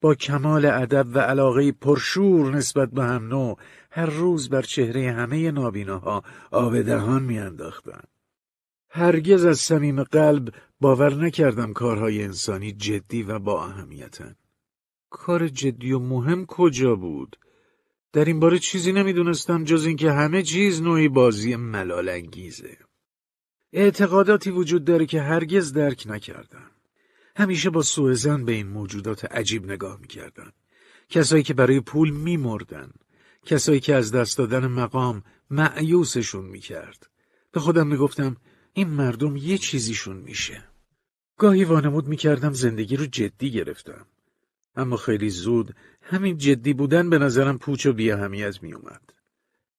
با کمال ادب و علاقه پرشور نسبت به هم نوع هر روز بر چهره همه نابیناها آب دهان میانداختند هرگز از صمیم قلب باور نکردم کارهای انسانی جدی و با اهمیتن. کار جدی و مهم کجا بود؟ در این باره چیزی نمیدونستم جز اینکه همه چیز نوعی بازی ملال انگیزه. اعتقاداتی وجود داره که هرگز درک نکردم. همیشه با سوء زن به این موجودات عجیب نگاه میکردم. کسایی که برای پول میمردن. کسایی که از دست دادن مقام معیوسشون میکرد. به خودم میگفتم این مردم یه چیزیشون میشه. گاهی وانمود میکردم زندگی رو جدی گرفتم. اما خیلی زود همین جدی بودن به نظرم پوچ و بیاهمیت میومد.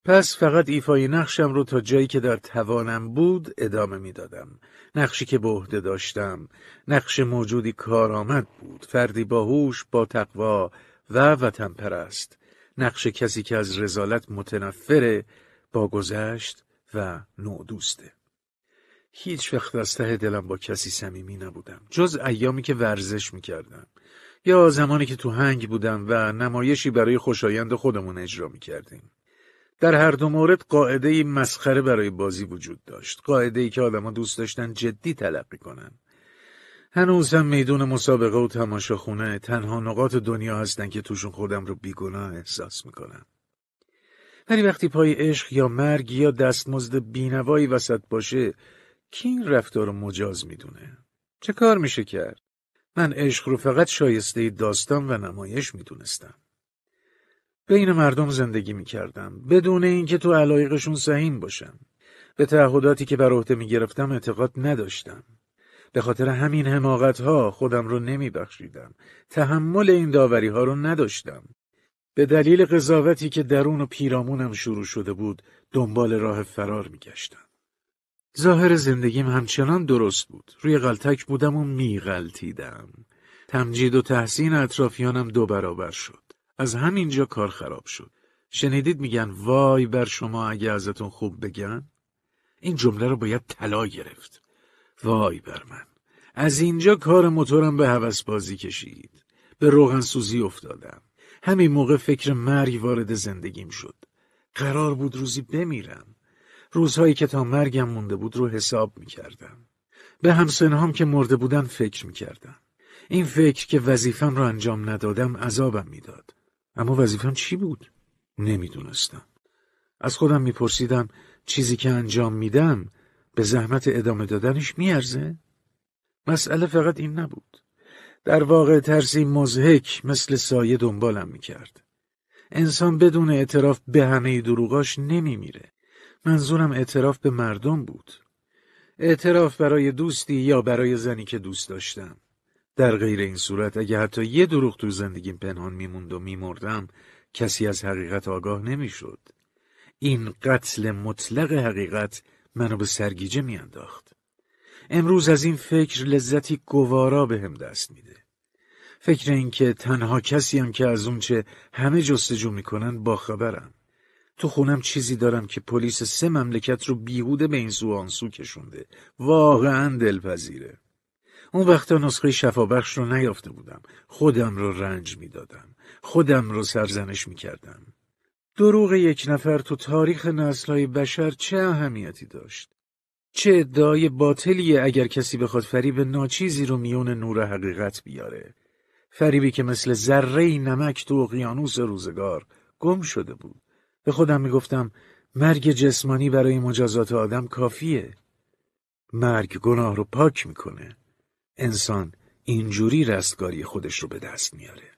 پس فقط ایفای نقشم رو تا جایی که در توانم بود ادامه میدادم. نقشی که به عهده داشتم، نقش موجودی کارآمد بود، فردی باهوش، با تقوا و وطن پرست. نقش کسی که از رزالت متنفره، با گذشت و نودوسته. هیچ وقت از ته دلم با کسی صمیمی نبودم جز ایامی که ورزش میکردم یا زمانی که تو هنگ بودم و نمایشی برای خوشایند خودمون اجرا میکردیم در هر دو مورد قاعده مسخره برای بازی وجود داشت قاعده ای که آدما دوست داشتن جدی تلقی کنن هم میدون مسابقه و خونه تنها نقاط دنیا هستن که توشون خودم رو بیگناه احساس میکنم ولی وقتی پای عشق یا مرگ یا دستمزد بینوایی وسط باشه کی این رفتار رو مجاز میدونه؟ چه کار میشه کرد؟ من عشق رو فقط شایسته داستان و نمایش میدونستم. بین مردم زندگی میکردم بدون اینکه تو علایقشون سهیم باشم. به تعهداتی که بر عهده میگرفتم اعتقاد نداشتم. به خاطر همین حماقت ها خودم رو نمی بخشیدم. تحمل این داوری ها رو نداشتم. به دلیل قضاوتی که درون و پیرامونم شروع شده بود دنبال راه فرار می گشتم. ظاهر زندگیم همچنان درست بود. روی غلطک بودم و میغلطیدم. تمجید و تحسین اطرافیانم دو برابر شد. از همینجا کار خراب شد. شنیدید میگن وای بر شما اگه ازتون خوب بگن؟ این جمله رو باید طلا گرفت. وای بر من. از اینجا کار موتورم به هوس بازی کشید. به روغن سوزی افتادم. همین موقع فکر مرگ وارد زندگیم شد. قرار بود روزی بمیرم. روزهایی که تا مرگم مونده بود رو حساب میکردم. به همسنهام که مرده بودن فکر کردم. این فکر که وظیفم رو انجام ندادم عذابم میداد. اما وظیفم چی بود؟ نمیدونستم. از خودم پرسیدم چیزی که انجام میدم به زحمت ادامه دادنش میارزه؟ مسئله فقط این نبود. در واقع ترسی مزهک مثل سایه دنبالم میکرد. انسان بدون اعتراف به همه دروغاش نمیمیره. منظورم اعتراف به مردم بود. اعتراف برای دوستی یا برای زنی که دوست داشتم. در غیر این صورت اگر حتی یه دروغ تو زندگیم پنهان میموند و میمردم کسی از حقیقت آگاه نمیشد. این قتل مطلق حقیقت منو به سرگیجه میانداخت. امروز از این فکر لذتی گوارا به هم دست میده. فکر اینکه تنها کسی هم که از اونچه همه جستجو میکنن باخبرم. تو خونم چیزی دارم که پلیس سه مملکت رو بیهوده به این سو آنسو کشونده واقعا دلپذیره اون وقتا نسخه شفابخش رو نیافته بودم خودم رو رنج میدادم خودم رو سرزنش میکردم دروغ یک نفر تو تاریخ نسلهای بشر چه اهمیتی داشت چه ادعای باطلیه اگر کسی بخواد فریب ناچیزی رو میون نور حقیقت بیاره فریبی که مثل ذره نمک تو اقیانوس روزگار گم شده بود به خودم میگفتم مرگ جسمانی برای مجازات آدم کافیه. مرگ گناه رو پاک میکنه. انسان اینجوری رستگاری خودش رو به دست میاره.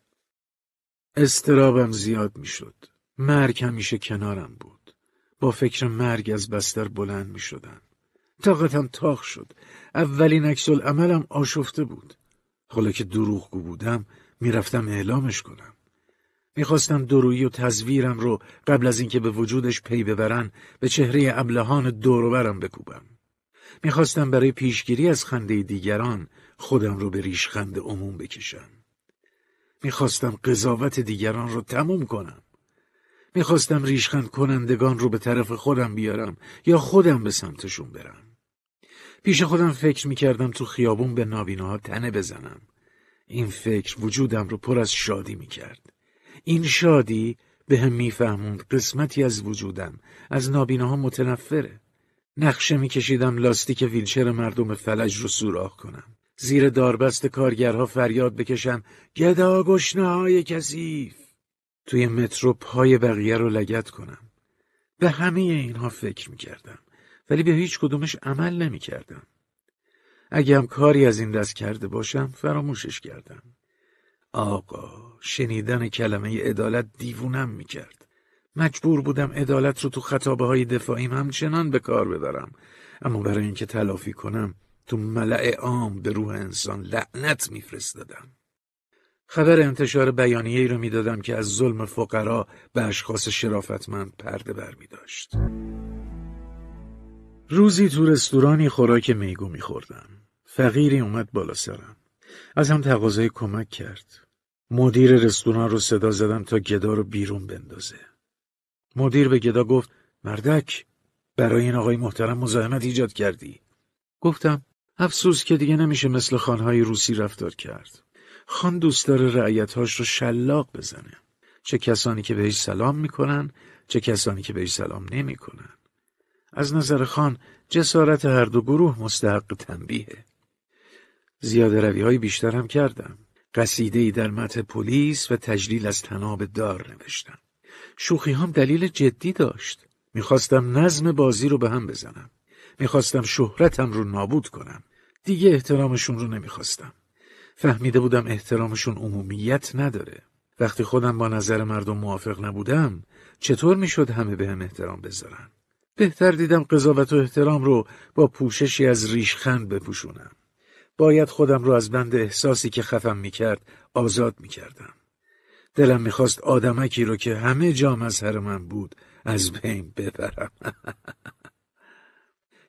استرابم زیاد میشد. مرگ همیشه کنارم بود. با فکر مرگ از بستر بلند می شدم. طاقتم تاخ شد. اولین عکس عملم آشفته بود. حالا که دروغگو بودم میرفتم اعلامش کنم. میخواستم دروی و تزویرم رو قبل از اینکه به وجودش پی ببرن به چهره ابلهان دوروبرم بکوبم. میخواستم برای پیشگیری از خنده دیگران خودم رو به ریشخند عموم بکشم. میخواستم قضاوت دیگران رو تموم کنم. میخواستم ریشخند کنندگان رو به طرف خودم بیارم یا خودم به سمتشون برم. پیش خودم فکر میکردم تو خیابون به نابیناها تنه بزنم. این فکر وجودم رو پر از شادی میکرد. این شادی به هم میفهموند قسمتی از وجودم از نابیناها متنفره نقشه میکشیدم لاستیک ویلچر مردم فلج رو سوراخ کنم زیر داربست کارگرها فریاد بکشم گدا گشنه های توی مترو پای بقیه رو لگت کنم به همه اینها فکر میکردم ولی به هیچ کدومش عمل نمیکردم اگه هم کاری از این دست کرده باشم فراموشش کردم آقا شنیدن کلمه عدالت دیوونم میکرد. مجبور بودم عدالت رو تو خطابه های دفاعیم همچنان به کار ببرم اما برای اینکه تلافی کنم تو ملع عام به روح انسان لعنت میفرستادم خبر انتشار بیانیه ای رو میدادم که از ظلم فقرا به اشخاص شرافتمند پرده بر می داشت. روزی تو رستورانی خوراک میگو میخوردم فقیری اومد بالا سرم از هم تقاضای کمک کرد مدیر رستوران رو صدا زدم تا گدا رو بیرون بندازه. مدیر به گدا گفت مردک برای این آقای محترم مزاحمت ایجاد کردی. گفتم افسوس که دیگه نمیشه مثل خانهای روسی رفتار کرد. خان دوست داره رعیتهاش رو شلاق بزنه. چه کسانی که بهش سلام میکنن، چه کسانی که بهش سلام نمیکنن. از نظر خان جسارت هر دو گروه مستحق تنبیهه. زیاده روی های بیشتر هم کردم. قصیده ای در متن پلیس و تجلیل از تناب دار نوشتم. شوخی هم دلیل جدی داشت. میخواستم نظم بازی رو به هم بزنم. میخواستم شهرتم رو نابود کنم. دیگه احترامشون رو نمیخواستم. فهمیده بودم احترامشون عمومیت نداره. وقتی خودم با نظر مردم موافق نبودم چطور میشد همه به هم احترام بذارن؟ بهتر دیدم قضاوت و احترام رو با پوششی از ریشخند بپوشونم. باید خودم را از بند احساسی که خفم میکرد آزاد میکردم. دلم میخواست آدمکی رو که همه جا مظهر من بود از بین ببرم.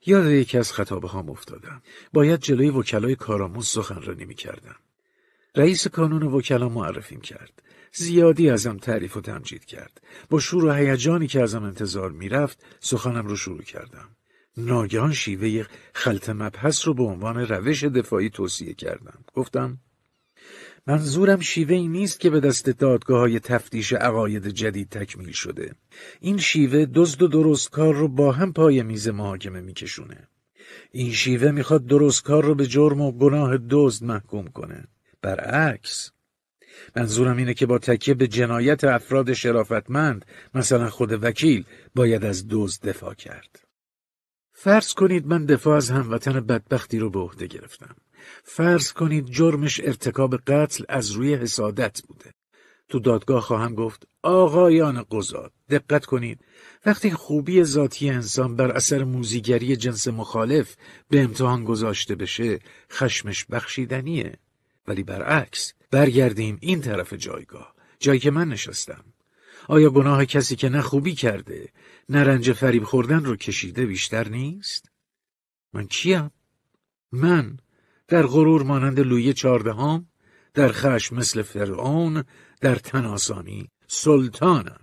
یاد یکی از خطابه هام افتادم. باید جلوی وکلای کارآموز سخنرانی میکردم. رئیس کانون وکلا معرفیم کرد. زیادی ازم تعریف و تمجید کرد. با شور و هیجانی که ازم انتظار میرفت سخنم رو شروع کردم. ناگهان شیوه خلط مبحث رو به عنوان روش دفاعی توصیه کردم گفتم منظورم شیوه ای نیست که به دست دادگاه های تفتیش عقاید جدید تکمیل شده. این شیوه دزد و درست کار رو با هم پای میز محاکمه میکشونه. این شیوه میخواد کار رو به جرم و گناه دزد محکوم کنه. برعکس منظورم اینه که با تکیه به جنایت افراد شرافتمند مثلا خود وکیل باید از دزد دفاع کرد. فرض کنید من دفاع از هموطن بدبختی رو به عهده گرفتم. فرض کنید جرمش ارتکاب قتل از روی حسادت بوده. تو دادگاه خواهم گفت آقایان قضات دقت کنید وقتی خوبی ذاتی انسان بر اثر موزیگری جنس مخالف به امتحان گذاشته بشه خشمش بخشیدنیه ولی برعکس برگردیم این طرف جایگاه جایی که من نشستم آیا گناه کسی که نه خوبی کرده نرنج فریب خوردن رو کشیده بیشتر نیست؟ من کیم؟ من در غرور مانند لوی چهاردهم در خشم مثل فرعون در تناسانی سلطانم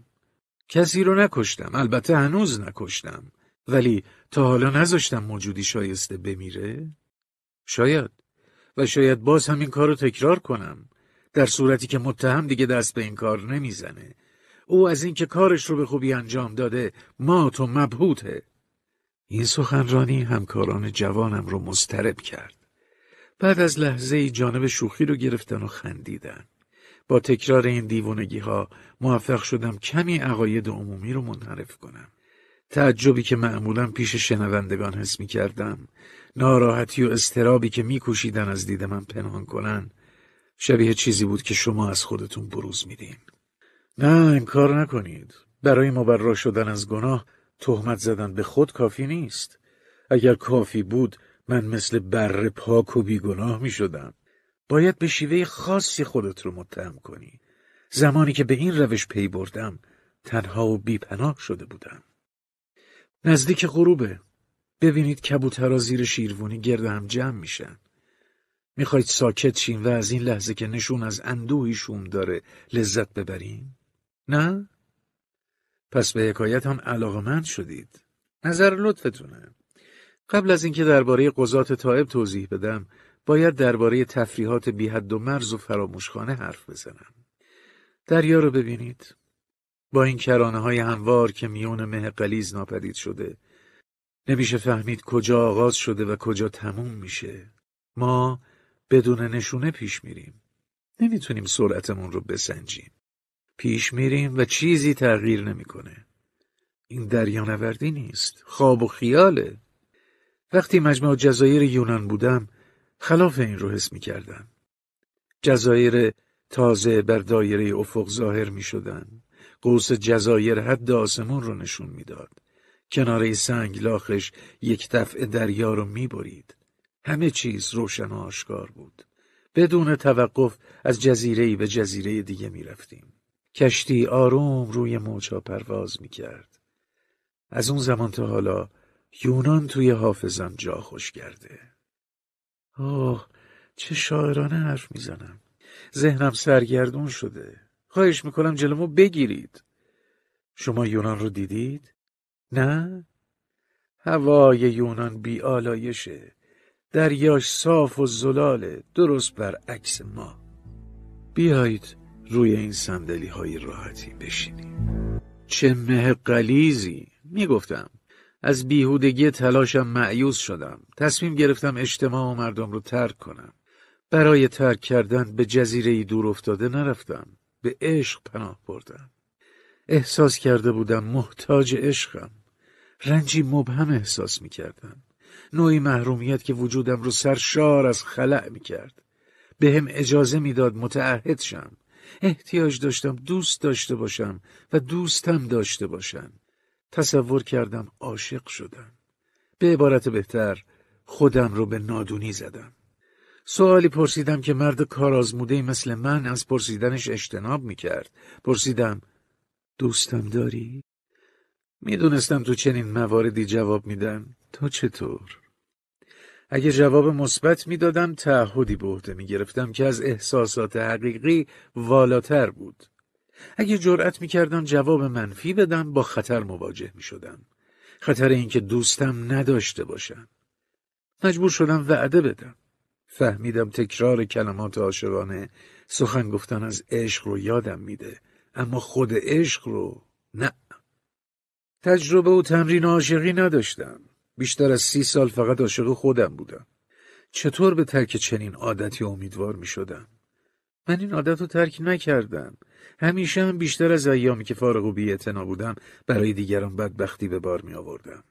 کسی رو نکشتم البته هنوز نکشتم ولی تا حالا نذاشتم موجودی شایسته بمیره شاید و شاید باز همین کار رو تکرار کنم در صورتی که متهم دیگه دست به این کار نمیزنه او از اینکه کارش رو به خوبی انجام داده مات و مبهوته این سخنرانی همکاران جوانم رو مسترب کرد بعد از لحظه ای جانب شوخی رو گرفتن و خندیدن با تکرار این دیوانگی ها موفق شدم کمی عقاید عمومی رو منحرف کنم تعجبی که معمولا پیش شنوندگان حس می کردم ناراحتی و استرابی که میکوشیدن از دید من پنهان کنن شبیه چیزی بود که شما از خودتون بروز میدین نه انکار نکنید برای مبرا شدن از گناه تهمت زدن به خود کافی نیست اگر کافی بود من مثل بره پاک و بیگناه می شدم باید به شیوه خاصی خودت رو متهم کنی زمانی که به این روش پی بردم تنها و بیپناه شده بودم نزدیک غروبه ببینید کبوترها زیر شیروانی گرد هم جمع میشن میخواید ساکت شین و از این لحظه که نشون از اندوهی شوم داره لذت ببریم نه؟ پس به حکایت هم علاقمند شدید. نظر لطفتونه. قبل از اینکه درباره قضات طائب توضیح بدم، باید درباره تفریحات بی حد و مرز و فراموشخانه حرف بزنم. دریا رو ببینید. با این کرانه های هموار که میون مه قلیز ناپدید شده، نمیشه فهمید کجا آغاز شده و کجا تموم میشه. ما بدون نشونه پیش میریم. نمیتونیم سرعتمون رو بسنجیم. پیش میریم و چیزی تغییر نمیکنه. این دریانوردی نیست، خواب و خیاله. وقتی مجمع جزایر یونان بودم، خلاف این رو حس میکردم. جزایر تازه بر دایره افق ظاهر می شدن. قوس جزایر حد آسمون رو نشون میداد. کناره سنگ لاخش یک دفعه دریا رو می برید. همه چیز روشن و آشکار بود. بدون توقف از جزیره به جزیره دیگه می رفتیم. کشتی آروم روی موجا پرواز می کرد. از اون زمان تا حالا یونان توی حافظم جا خوش کرده. آه چه شاعرانه حرف میزنم. ذهنم سرگردون شده. خواهش میکنم جلومو بگیرید. شما یونان رو دیدید؟ نه؟ هوای یونان بیالایشه. دریاش صاف و زلاله درست برعکس ما. بیایید روی این سندلی های راحتی بشینی چه مه قلیزی میگفتم از بیهودگی تلاشم معیوز شدم تصمیم گرفتم اجتماع و مردم رو ترک کنم برای ترک کردن به جزیره دور افتاده نرفتم به عشق پناه بردم احساس کرده بودم محتاج عشقم رنجی مبهم احساس می کردم نوعی محرومیت که وجودم رو سرشار از خلع می کرد به هم اجازه میداد متعهد شم احتیاج داشتم دوست داشته باشم و دوستم داشته باشم. تصور کردم عاشق شدم. به عبارت بهتر خودم رو به نادونی زدم. سوالی پرسیدم که مرد کارآزموده مثل من از پرسیدنش اجتناب میکرد. پرسیدم دوستم داری؟ میدونستم تو چنین مواردی جواب میدم. تو چطور؟ اگه جواب مثبت میدادم تعهدی به عهده میگرفتم که از احساسات حقیقی والاتر بود اگه جرأت میکردم جواب منفی بدم با خطر مواجه میشدم خطر اینکه دوستم نداشته باشم مجبور شدم وعده بدم فهمیدم تکرار کلمات عاشقانه سخن گفتن از عشق رو یادم میده اما خود عشق رو نه تجربه و تمرین عاشقی نداشتم بیشتر از سی سال فقط عاشق خودم بودم. چطور به ترک چنین عادتی امیدوار می شدم؟ من این عادت رو ترک نکردم. همیشه هم بیشتر از ایامی که فارغ و بیعتنا بودم برای دیگران بدبختی به بار می آوردم.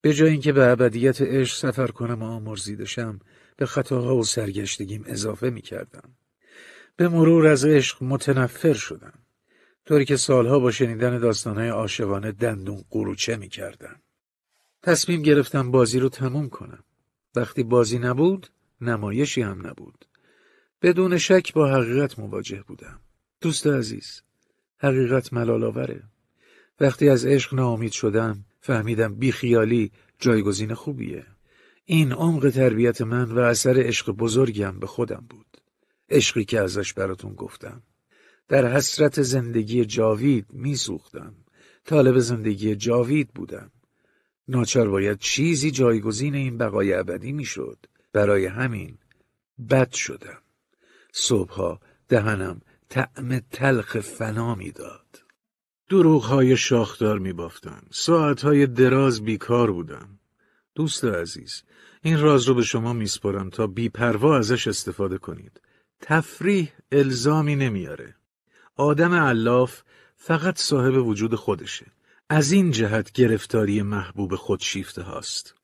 به جای اینکه به ابدیت عشق سفر کنم و آمرزیدشم به خطاها و سرگشتگیم اضافه می کردم. به مرور از عشق متنفر شدم. طوری که سالها با شنیدن داستانهای عاشقانه دندون قروچه می کردم. تصمیم گرفتم بازی رو تموم کنم. وقتی بازی نبود، نمایشی هم نبود. بدون شک با حقیقت مواجه بودم. دوست عزیز، حقیقت ملال وقتی از عشق ناامید شدم، فهمیدم بیخیالی جایگزین خوبیه. این عمق تربیت من و اثر عشق بزرگیم به خودم بود. عشقی که ازش براتون گفتم. در حسرت زندگی جاوید میسوختم. طالب زندگی جاوید بودم. ناچار باید چیزی جایگزین این بقای ابدی میشد برای همین بد شدم صبحها دهنم طعم تلخ فنا میداد های شاخدار ساعت های دراز بیکار بودم دوست عزیز این راز رو به شما میسپرم تا بیپروا ازش استفاده کنید تفریح الزامی نمیاره آدم علاف فقط صاحب وجود خودشه از این جهت گرفتاری محبوب خود شیفته هاست.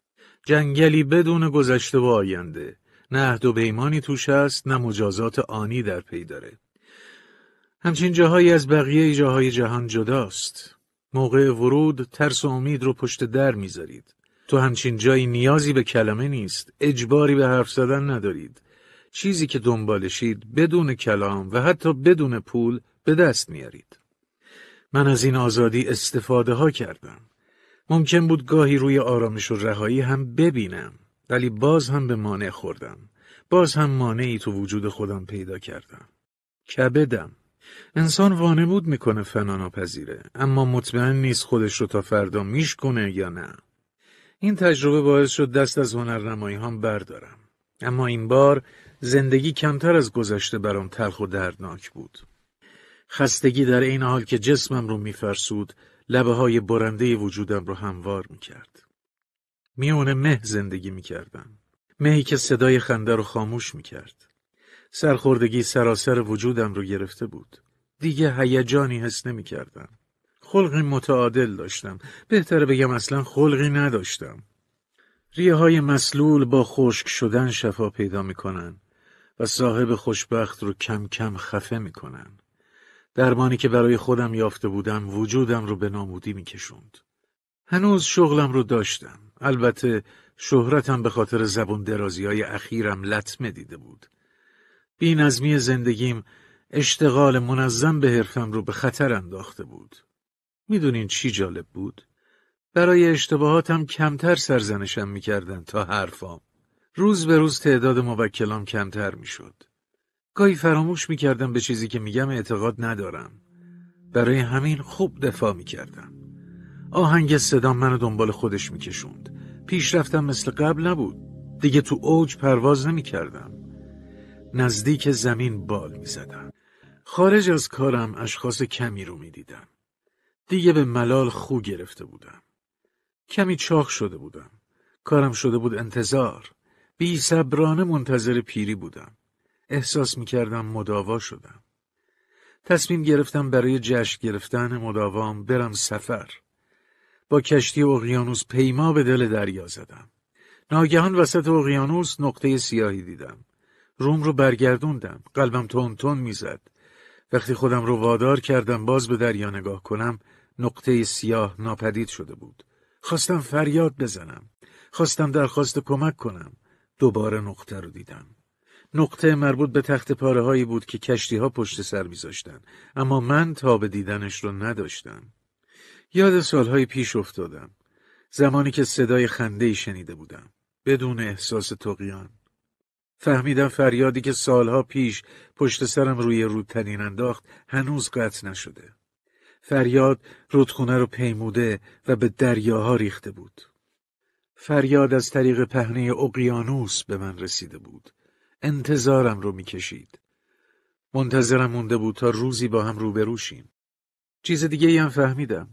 جنگلی بدون گذشته و آینده. نه عهد و بیمانی توش هست نه مجازات آنی در پی داره. همچین جاهایی از بقیه جاهای جهان جداست. موقع ورود ترس و امید رو پشت در میذارید. تو همچین جایی نیازی به کلمه نیست. اجباری به حرف زدن ندارید. چیزی که دنبالشید بدون کلام و حتی بدون پول به دست میارید. من از این آزادی استفاده ها کردم. ممکن بود گاهی روی آرامش و رهایی هم ببینم ولی باز هم به مانع خوردم. باز هم مانعی تو وجود خودم پیدا کردم. کبدم. انسان وانه بود میکنه فنا ناپذیره اما مطمئن نیست خودش رو تا فردا میشکنه یا نه. این تجربه باعث شد دست از هنرنمایی هم بردارم. اما این بار زندگی کمتر از گذشته برام تلخ و دردناک بود. خستگی در این حال که جسمم رو میفرسود لبه های برنده وجودم رو هموار میکرد. میونه مه زندگی میکردم. مهی که صدای خنده رو خاموش میکرد. سرخوردگی سراسر وجودم رو گرفته بود. دیگه هیجانی حس نمیکردم. خلقی متعادل داشتم. بهتره بگم اصلا خلقی نداشتم. ریه های مسلول با خشک شدن شفا پیدا میکنن و صاحب خوشبخت رو کم کم خفه میکنن. درمانی که برای خودم یافته بودم وجودم رو به نامودی میکشوند. هنوز شغلم رو داشتم. البته شهرتم به خاطر زبون درازی های اخیرم لطمه دیده بود. بی نظمی زندگیم اشتغال منظم به حرفم رو به خطر انداخته بود. میدونین چی جالب بود؟ برای اشتباهاتم کمتر سرزنشم میکردن تا حرفام. روز به روز تعداد موکلام کمتر میشد. گاهی فراموش میکردم به چیزی که میگم اعتقاد ندارم برای همین خوب دفاع میکردم آهنگ صدام منو دنبال خودش میکشوند رفتم مثل قبل نبود دیگه تو اوج پرواز نمیکردم نزدیک زمین بال میزدم خارج از کارم اشخاص کمی رو میدیدم دیگه به ملال خو گرفته بودم کمی چاق شده بودم کارم شده بود انتظار بی منتظر پیری بودم احساس می کردم مداوا شدم. تصمیم گرفتم برای جشن گرفتن مداوام برم سفر. با کشتی اقیانوس پیما به دل دریا زدم. ناگهان وسط اقیانوس نقطه سیاهی دیدم. روم رو برگردوندم. قلبم تون تون زد. وقتی خودم رو وادار کردم باز به دریا نگاه کنم نقطه سیاه ناپدید شده بود. خواستم فریاد بزنم. خواستم درخواست کمک کنم. دوباره نقطه رو دیدم. نقطه مربوط به تخت پاره هایی بود که کشتی ها پشت سر زاشتن، اما من تا به دیدنش رو نداشتم یاد سالهای پیش افتادم زمانی که صدای خنده شنیده بودم بدون احساس تقیان فهمیدم فریادی که سالها پیش پشت سرم روی رود تنین انداخت هنوز قطع نشده فریاد رودخونه رو پیموده و به دریاها ریخته بود فریاد از طریق پهنه اقیانوس به من رسیده بود انتظارم رو میکشید. منتظرم مونده بود تا روزی با هم روبرو شیم. چیز دیگه هم فهمیدم.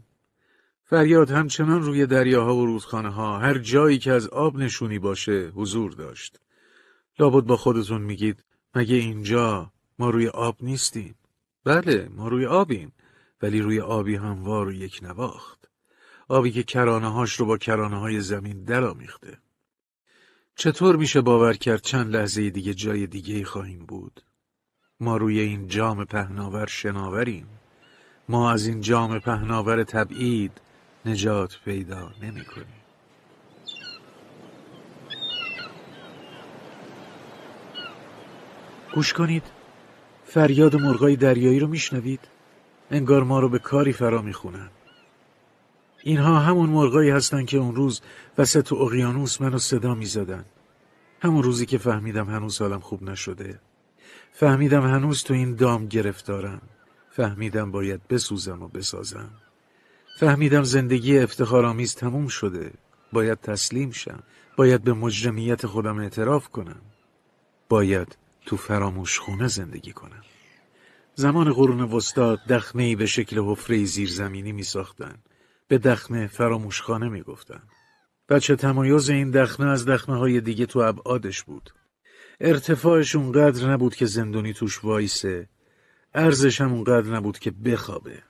فریاد همچنان روی دریاها و رودخانه ها هر جایی که از آب نشونی باشه حضور داشت. لابد با خودتون میگید مگه اینجا ما روی آب نیستیم؟ بله ما روی آبیم ولی روی آبی هموار و یک نواخت. آبی که کرانه هاش رو با کرانه های زمین درآمیخته. چطور میشه باور کرد چند لحظه دیگه جای دیگه خواهیم بود؟ ما روی این جام پهناور شناوریم ما از این جام پهناور تبعید نجات پیدا نمی کنیم. گوش کنید فریاد مرغای دریایی رو میشنوید انگار ما رو به کاری فرا میخونن اینها همون مرغایی هستند که اون روز وسط تو اقیانوس منو صدا میزدن همون روزی که فهمیدم هنوز حالم خوب نشده فهمیدم هنوز تو این دام گرفتارم فهمیدم باید بسوزم و بسازم فهمیدم زندگی افتخارآمیز تموم شده باید تسلیم شم باید به مجرمیت خودم اعتراف کنم باید تو فراموش خونه زندگی کنم زمان قرون وسطا دخمه ای به شکل حفره زیرزمینی می ساختن. به دخمه فراموشخانه می بچه تمایز این دخمه از دخمه های دیگه تو ابعادش بود. ارتفاعش اونقدر نبود که زندونی توش وایسه. ارزش هم اونقدر نبود که بخوابه.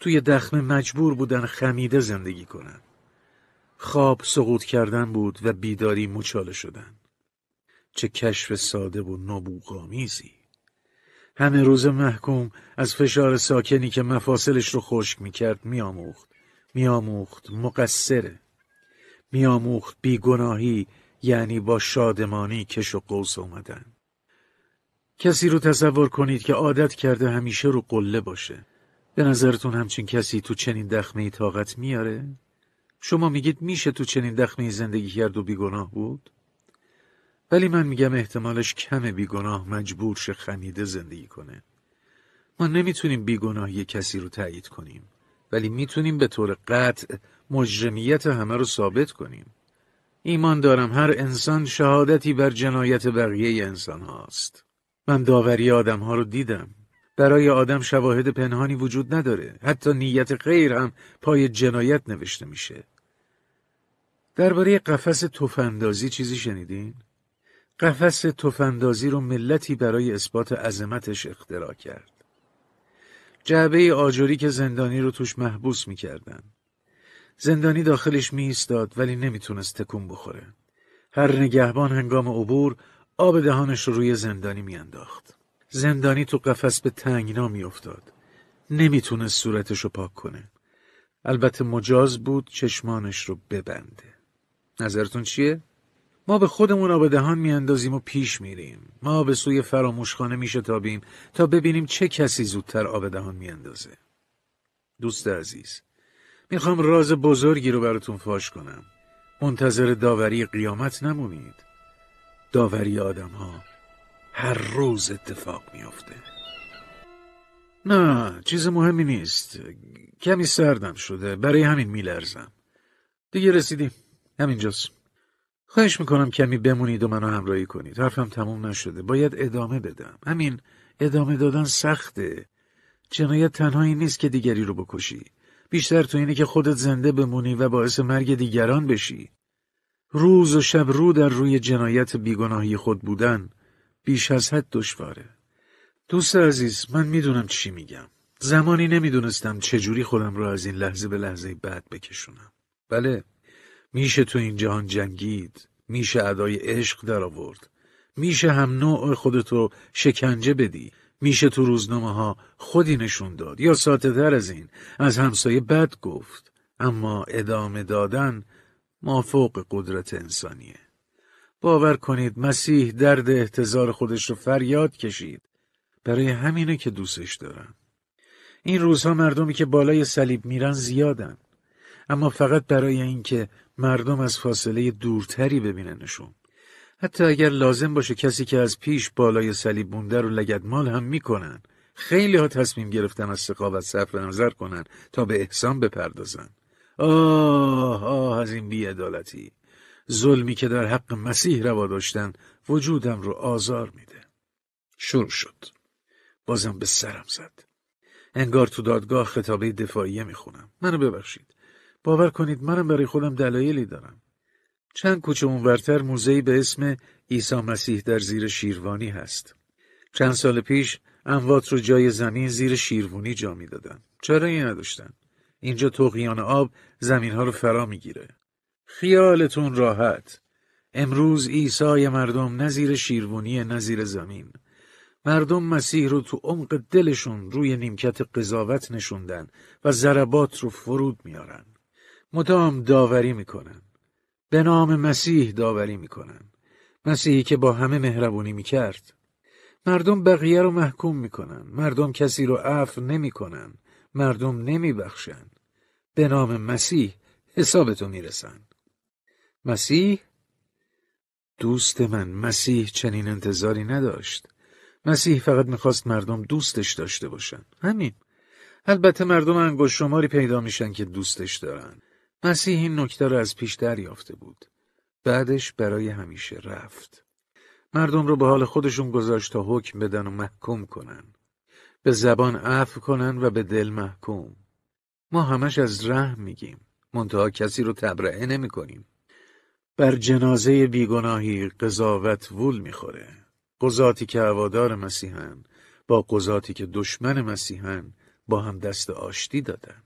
توی دخمه مجبور بودن خمیده زندگی کنن. خواب سقوط کردن بود و بیداری مچاله شدن. چه کشف ساده و نبوغامیزی. همه روز محکوم از فشار ساکنی که مفاصلش رو خشک میکرد میاموخت. میاموخت مقصره میاموخت بیگناهی یعنی با شادمانی کش و قوس اومدن کسی رو تصور کنید که عادت کرده همیشه رو قله باشه. به نظرتون همچین کسی تو چنین دخمه ای طاقت میاره؟ شما میگید میشه تو چنین دخمه زندگی کرد و بیگناه بود؟ ولی من میگم احتمالش کم بیگناه مجبور شه خمیده زندگی کنه. ما نمیتونیم بیگناهی کسی رو تایید کنیم ولی میتونیم به طور قطع مجرمیت همه رو ثابت کنیم. ایمان دارم هر انسان شهادتی بر جنایت بقیه انسان هاست. من داوری آدم ها رو دیدم. برای آدم شواهد پنهانی وجود نداره. حتی نیت غیر هم پای جنایت نوشته میشه. درباره قفس توفندازی چیزی شنیدین؟ قفس توفندازی رو ملتی برای اثبات عظمتش اختراع کرد. جعبه آجوری که زندانی رو توش محبوس میکردند زندانی داخلش می ایستاد ولی نمیتونست تکون بخوره. هر نگهبان هنگام عبور آب دهانش رو روی زندانی میانداخت. زندانی تو قفس به تنگنا میافتاد. نمیتونست صورتش رو پاک کنه. البته مجاز بود چشمانش رو ببنده. نظرتون چیه؟ ما به خودمون آب دهان میاندازیم و پیش میریم. ما به سوی فراموشخانه میشتابیم تا ببینیم چه کسی زودتر آب دهان میاندازه. دوست عزیز، میخوام راز بزرگی رو براتون فاش کنم منتظر داوری قیامت نمونید داوری آدم ها هر روز اتفاق میافته نه چیز مهمی نیست کمی سردم شده برای همین میلرزم دیگه رسیدیم همینجاست خواهش میکنم کمی بمونید و منو همراهی کنید حرفم تموم نشده باید ادامه بدم همین ادامه دادن سخته جنایت تنهایی نیست که دیگری رو بکشید بیشتر تو اینه که خودت زنده بمونی و باعث مرگ دیگران بشی. روز و شب رو در روی جنایت بیگناهی خود بودن بیش از حد دشواره. دوست عزیز من میدونم چی میگم. زمانی نمیدونستم چجوری خودم را از این لحظه به لحظه بعد بکشونم. بله میشه تو این جهان جنگید. میشه ادای عشق در آورد. میشه هم نوع خودتو شکنجه بدی. میشه تو روزنامه ها خودی نشون داد یا ساته در از این از همسایه بد گفت اما ادامه دادن ما فوق قدرت انسانیه باور کنید مسیح درد احتضار خودش رو فریاد کشید برای همینه که دوستش دارن. این روزها مردمی که بالای صلیب میرن زیادن اما فقط برای اینکه مردم از فاصله دورتری ببیننشون حتی اگر لازم باشه کسی که از پیش بالای صلیب مونده رو مال هم میکنن خیلی ها تصمیم گرفتن از سخاوت صرف نظر کنن تا به احسان بپردازن آه آه از این بیعدالتی ظلمی که در حق مسیح روا داشتن وجودم رو آزار میده شروع شد بازم به سرم زد انگار تو دادگاه خطابه دفاعیه میخونم منو ببخشید باور کنید منم برای خودم دلایلی دارم چند کوچه اونورتر موزهی به اسم عیسی مسیح در زیر شیروانی هست. چند سال پیش اموات رو جای زمین زیر شیروانی جا دادن. چرا این نداشتن؟ اینجا تقیان آب زمین ها رو فرا میگیره. خیالتون راحت. امروز عیسی مردم نزیر زیر شیروانی نه زمین. مردم مسیح رو تو عمق دلشون روی نیمکت قضاوت نشوندن و ضربات رو فرود میارن. مدام داوری میکنن. به نام مسیح داوری میکنن مسیحی که با همه مهربونی میکرد مردم بقیه رو محکوم میکنن مردم کسی رو عفو نمیکنن مردم نمیبخشن به نام مسیح حسابتو میرسن مسیح دوست من مسیح چنین انتظاری نداشت مسیح فقط میخواست مردم دوستش داشته باشن همین البته مردم انگوش شماری پیدا میشن که دوستش دارن مسیح این نکته را از پیش دریافته بود. بعدش برای همیشه رفت. مردم رو به حال خودشون گذاشت تا حکم بدن و محکوم کنن. به زبان عفو کنن و به دل محکوم. ما همش از رحم میگیم. منتها کسی رو تبرعه نمی کنیم. بر جنازه بیگناهی قضاوت وول میخوره. قضاتی که هوادار مسیحن با قضاتی که دشمن مسیحن با هم دست آشتی دادن.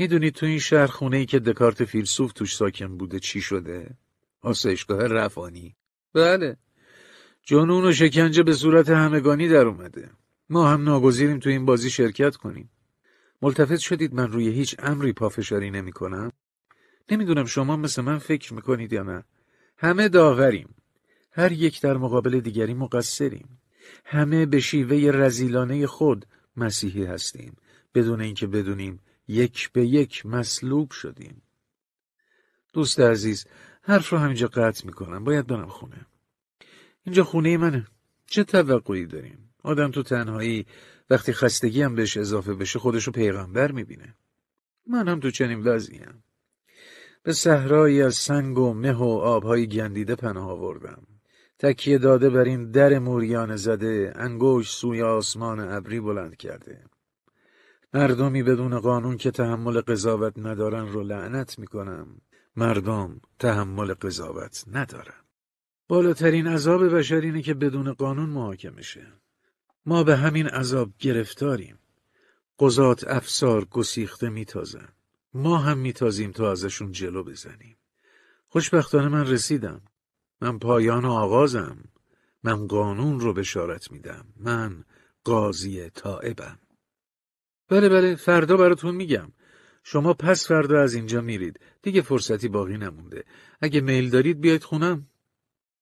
میدونی تو این شهر خونه ای که دکارت فیلسوف توش ساکن بوده چی شده؟ آسایشگاه رفانی بله جنون و شکنجه به صورت همگانی در اومده ما هم ناگزیریم تو این بازی شرکت کنیم ملتفت شدید من روی هیچ امری پافشاری نمی کنم؟ نمیدونم شما مثل من فکر میکنید یا نه همه داوریم هر یک در مقابل دیگری مقصریم همه به شیوه رزیلانه خود مسیحی هستیم بدون اینکه بدونیم یک به یک مصلوب شدیم. دوست عزیز، حرف رو همینجا قطع میکنم. باید برم خونه. اینجا خونه منه. چه توقعی داریم؟ آدم تو تنهایی وقتی خستگی هم بهش اضافه بشه خودشو پیغمبر میبینه. من هم تو چنین وضعیم. به صحرایی از سنگ و مه و آبهای گندیده پناه آوردم. تکیه داده بر این در موریان زده، انگوش سوی آسمان ابری بلند کرده. مردمی بدون قانون که تحمل قضاوت ندارن رو لعنت میکنم مردم تحمل قضاوت ندارن بالاترین عذاب بشر اینه که بدون قانون محاکمه شه ما به همین عذاب گرفتاریم قضات افسار گسیخته میتازن ما هم میتازیم تا ازشون جلو بزنیم خوشبختانه من رسیدم من پایان و آغازم من قانون رو بشارت میدم من قاضی تائبم بله بله فردا براتون میگم شما پس فردا از اینجا میرید دیگه فرصتی باقی نمونده اگه میل دارید بیاید خونم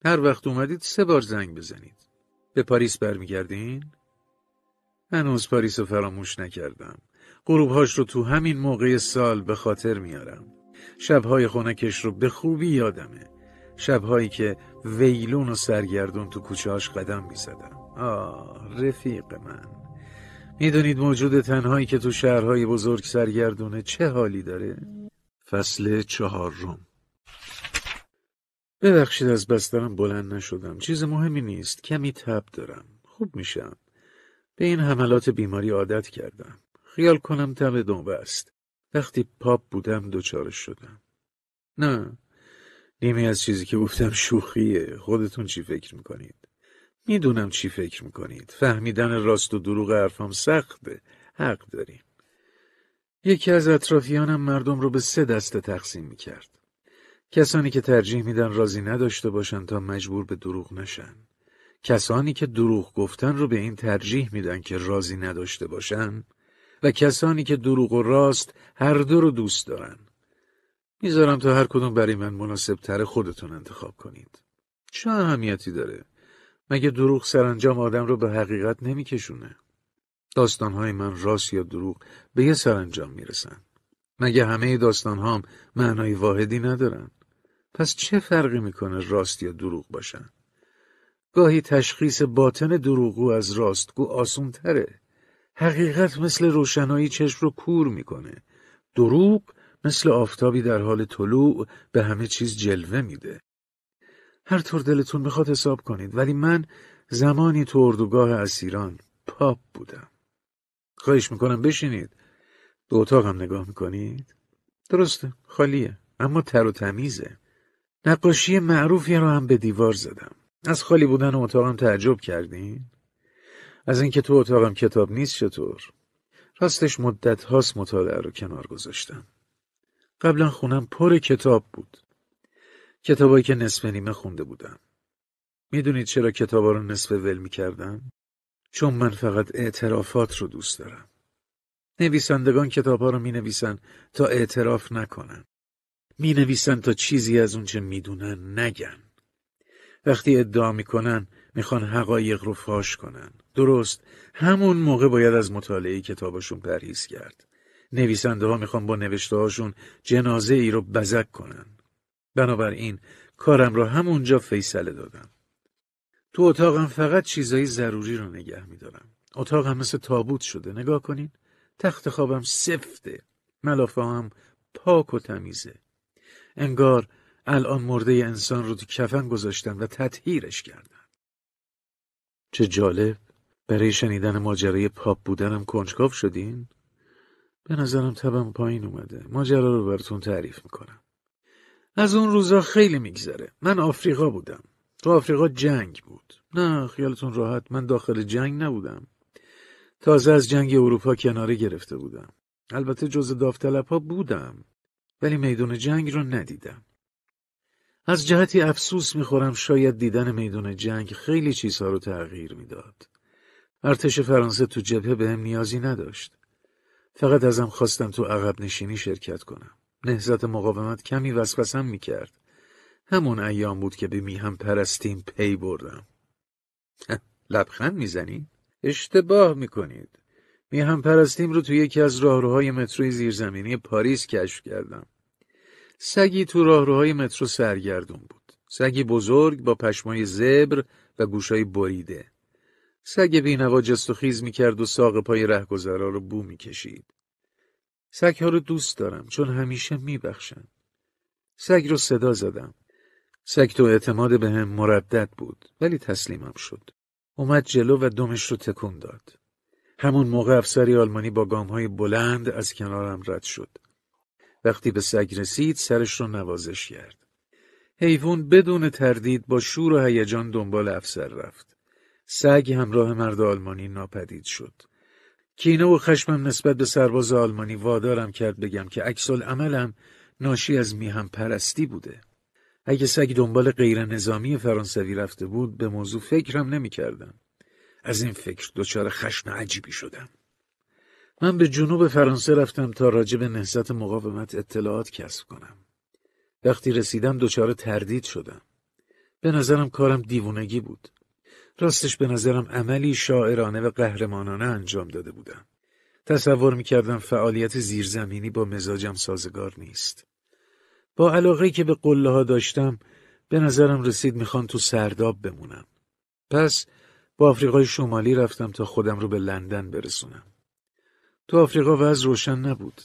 هر وقت اومدید سه بار زنگ بزنید به پاریس برمیگردین هنوز پاریس رو فراموش نکردم غروبهاش رو تو همین موقع سال به خاطر میارم شبهای خونکش رو به خوبی یادمه شبهایی که ویلون و سرگردون تو کوچهاش قدم میزدم آه رفیق من میدونید موجود تنهایی که تو شهرهای بزرگ سرگردونه چه حالی داره؟ فصل روم ببخشید از بسترم بلند نشدم چیز مهمی نیست کمی تب دارم خوب میشم به این حملات بیماری عادت کردم خیال کنم تب دنبه است وقتی پاپ بودم دوچارش شدم نه نیمی از چیزی که گفتم شوخیه خودتون چی فکر میکنید میدونم چی فکر میکنید. فهمیدن راست و دروغ حرفم سخته. حق داریم. یکی از اطرافیانم مردم رو به سه دسته تقسیم میکرد. کسانی که ترجیح میدن راضی نداشته باشن تا مجبور به دروغ نشن. کسانی که دروغ گفتن رو به این ترجیح میدن که راضی نداشته باشن و کسانی که دروغ و راست هر دو رو دوست دارن. میذارم تا هر کدوم برای من مناسب تر خودتون انتخاب کنید. چه اهمیتی داره؟ مگه دروغ سرانجام آدم رو به حقیقت نمیکشونه؟ داستانهای من راست یا دروغ به یه سرانجام میرسن. مگه همه داستانهام معنای واحدی ندارن؟ پس چه فرقی میکنه راست یا دروغ باشن؟ گاهی تشخیص باطن دروغو از راستگو آسون تره. حقیقت مثل روشنایی چشم رو کور میکنه. دروغ مثل آفتابی در حال طلوع به همه چیز جلوه میده. هر طور دلتون میخواد حساب کنید ولی من زمانی تو اردوگاه اسیران پاپ بودم خواهش میکنم بشینید به اتاقم نگاه میکنید درسته خالیه اما تر و تمیزه نقاشی معروفی رو هم به دیوار زدم از خالی بودن اتاقم تعجب کردین از اینکه تو اتاقم کتاب نیست چطور راستش مدت هاست مطالعه رو کنار گذاشتم قبلا خونم پر کتاب بود کتابایی که نصف نیمه خونده بودم. میدونید چرا کتابا رو نصف ول میکردم؟ چون من فقط اعترافات رو دوست دارم. نویسندگان کتابا رو می نویسن تا اعتراف نکنن. می نویسن تا چیزی از اونچه میدونن نگن. وقتی ادعا می میخوان حقایق رو فاش کنن. درست همون موقع باید از مطالعه کتابشون پرهیز کرد. نویسنده ها میخوان با نوشته هاشون جنازه ای رو بزک کنن. بنابراین کارم را همونجا فیصله دادم. تو اتاقم فقط چیزای ضروری رو نگه میدارم. اتاقم مثل تابوت شده. نگاه کنین. تخت خوابم سفته. ملافه هم پاک و تمیزه. انگار الان مرده انسان رو تو کفن گذاشتن و تطهیرش کردن. چه جالب. برای شنیدن ماجرای پاپ بودنم کنجکاو شدین؟ به نظرم تبم پایین اومده. ماجرا رو براتون تعریف میکنم. از اون روزا خیلی میگذره من آفریقا بودم تو آفریقا جنگ بود نه خیالتون راحت من داخل جنگ نبودم تازه از جنگ اروپا کناره گرفته بودم البته جز داوطلبها بودم ولی میدون جنگ رو ندیدم از جهتی افسوس میخورم شاید دیدن میدون جنگ خیلی چیزها رو تغییر میداد ارتش فرانسه تو جبهه بهم نیازی نداشت فقط ازم خواستم تو عقب نشینی شرکت کنم نهزت مقاومت کمی وسوسم کرد. همون ایام بود که به میهم پرستیم پی بردم لبخند زنی؟ اشتباه میکنید میهم پرستیم رو توی یکی از راهروهای متروی زیرزمینی پاریس کشف کردم سگی تو راهروهای مترو سرگردون بود سگی بزرگ با پشمای زبر و گوشای بریده سگ بینوا جست و خیز میکرد و ساق پای رهگذرا رو بو میکشید سگ ها رو دوست دارم چون همیشه میبخشن. سگ رو صدا زدم. سگ تو اعتماد به هم مردد بود ولی تسلیمم شد. اومد جلو و دمش رو تکون داد. همون موقع افسری آلمانی با گام های بلند از کنارم رد شد. وقتی به سگ رسید سرش رو نوازش کرد. حیوان بدون تردید با شور و هیجان دنبال افسر رفت. سگ همراه مرد آلمانی ناپدید شد. کینه و خشمم نسبت به سرباز آلمانی وادارم کرد بگم که عکس عملم ناشی از میهم پرستی بوده. اگه سگ دنبال غیر نظامی فرانسوی رفته بود به موضوع فکرم نمی کردم. از این فکر دچار خشم عجیبی شدم. من به جنوب فرانسه رفتم تا راجع به مقاومت اطلاعات کسب کنم. وقتی رسیدم دچار تردید شدم. به نظرم کارم دیوونگی بود. راستش به نظرم عملی شاعرانه و قهرمانانه انجام داده بودم. تصور میکردم فعالیت زیرزمینی با مزاجم سازگار نیست. با علاقه که به قله ها داشتم به نظرم رسید میخوان تو سرداب بمونم. پس با آفریقای شمالی رفتم تا خودم رو به لندن برسونم. تو آفریقا وضع روشن نبود.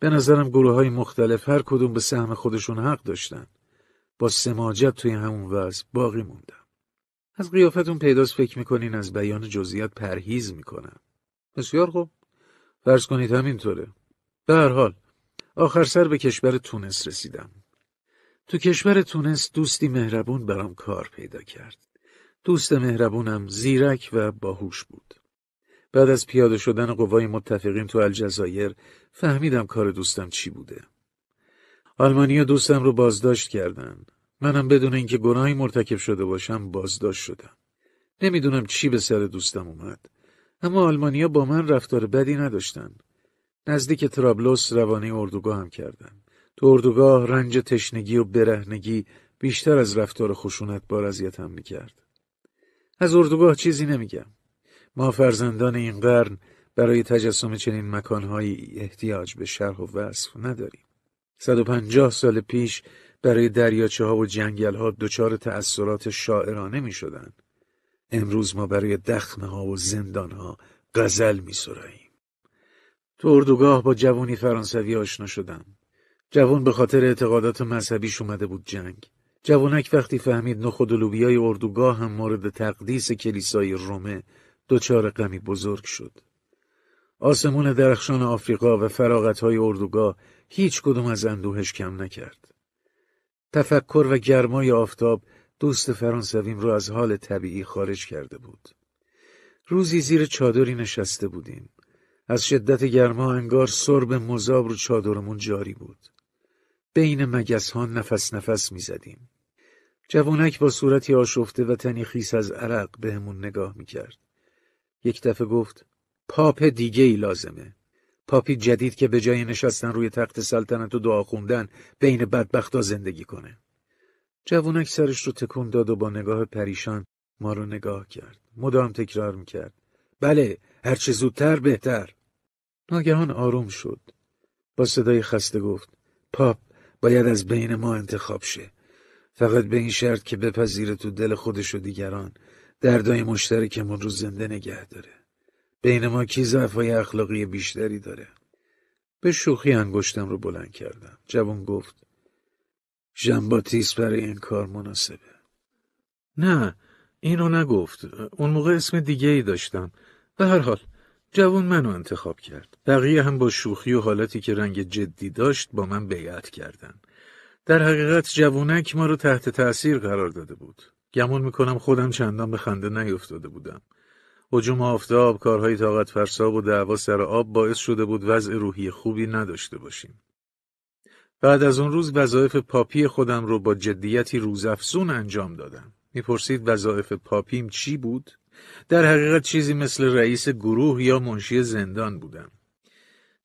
به نظرم گروه های مختلف هر کدوم به سهم خودشون حق داشتن. با سماجت توی همون وضع باقی موندم. از قیافتون پیداست فکر میکنین از بیان جزئیات پرهیز میکنم بسیار خوب فرض کنید همینطوره به هر حال آخر سر به کشور تونس رسیدم تو کشور تونس دوستی مهربون برام کار پیدا کرد دوست مهربونم زیرک و باهوش بود بعد از پیاده شدن قوای متفقین تو الجزایر فهمیدم کار دوستم چی بوده آلمانیا دوستم رو بازداشت کردند منم بدون اینکه گناهی مرتکب شده باشم بازداشت شدم. نمیدونم چی به سر دوستم اومد. اما آلمانیا با من رفتار بدی نداشتن. نزدیک ترابلوس روانه اردوگاه هم کردن. تو اردوگاه رنج تشنگی و برهنگی بیشتر از رفتار خشونت بار اذیتم میکرد. از اردوگاه چیزی نمیگم. ما فرزندان این قرن برای تجسم چنین مکانهایی احتیاج به شرح و وصف نداریم. 150 سال پیش برای دریاچه ها و جنگل ها دچار تأثیرات شاعرانه می شدن. امروز ما برای دخمه ها و زندان ها غزل می سراییم. تو اردوگاه با جوانی فرانسوی آشنا شدم. جوان به خاطر اعتقادات مذهبیش اومده بود جنگ. جوانک وقتی فهمید نخود و لوبیای اردوگاه هم مورد تقدیس کلیسای رومه دچار غمی بزرگ شد. آسمون درخشان آفریقا و های اردوگاه هیچ کدوم از اندوهش کم نکرد. تفکر و گرمای آفتاب دوست فرانسویم رو از حال طبیعی خارج کرده بود. روزی زیر چادری نشسته بودیم. از شدت گرما انگار سرب مذاب رو چادرمون جاری بود. بین مگس ها نفس نفس می زدیم. جوانک با صورتی آشفته و تنی خیس از عرق بهمون نگاه می کرد. یک دفعه گفت پاپ دیگه ای لازمه. پاپی جدید که به جای نشستن روی تخت سلطنت و دعا خوندن بین بدبختا زندگی کنه. جوونک سرش رو تکون داد و با نگاه پریشان ما رو نگاه کرد. مدام تکرار میکرد. بله، هرچه زودتر بهتر. ناگهان آروم شد. با صدای خسته گفت. پاپ باید از بین ما انتخاب شه. فقط به این شرط که بپذیره تو دل خودش و دیگران دردای مشترکمون رو زنده نگه داره. بین ما کی ضعفهای اخلاقی بیشتری داره به شوخی انگشتم رو بلند کردم جوان گفت ژنباتیس برای این کار مناسبه نه اینو نگفت اون موقع اسم دیگه ای داشتم به هر حال جوان منو انتخاب کرد بقیه هم با شوخی و حالتی که رنگ جدی داشت با من بیعت کردن در حقیقت جوانک ما رو تحت تأثیر قرار داده بود گمون میکنم خودم چندان به خنده نیفتاده بودم حجوم آفتاب کارهای طاقت فرساب و دعوا سر آب باعث شده بود وضع روحی خوبی نداشته باشیم. بعد از اون روز وظایف پاپی خودم رو با جدیتی روزافزون انجام دادم. میپرسید وظایف پاپیم چی بود؟ در حقیقت چیزی مثل رئیس گروه یا منشی زندان بودم.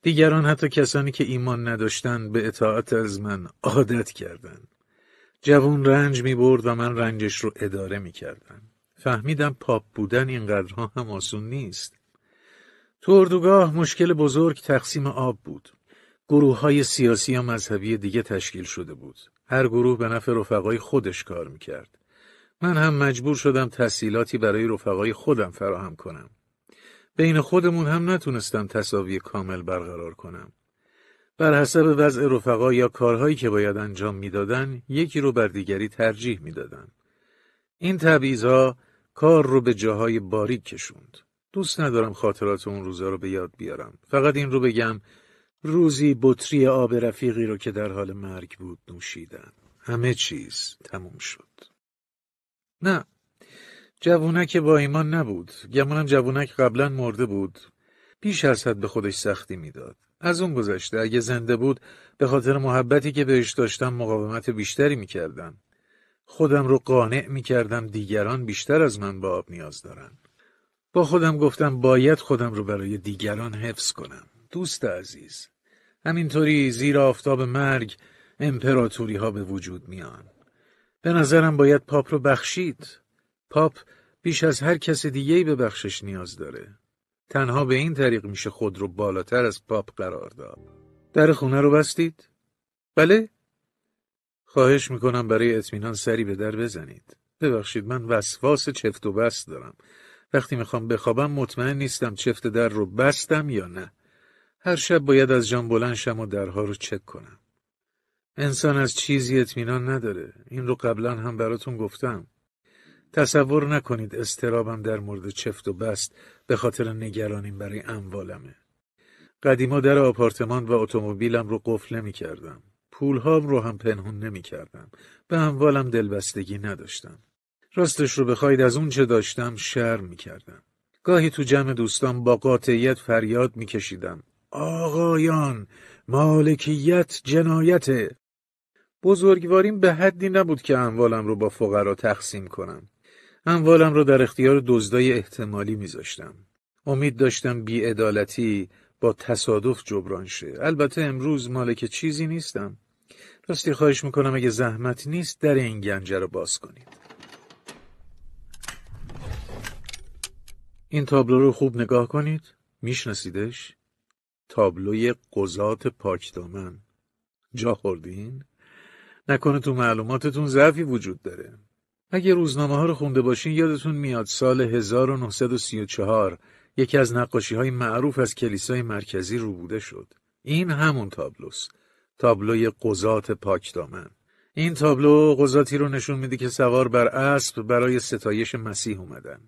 دیگران حتی کسانی که ایمان نداشتند به اطاعت از من عادت کردند. جوان رنج می برد و من رنجش رو اداره می فهمیدم پاپ بودن اینقدرها هم آسون نیست. تو اردوگاه مشکل بزرگ تقسیم آب بود. گروه های سیاسی و مذهبی دیگه تشکیل شده بود. هر گروه به نفع رفقای خودش کار میکرد. من هم مجبور شدم تسهیلاتی برای رفقای خودم فراهم کنم. بین خودمون هم نتونستم تصاوی کامل برقرار کنم. بر حسب وضع رفقا یا کارهایی که باید انجام میدادن یکی رو بر دیگری ترجیح میدادن. این تبعیضها کار رو به جاهای باریک کشوند. دوست ندارم خاطرات اون روزا رو به یاد بیارم. فقط این رو بگم روزی بطری آب رفیقی رو که در حال مرگ بود نوشیدن. همه چیز تموم شد. نه. جوونک با ایمان نبود. گمانم جوونک قبلا مرده بود. پیش از حد به خودش سختی میداد. از اون گذشته اگه زنده بود به خاطر محبتی که بهش داشتم مقاومت بیشتری میکردم. خودم رو قانع می کردم دیگران بیشتر از من به آب نیاز دارن. با خودم گفتم باید خودم رو برای دیگران حفظ کنم. دوست عزیز، همینطوری زیر آفتاب مرگ امپراتوری ها به وجود میان. به نظرم باید پاپ رو بخشید. پاپ بیش از هر کس دیگهی به بخشش نیاز داره. تنها به این طریق میشه خود رو بالاتر از پاپ قرار داد. در خونه رو بستید؟ بله؟ خواهش میکنم برای اطمینان سری به در بزنید. ببخشید من وسواس چفت و بست دارم. وقتی میخوام بخوابم مطمئن نیستم چفت در رو بستم یا نه. هر شب باید از جان بلند و درها رو چک کنم. انسان از چیزی اطمینان نداره. این رو قبلا هم براتون گفتم. تصور نکنید استرابم در مورد چفت و بست به خاطر نگرانیم برای اموالمه. قدیما در آپارتمان و اتومبیلم رو قفل نمی کردم. پولهام رو هم پنهون کردم. به اموالم دلبستگی نداشتم. راستش رو بخواید از اون چه داشتم شرم کردم. گاهی تو جمع دوستان با قاطعیت فریاد کشیدم. آقایان، مالکیت جنایته. بزرگواریم به حدی نبود که اموالم رو با فقرا تقسیم کنم. اموالم رو در اختیار دزدای احتمالی میذاشتم. امید داشتم بیعدالتی با تصادف جبران شه. البته امروز مالک چیزی نیستم. راستی خواهش میکنم اگه زحمت نیست در این گنجه رو باز کنید این تابلو رو خوب نگاه کنید میشناسیدش تابلوی قضات پاکدامن جا خوردین نکنه تو معلوماتتون ضعفی وجود داره اگه روزنامه ها رو خونده باشین یادتون میاد سال 1934 یکی از نقاشی های معروف از کلیسای مرکزی رو بوده شد این همون تابلوست تابلوی پاک دامن این تابلو قضاتی رو نشون میده که سوار بر اسب برای ستایش مسیح اومدن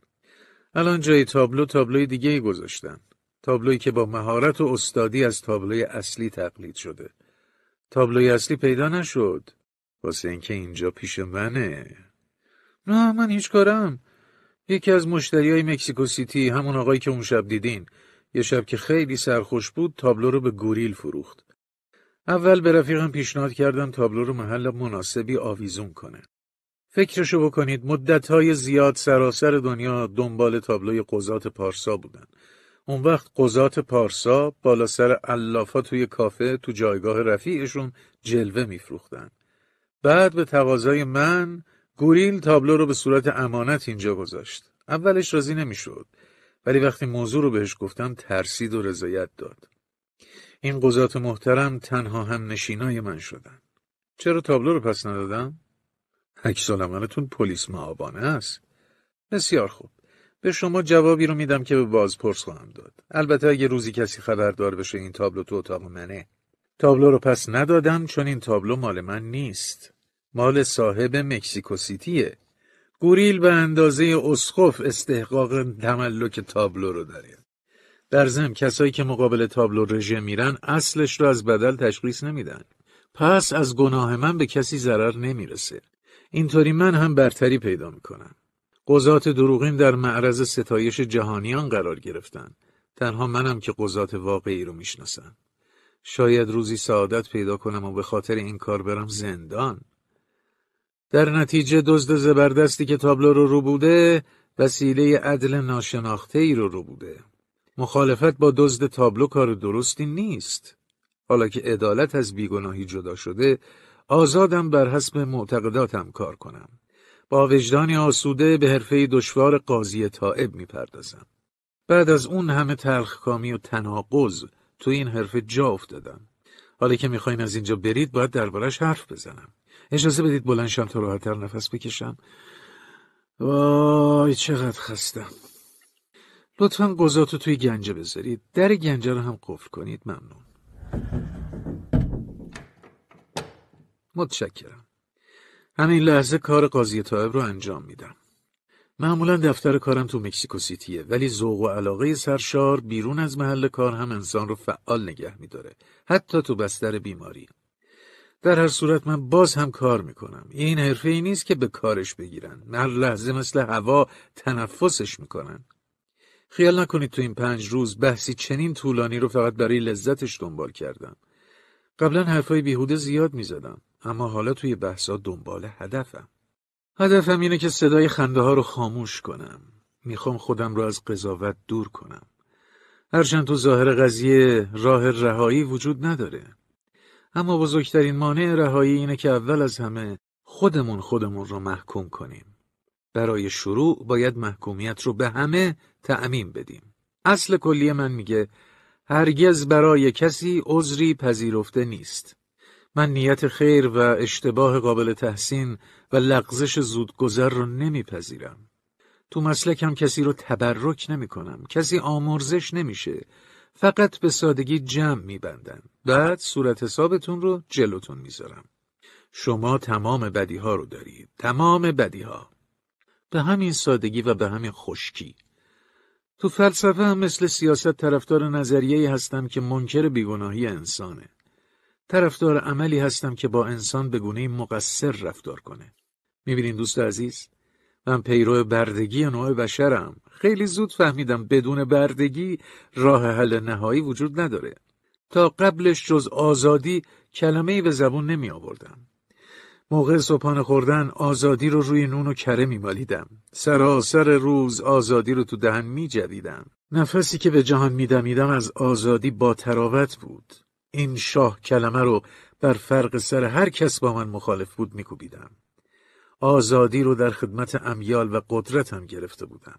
الان جای تابلو تابلوی دیگه ای گذاشتن تابلویی که با مهارت و استادی از تابلوی اصلی تقلید شده تابلوی اصلی پیدا نشد واسه اینکه اینجا پیش منه نه من هیچ کارم یکی از مشتری های مکسیکو سیتی همون آقایی که اون شب دیدین یه شب که خیلی سرخوش بود تابلو رو به گوریل فروخت اول به رفیقم پیشنهاد کردم تابلو رو محل مناسبی آویزون کنه. فکرشو بکنید مدتهای زیاد سراسر دنیا دنبال تابلوی قضات پارسا بودن. اون وقت قضات پارسا بالا سر علافا توی کافه تو جایگاه رفیعشون جلوه میفروختن. بعد به تقاضای من گوریل تابلو رو به صورت امانت اینجا گذاشت. اولش راضی نمیشد ولی وقتی موضوع رو بهش گفتم ترسید و رضایت داد. این قضات محترم تنها هم نشینای من شدن چرا تابلو رو پس ندادم؟ عکس عملتون پلیس معابانه است. بسیار خوب. به شما جوابی رو میدم که به بازپرس خواهم داد. البته اگه روزی کسی خبردار بشه این تابلو تو اتاق منه. تابلو رو پس ندادم چون این تابلو مال من نیست. مال صاحب مکسیکو سیتیه. گوریل به اندازه اسقف استحقاق تملک تابلو رو داره. در زم کسایی که مقابل تابلو رژه میرن اصلش رو از بدل تشخیص نمیدن پس از گناه من به کسی ضرر نمیرسه اینطوری من هم برتری پیدا میکنم قضات دروغین در معرض ستایش جهانیان قرار گرفتن تنها منم که قضات واقعی رو میشناسم شاید روزی سعادت پیدا کنم و به خاطر این کار برم زندان در نتیجه دزد زبردستی که تابلو رو رو بوده وسیله عدل ناشناخته ای رو رو بوده مخالفت با دزد تابلو کار درستی نیست. حالا که عدالت از بیگناهی جدا شده، آزادم بر حسب معتقداتم کار کنم. با وجدانی آسوده به حرفه دشوار قاضی می میپردازم. بعد از اون همه تلخکامی و تناقض تو این حرفه جا افتادم. حالا که میخواین از اینجا برید باید دربارش حرف بزنم. اجازه بدید بلند شم تا راحتتر نفس بکشم. وای چقدر خستم. لطفا گذاتو توی گنجه بذارید در گنجه رو هم قفل کنید ممنون متشکرم همین لحظه کار قاضی طایب رو انجام میدم معمولا دفتر کارم تو مکسیکو سیتیه ولی ذوق و علاقه سرشار بیرون از محل کار هم انسان رو فعال نگه میداره حتی تو بستر بیماری در هر صورت من باز هم کار میکنم این حرفه ای نیست که به کارش بگیرن هر لحظه مثل هوا تنفسش میکنن خیال نکنید تو این پنج روز بحثی چنین طولانی رو فقط برای لذتش دنبال کردم. قبلا حرفای بیهوده زیاد زدم. اما حالا توی بحثا دنبال هدفم. هدفم اینه که صدای خنده ها رو خاموش کنم. میخوام خودم رو از قضاوت دور کنم. هرچند تو ظاهر قضیه راه رهایی وجود نداره. اما بزرگترین مانع رهایی اینه که اول از همه خودمون خودمون رو محکوم کنیم. برای شروع باید محکومیت رو به همه تعمیم بدیم. اصل کلی من میگه هرگز برای کسی عذری پذیرفته نیست. من نیت خیر و اشتباه قابل تحسین و لغزش زودگذر رو نمیپذیرم. تو مسلکم کسی رو تبرک نمی کنم. کسی آمرزش نمیشه. فقط به سادگی جمع میبندم. بعد صورت حسابتون رو جلوتون میذارم. شما تمام بدیها رو دارید. تمام بدیها. به همین سادگی و به همین خشکی تو فلسفه هم مثل سیاست طرفدار نظریه هستم که منکر بیگناهی انسانه طرفدار عملی هستم که با انسان به گونه مقصر رفتار کنه میبینین دوست عزیز من پیرو بردگی نوع بشرم خیلی زود فهمیدم بدون بردگی راه حل نهایی وجود نداره تا قبلش جز آزادی کلمه ای به زبون نمی آوردم موقع صبحانه خوردن آزادی رو روی نون و کره میمالیدم. سراسر روز آزادی رو تو دهن جدیدم نفسی که به جهان میدمیدم از آزادی با تراوت بود. این شاه کلمه رو بر فرق سر هر کس با من مخالف بود میکوبیدم. آزادی رو در خدمت امیال و قدرتم گرفته بودم.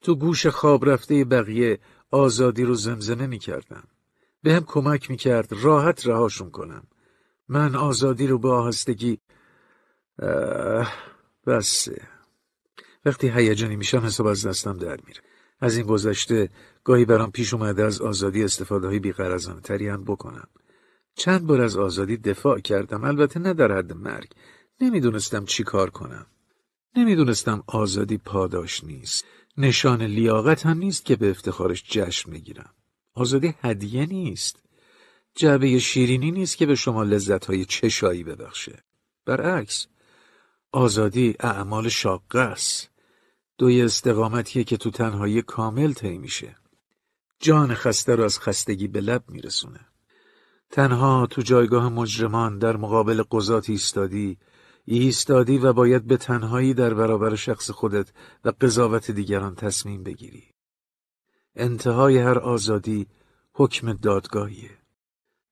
تو گوش خواب رفته بقیه آزادی رو زمزمه میکردم. به هم کمک میکرد راحت رهاشون کنم. من آزادی رو به آهستگی بس وقتی هیجانی میشم حساب از دستم در میره از این گذشته گاهی برام پیش اومده از آزادی استفاده های بیقرزانه هم بکنم چند بار از آزادی دفاع کردم البته نه در حد مرگ نمیدونستم چی کار کنم نمیدونستم آزادی پاداش نیست نشان لیاقت هم نیست که به افتخارش جشن میگیرم آزادی هدیه نیست جعبه شیرینی نیست که به شما لذت های چشایی ببخشه برعکس آزادی اعمال شاقه است. دوی استقامتیه که تو تنهایی کامل طی میشه. جان خسته رو از خستگی به لب میرسونه. تنها تو جایگاه مجرمان در مقابل قضات ایستادی، ایستادی و باید به تنهایی در برابر شخص خودت و قضاوت دیگران تصمیم بگیری. انتهای هر آزادی حکم دادگاهیه.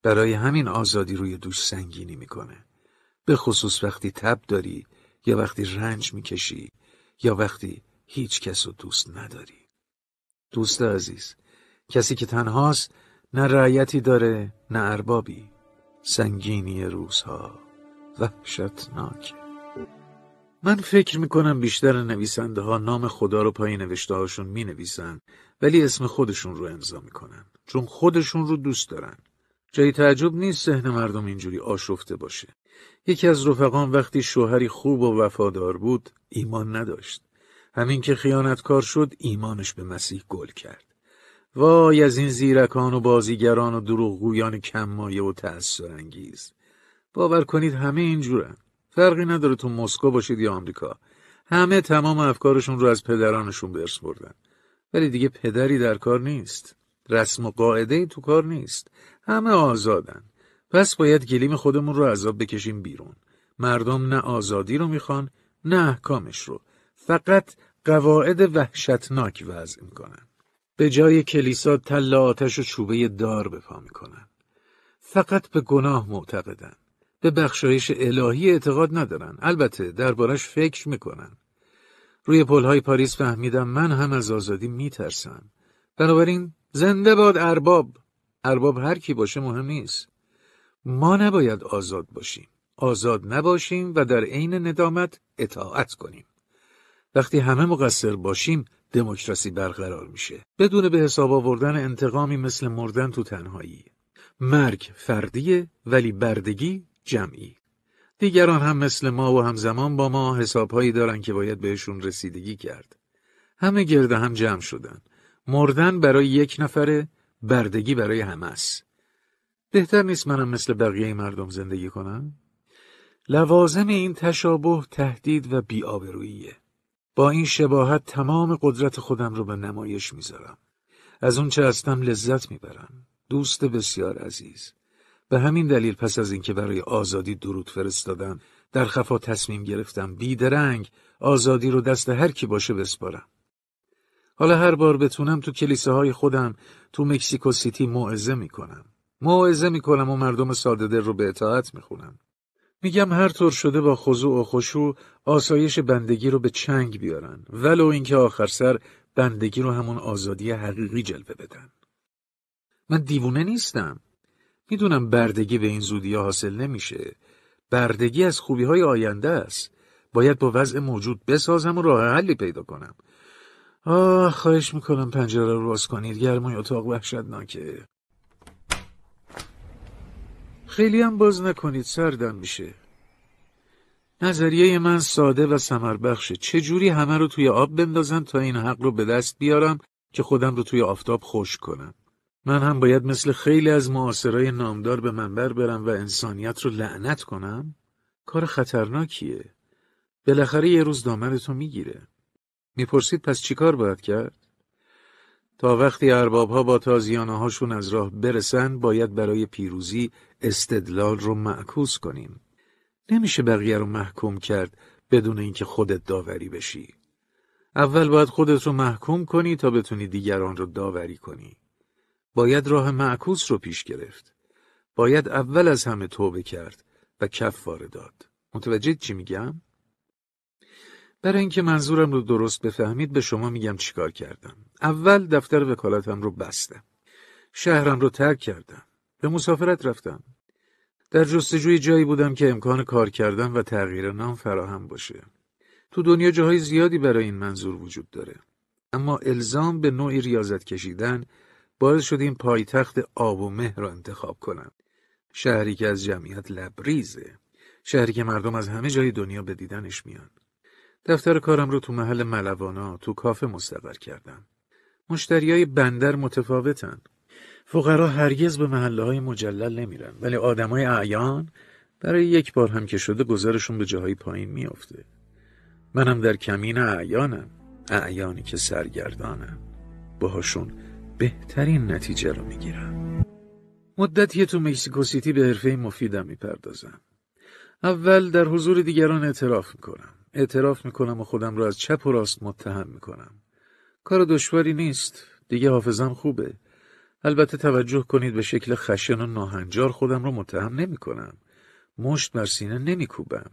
برای همین آزادی روی دوش سنگینی میکنه. به خصوص وقتی تب داری یا وقتی رنج میکشی یا وقتی هیچ کس رو دوست نداری دوست عزیز کسی که تنهاست نه رعیتی داره نه اربابی سنگینی روزها وحشتناک من فکر میکنم بیشتر نویسنده ها نام خدا رو پای نوشته هاشون می نویسن ولی اسم خودشون رو امضا میکنن چون خودشون رو دوست دارن جایی تعجب نیست ذهن مردم اینجوری آشفته باشه یکی از رفقان وقتی شوهری خوب و وفادار بود ایمان نداشت. همین که خیانتکار شد ایمانش به مسیح گل کرد. وای از این زیرکان و بازیگران و دروغگویان مایه و انگیز باور کنید همه اینجورن. فرقی نداره تو مسکو باشید یا آمریکا. همه تمام افکارشون رو از پدرانشون برس بردن. ولی دیگه پدری در کار نیست. رسم و قاعده تو کار نیست. همه آزادن. پس باید گلیم خودمون رو عذاب بکشیم بیرون. مردم نه آزادی رو میخوان نه احکامش رو. فقط قواعد وحشتناک وضع میکنن. به جای کلیسا تل آتش و چوبه دار به پا میکنن. فقط به گناه معتقدن. به بخشایش الهی اعتقاد ندارن. البته دربارش فکر میکنن. روی پلهای پاریس فهمیدم من هم از آزادی میترسم. بنابراین زنده باد ارباب. ارباب هر کی باشه مهم نیست. ما نباید آزاد باشیم. آزاد نباشیم و در عین ندامت اطاعت کنیم. وقتی همه مقصر باشیم دموکراسی برقرار میشه بدون به حساب آوردن انتقامی مثل مردن تو تنهایی مرگ فردیه ولی بردگی جمعی دیگران هم مثل ما و همزمان با ما حسابهایی دارن که باید بهشون رسیدگی کرد همه گرده هم جمع شدن مردن برای یک نفره بردگی برای همه است بهتر نیست منم مثل بقیه مردم زندگی کنم؟ لوازم این تشابه تهدید و بیابروییه. با این شباهت تمام قدرت خودم رو به نمایش میذارم. از اون چه هستم لذت میبرم. دوست بسیار عزیز. به همین دلیل پس از اینکه برای آزادی درود فرستادم در خفا تصمیم گرفتم بیدرنگ آزادی رو دست هر کی باشه بسپارم. حالا هر بار بتونم تو کلیسه های خودم تو مکسیکو سیتی موعظه میکنم. موعظه میکنم و مردم ساده دل رو به اطاعت میخونم. میگم هر طور شده با خضوع و خشوع آسایش بندگی رو به چنگ بیارن ولو اینکه آخر سر بندگی رو همون آزادی حقیقی جلوه بدن. من دیوونه نیستم. میدونم بردگی به این زودی حاصل نمیشه. بردگی از خوبی های آینده است. باید با وضع موجود بسازم و راه حلی پیدا کنم. آه خواهش میکنم پنجره رو باز کنید گرمای اتاق وحشتناکه. خیلی هم باز نکنید سردم میشه نظریه من ساده و سمر بخشه چجوری همه رو توی آب بندازم تا این حق رو به دست بیارم که خودم رو توی آفتاب خوش کنم من هم باید مثل خیلی از معاصرهای نامدار به منبر برم و انسانیت رو لعنت کنم کار خطرناکیه بالاخره یه روز دامنتو میگیره میپرسید پس چیکار باید کرد تا وقتی اربابها با تازیانه هاشون از راه برسن باید برای پیروزی استدلال رو معکوس کنیم. نمیشه بقیه رو محکوم کرد بدون اینکه خودت داوری بشی. اول باید خودت رو محکوم کنی تا بتونی دیگران رو داوری کنی. باید راه معکوس رو پیش گرفت. باید اول از همه توبه کرد و کفاره داد. متوجه چی میگم؟ برای اینکه منظورم رو درست بفهمید به شما میگم چیکار کردم. اول دفتر وکالتم رو بستم. شهرم رو ترک کردم. به مسافرت رفتم. در جستجوی جایی بودم که امکان کار کردن و تغییر نام فراهم باشه. تو دنیا جاهای زیادی برای این منظور وجود داره. اما الزام به نوعی ریاضت کشیدن باعث شد این پایتخت آب و مه را انتخاب کنم. شهری که از جمعیت لبریزه. شهری که مردم از همه جای دنیا به دیدنش میان. دفتر کارم رو تو محل ملوانا تو کافه مستقر کردم. های بندر متفاوتن. فقرا هرگز به محله های مجلل نمیرن ولی آدمای اعیان برای یک بار هم که شده گذرشون به جاهای پایین میافته. منم در کمین اعیانم. اعیانی که سرگردانم. باهاشون بهترین نتیجه رو میگیرم. مدتی تو مکسیکو به حرفه مفیدم میپردازم. اول در حضور دیگران اعتراف میکنم. اعتراف میکنم و خودم را از چپ و راست متهم میکنم. کار دشواری نیست دیگه حافظم خوبه البته توجه کنید به شکل خشن و ناهنجار خودم رو متهم نمی کنم. مشت بر سینه نمی کوبم.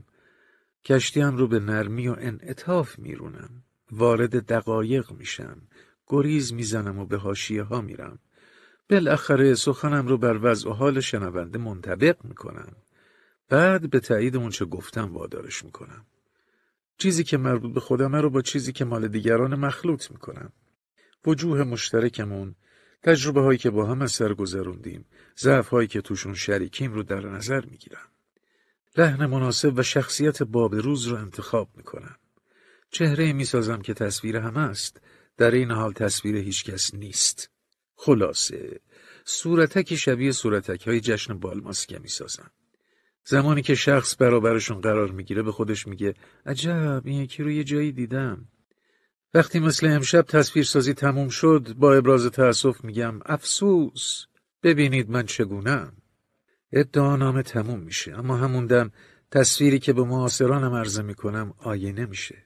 رو به نرمی و انعطاف میرونم. وارد دقایق میشم. گریز میزنم و به هاشیه ها میرم. بالاخره سخنم رو بر وضع و حال شنونده منطبق میکنم. بعد به تایید چه گفتم وادارش میکنم. چیزی که مربوط به خودمه رو با چیزی که مال دیگران مخلوط میکنم. وجوه مشترکمون، تجربه هایی که با هم از سر گذروندیم، ضعف هایی که توشون شریکیم رو در نظر میگیرم. لحن مناسب و شخصیت باب روز رو انتخاب میکنم. چهره میسازم که تصویر هم است، در این حال تصویر هیچکس نیست. خلاصه، صورتکی شبیه صورتک های جشن بالماسکه میسازم. زمانی که شخص برابرشون قرار میگیره به خودش میگه عجب این یکی رو یه جایی دیدم وقتی مثل امشب تصویرسازی تموم شد با ابراز تأسف میگم افسوس ببینید من چگونم ادعا نامه تموم میشه اما همون تصویری که به معاصرانم عرضه میکنم آینه میشه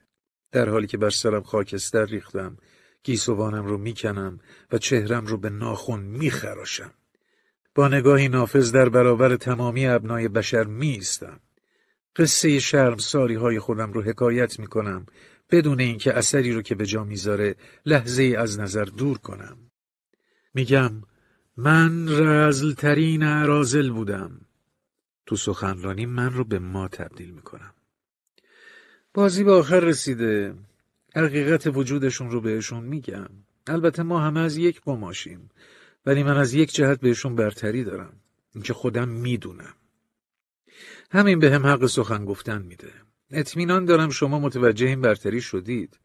در حالی که بر سرم خاکستر ریختم گیسوانم رو میکنم و چهرم رو به ناخون میخراشم با نگاهی نافذ در برابر تمامی ابنای بشر می ایستم. قصه شرم ساری های خودم رو حکایت می کنم بدون اینکه اثری رو که به جا میذاره لحظه ای از نظر دور کنم. میگم من رزلترین عرازل بودم. تو سخنرانی من رو به ما تبدیل میکنم. بازی به آخر رسیده. حقیقت وجودشون رو بهشون میگم. البته ما همه از یک قماشیم. ولی من از یک جهت بهشون برتری دارم اینکه خودم میدونم همین به هم حق سخن گفتن میده اطمینان دارم شما متوجه این برتری شدید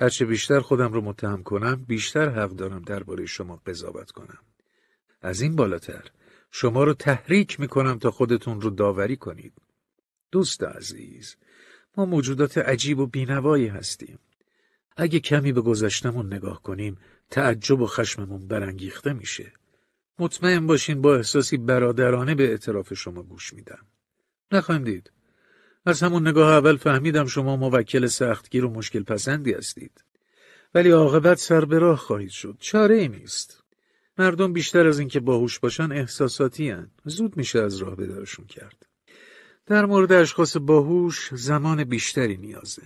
هرچه بیشتر خودم رو متهم کنم بیشتر حق دارم درباره شما قضاوت کنم از این بالاتر شما رو تحریک میکنم تا خودتون رو داوری کنید دوست عزیز ما موجودات عجیب و بینوایی هستیم اگه کمی به گذشتمون نگاه کنیم تعجب و خشممون برانگیخته میشه. مطمئن باشین با احساسی برادرانه به اعتراف شما گوش میدم. دید. از همون نگاه اول فهمیدم شما موکل سختگیر و مشکل پسندی هستید. ولی عاقبت سر به راه خواهید شد. چاره ای نیست. مردم بیشتر از اینکه باهوش باشن احساساتی زود میشه از راه بدارشون کرد. در مورد اشخاص باهوش زمان بیشتری نیازه.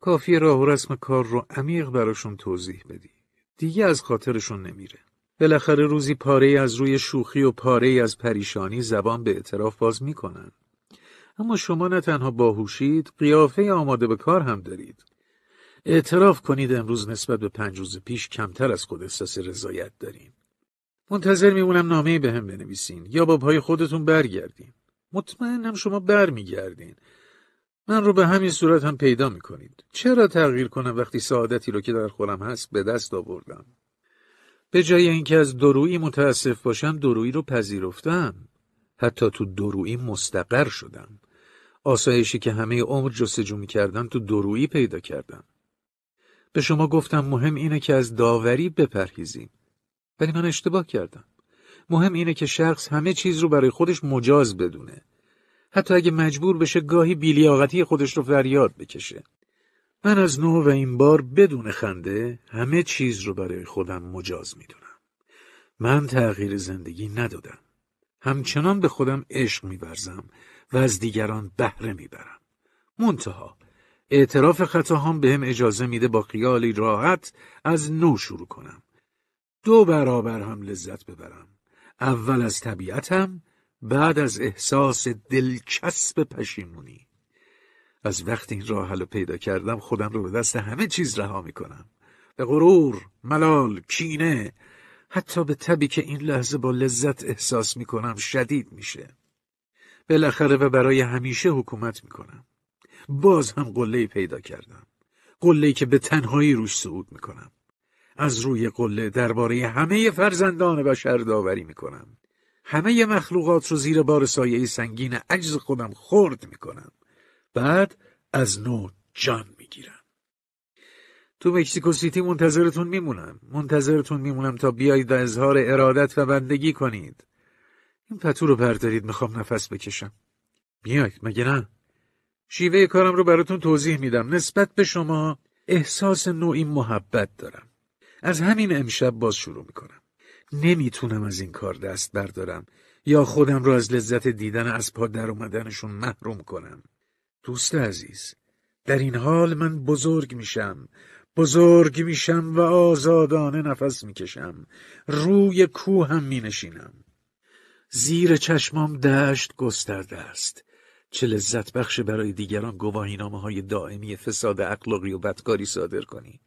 کافی راه و رسم کار رو عمیق براشون توضیح بدی. دیگه از خاطرشون نمیره. بالاخره روزی پاره از روی شوخی و پاره از پریشانی زبان به اعتراف باز میکنن. اما شما نه تنها باهوشید، قیافه آماده به کار هم دارید. اعتراف کنید امروز نسبت به پنج روز پیش کمتر از خود احساس رضایت دارین. منتظر میمونم نامه به هم بنویسین یا با پای خودتون برگردین. مطمئنم شما برمیگردین من رو به همین صورت هم پیدا کنید. چرا تغییر کنم وقتی سعادتی رو که در خورم هست به دست آوردم؟ به جای اینکه از دروی متاسف باشم درویی رو پذیرفتم. حتی تو دروی مستقر شدم. آسایشی که همه عمر جستجو کردم تو درویی پیدا کردم. به شما گفتم مهم اینه که از داوری بپرهیزیم. ولی من اشتباه کردم. مهم اینه که شخص همه چیز رو برای خودش مجاز بدونه. حتی اگه مجبور بشه گاهی بیلیاقتی خودش رو فریاد بکشه. من از نو و این بار بدون خنده همه چیز رو برای خودم مجاز میدونم. من تغییر زندگی ندادم. همچنان به خودم عشق میبرزم و از دیگران بهره میبرم. منتها اعتراف خطاهام به هم اجازه میده با خیالی راحت از نو شروع کنم. دو برابر هم لذت ببرم. اول از طبیعتم بعد از احساس دلچسب پشیمونی از وقتی این راه حل پیدا کردم خودم رو به دست همه چیز رها میکنم به غرور، ملال، کینه حتی به طبی که این لحظه با لذت احساس میکنم شدید میشه بالاخره و برای همیشه حکومت میکنم باز هم قله پیدا کردم قله که به تنهایی روش صعود میکنم از روی قله درباره همه فرزندان بشر داوری میکنم همه مخلوقات رو زیر بار سایه سنگین عجز خودم خرد میکنم بعد از نو جان میگیرم تو مکسیکو سیتی منتظرتون میمونم منتظرتون میمونم تا بیایید و اظهار ارادت و بندگی کنید این پتو رو بردارید میخوام نفس بکشم بیایید. مگه نه شیوه کارم رو براتون توضیح میدم نسبت به شما احساس نوعی محبت دارم از همین امشب باز شروع میکنم نمیتونم از این کار دست بردارم یا خودم را از لذت دیدن از پا در اومدنشون محروم کنم. دوست عزیز، در این حال من بزرگ میشم، بزرگ میشم و آزادانه نفس میکشم، روی هم مینشینم. زیر چشمام دشت گسترده است. چه لذت بخش برای دیگران گواهینامه های دائمی فساد اخلاقی و بدکاری صادر کنی.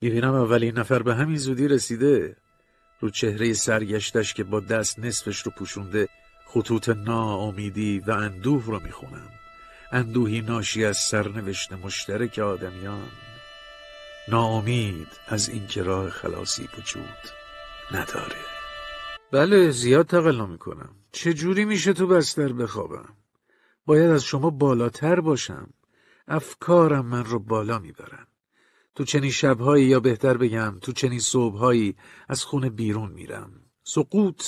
میبینم اولین نفر به همین زودی رسیده. رو چهره سرگشتش که با دست نصفش رو پوشونده خطوط ناامیدی و اندوه رو میخونم اندوهی ناشی از سرنوشت مشترک آدمیان ناامید از اینکه راه خلاصی وجود نداره بله زیاد تقلا میکنم چه جوری میشه تو بستر بخوابم باید از شما بالاتر باشم افکارم من رو بالا میبرن تو چنین شبهایی یا بهتر بگم تو چنین صبحهایی از خونه بیرون میرم سقوط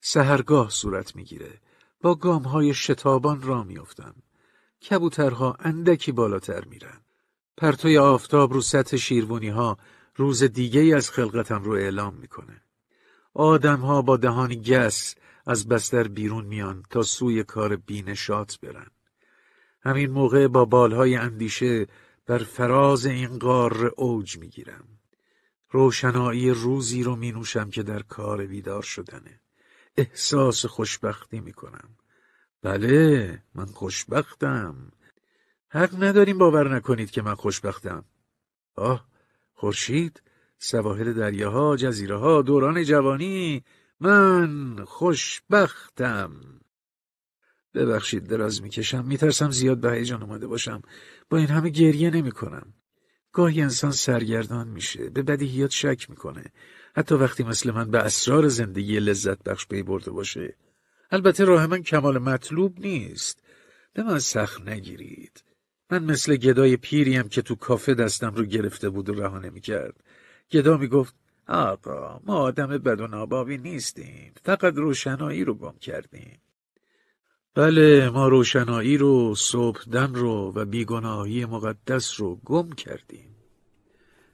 سهرگاه صورت میگیره با گامهای شتابان را میافتم کبوترها اندکی بالاتر میرن پرتوی آفتاب رو سطح شیروانی ها روز دیگه از خلقتم رو اعلام میکنه آدم ها با دهانی گس از بستر بیرون میان تا سوی کار بینشات برن همین موقع با بالهای اندیشه بر فراز این قاره اوج گیرم، روشنایی روزی رو می نوشم که در کار بیدار شدنه احساس خوشبختی می کنم بله من خوشبختم حق نداریم باور نکنید که من خوشبختم آه خورشید سواحل دریاها جزیره ها دوران جوانی من خوشبختم ببخشید دراز میکشم میترسم زیاد به هیجان اومده باشم با این همه گریه نمیکنم گاهی انسان سرگردان میشه به بدیهیات شک میکنه حتی وقتی مثل من به اسرار زندگی لذت بخش پی برده باشه البته راه من کمال مطلوب نیست به من سخت نگیرید من مثل گدای پیریم که تو کافه دستم رو گرفته بود و رها نمیکرد گدا میگفت آقا ما آدم بد و نابابی نیستیم فقط روشنایی رو گم کردیم بله ما روشنایی رو، دم رو و بیگناهی مقدس رو گم کردیم.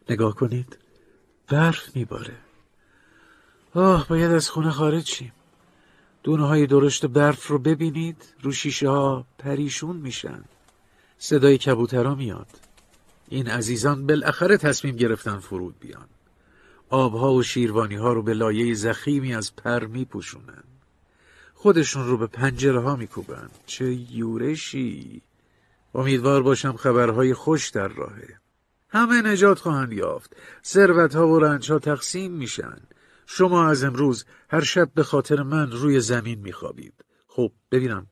نگاه کنید، برف میباره. آه باید از خونه خارج شیم. دونه های درشت برف رو ببینید، رو شیشه ها پریشون میشن. صدای کبوترا میاد. این عزیزان بالاخره تصمیم گرفتن فرود بیان. آبها و شیروانی ها رو به لایه زخیمی از پر میپوشونند. خودشون رو به پنجره ها میکوبن چه یورشی امیدوار باشم خبرهای خوش در راهه همه نجات خواهند یافت ثروت ها و رنج ها تقسیم میشن شما از امروز هر شب به خاطر من روی زمین میخوابید خب ببینم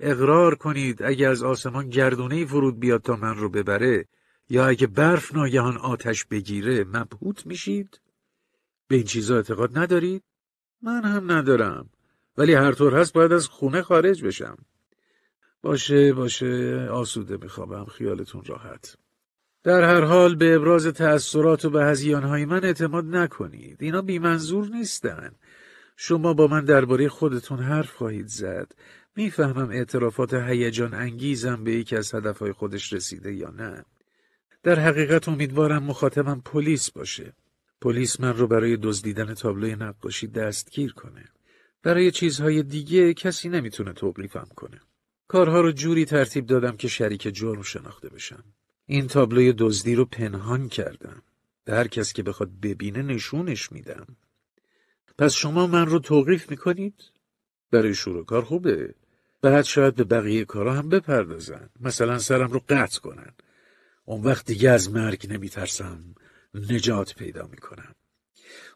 اقرار کنید اگه از آسمان گردونه فرود بیاد تا من رو ببره یا اگه برف ناگهان آتش بگیره مبهوت میشید؟ به این چیزا اعتقاد ندارید؟ من هم ندارم ولی هر طور هست باید از خونه خارج بشم باشه باشه آسوده میخوابم خیالتون راحت در هر حال به ابراز تأثیرات و به هزیانهای من اعتماد نکنید اینا بیمنظور نیستن شما با من درباره خودتون حرف خواهید زد میفهمم اعترافات هیجان انگیزم به یکی از هدفهای خودش رسیده یا نه در حقیقت امیدوارم مخاطبم پلیس باشه پلیس من رو برای دزدیدن تابلوی نقاشی دستگیر کنه برای چیزهای دیگه کسی نمیتونه توقیفم کنه. کارها رو جوری ترتیب دادم که شریک جرم شناخته بشم. این تابلوی دزدی رو پنهان کردم. به هر کس که بخواد ببینه نشونش میدم. پس شما من رو توقیف میکنید؟ برای شروع کار خوبه. بعد شاید به بقیه کارا هم بپردازن. مثلا سرم رو قطع کنن. اون وقت دیگه از مرگ نمیترسم. نجات پیدا میکنم.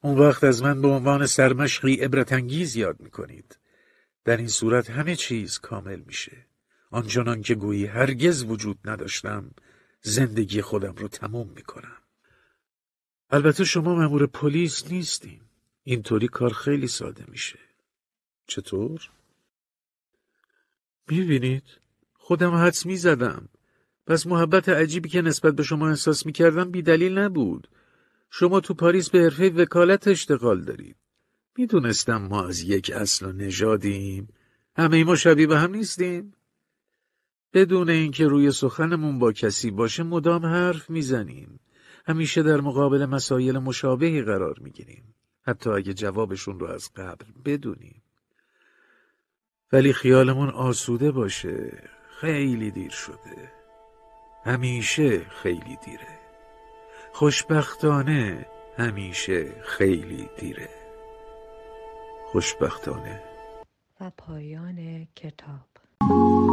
اون وقت از من به عنوان سرمشقی عبرتانگیز یاد میکنید. در این صورت همه چیز کامل میشه. آنچنان که گویی هرگز وجود نداشتم زندگی خودم رو تموم میکنم. البته شما مأمور پلیس نیستیم. اینطوری کار خیلی ساده میشه. چطور؟ میبینید؟ خودم حدس میزدم. پس محبت عجیبی که نسبت به شما احساس میکردم بیدلیل نبود. شما تو پاریس به حرفه وکالت اشتغال دارید. میدونستم ما از یک اصل و نژادیم. همه ما شبیه به هم نیستیم. بدون اینکه روی سخنمون با کسی باشه مدام حرف میزنیم. همیشه در مقابل مسایل مشابهی قرار میگیریم. حتی اگه جوابشون رو از قبل بدونیم. ولی خیالمون آسوده باشه. خیلی دیر شده. همیشه خیلی دیره. خوشبختانه همیشه خیلی دیره خوشبختانه و پایان کتاب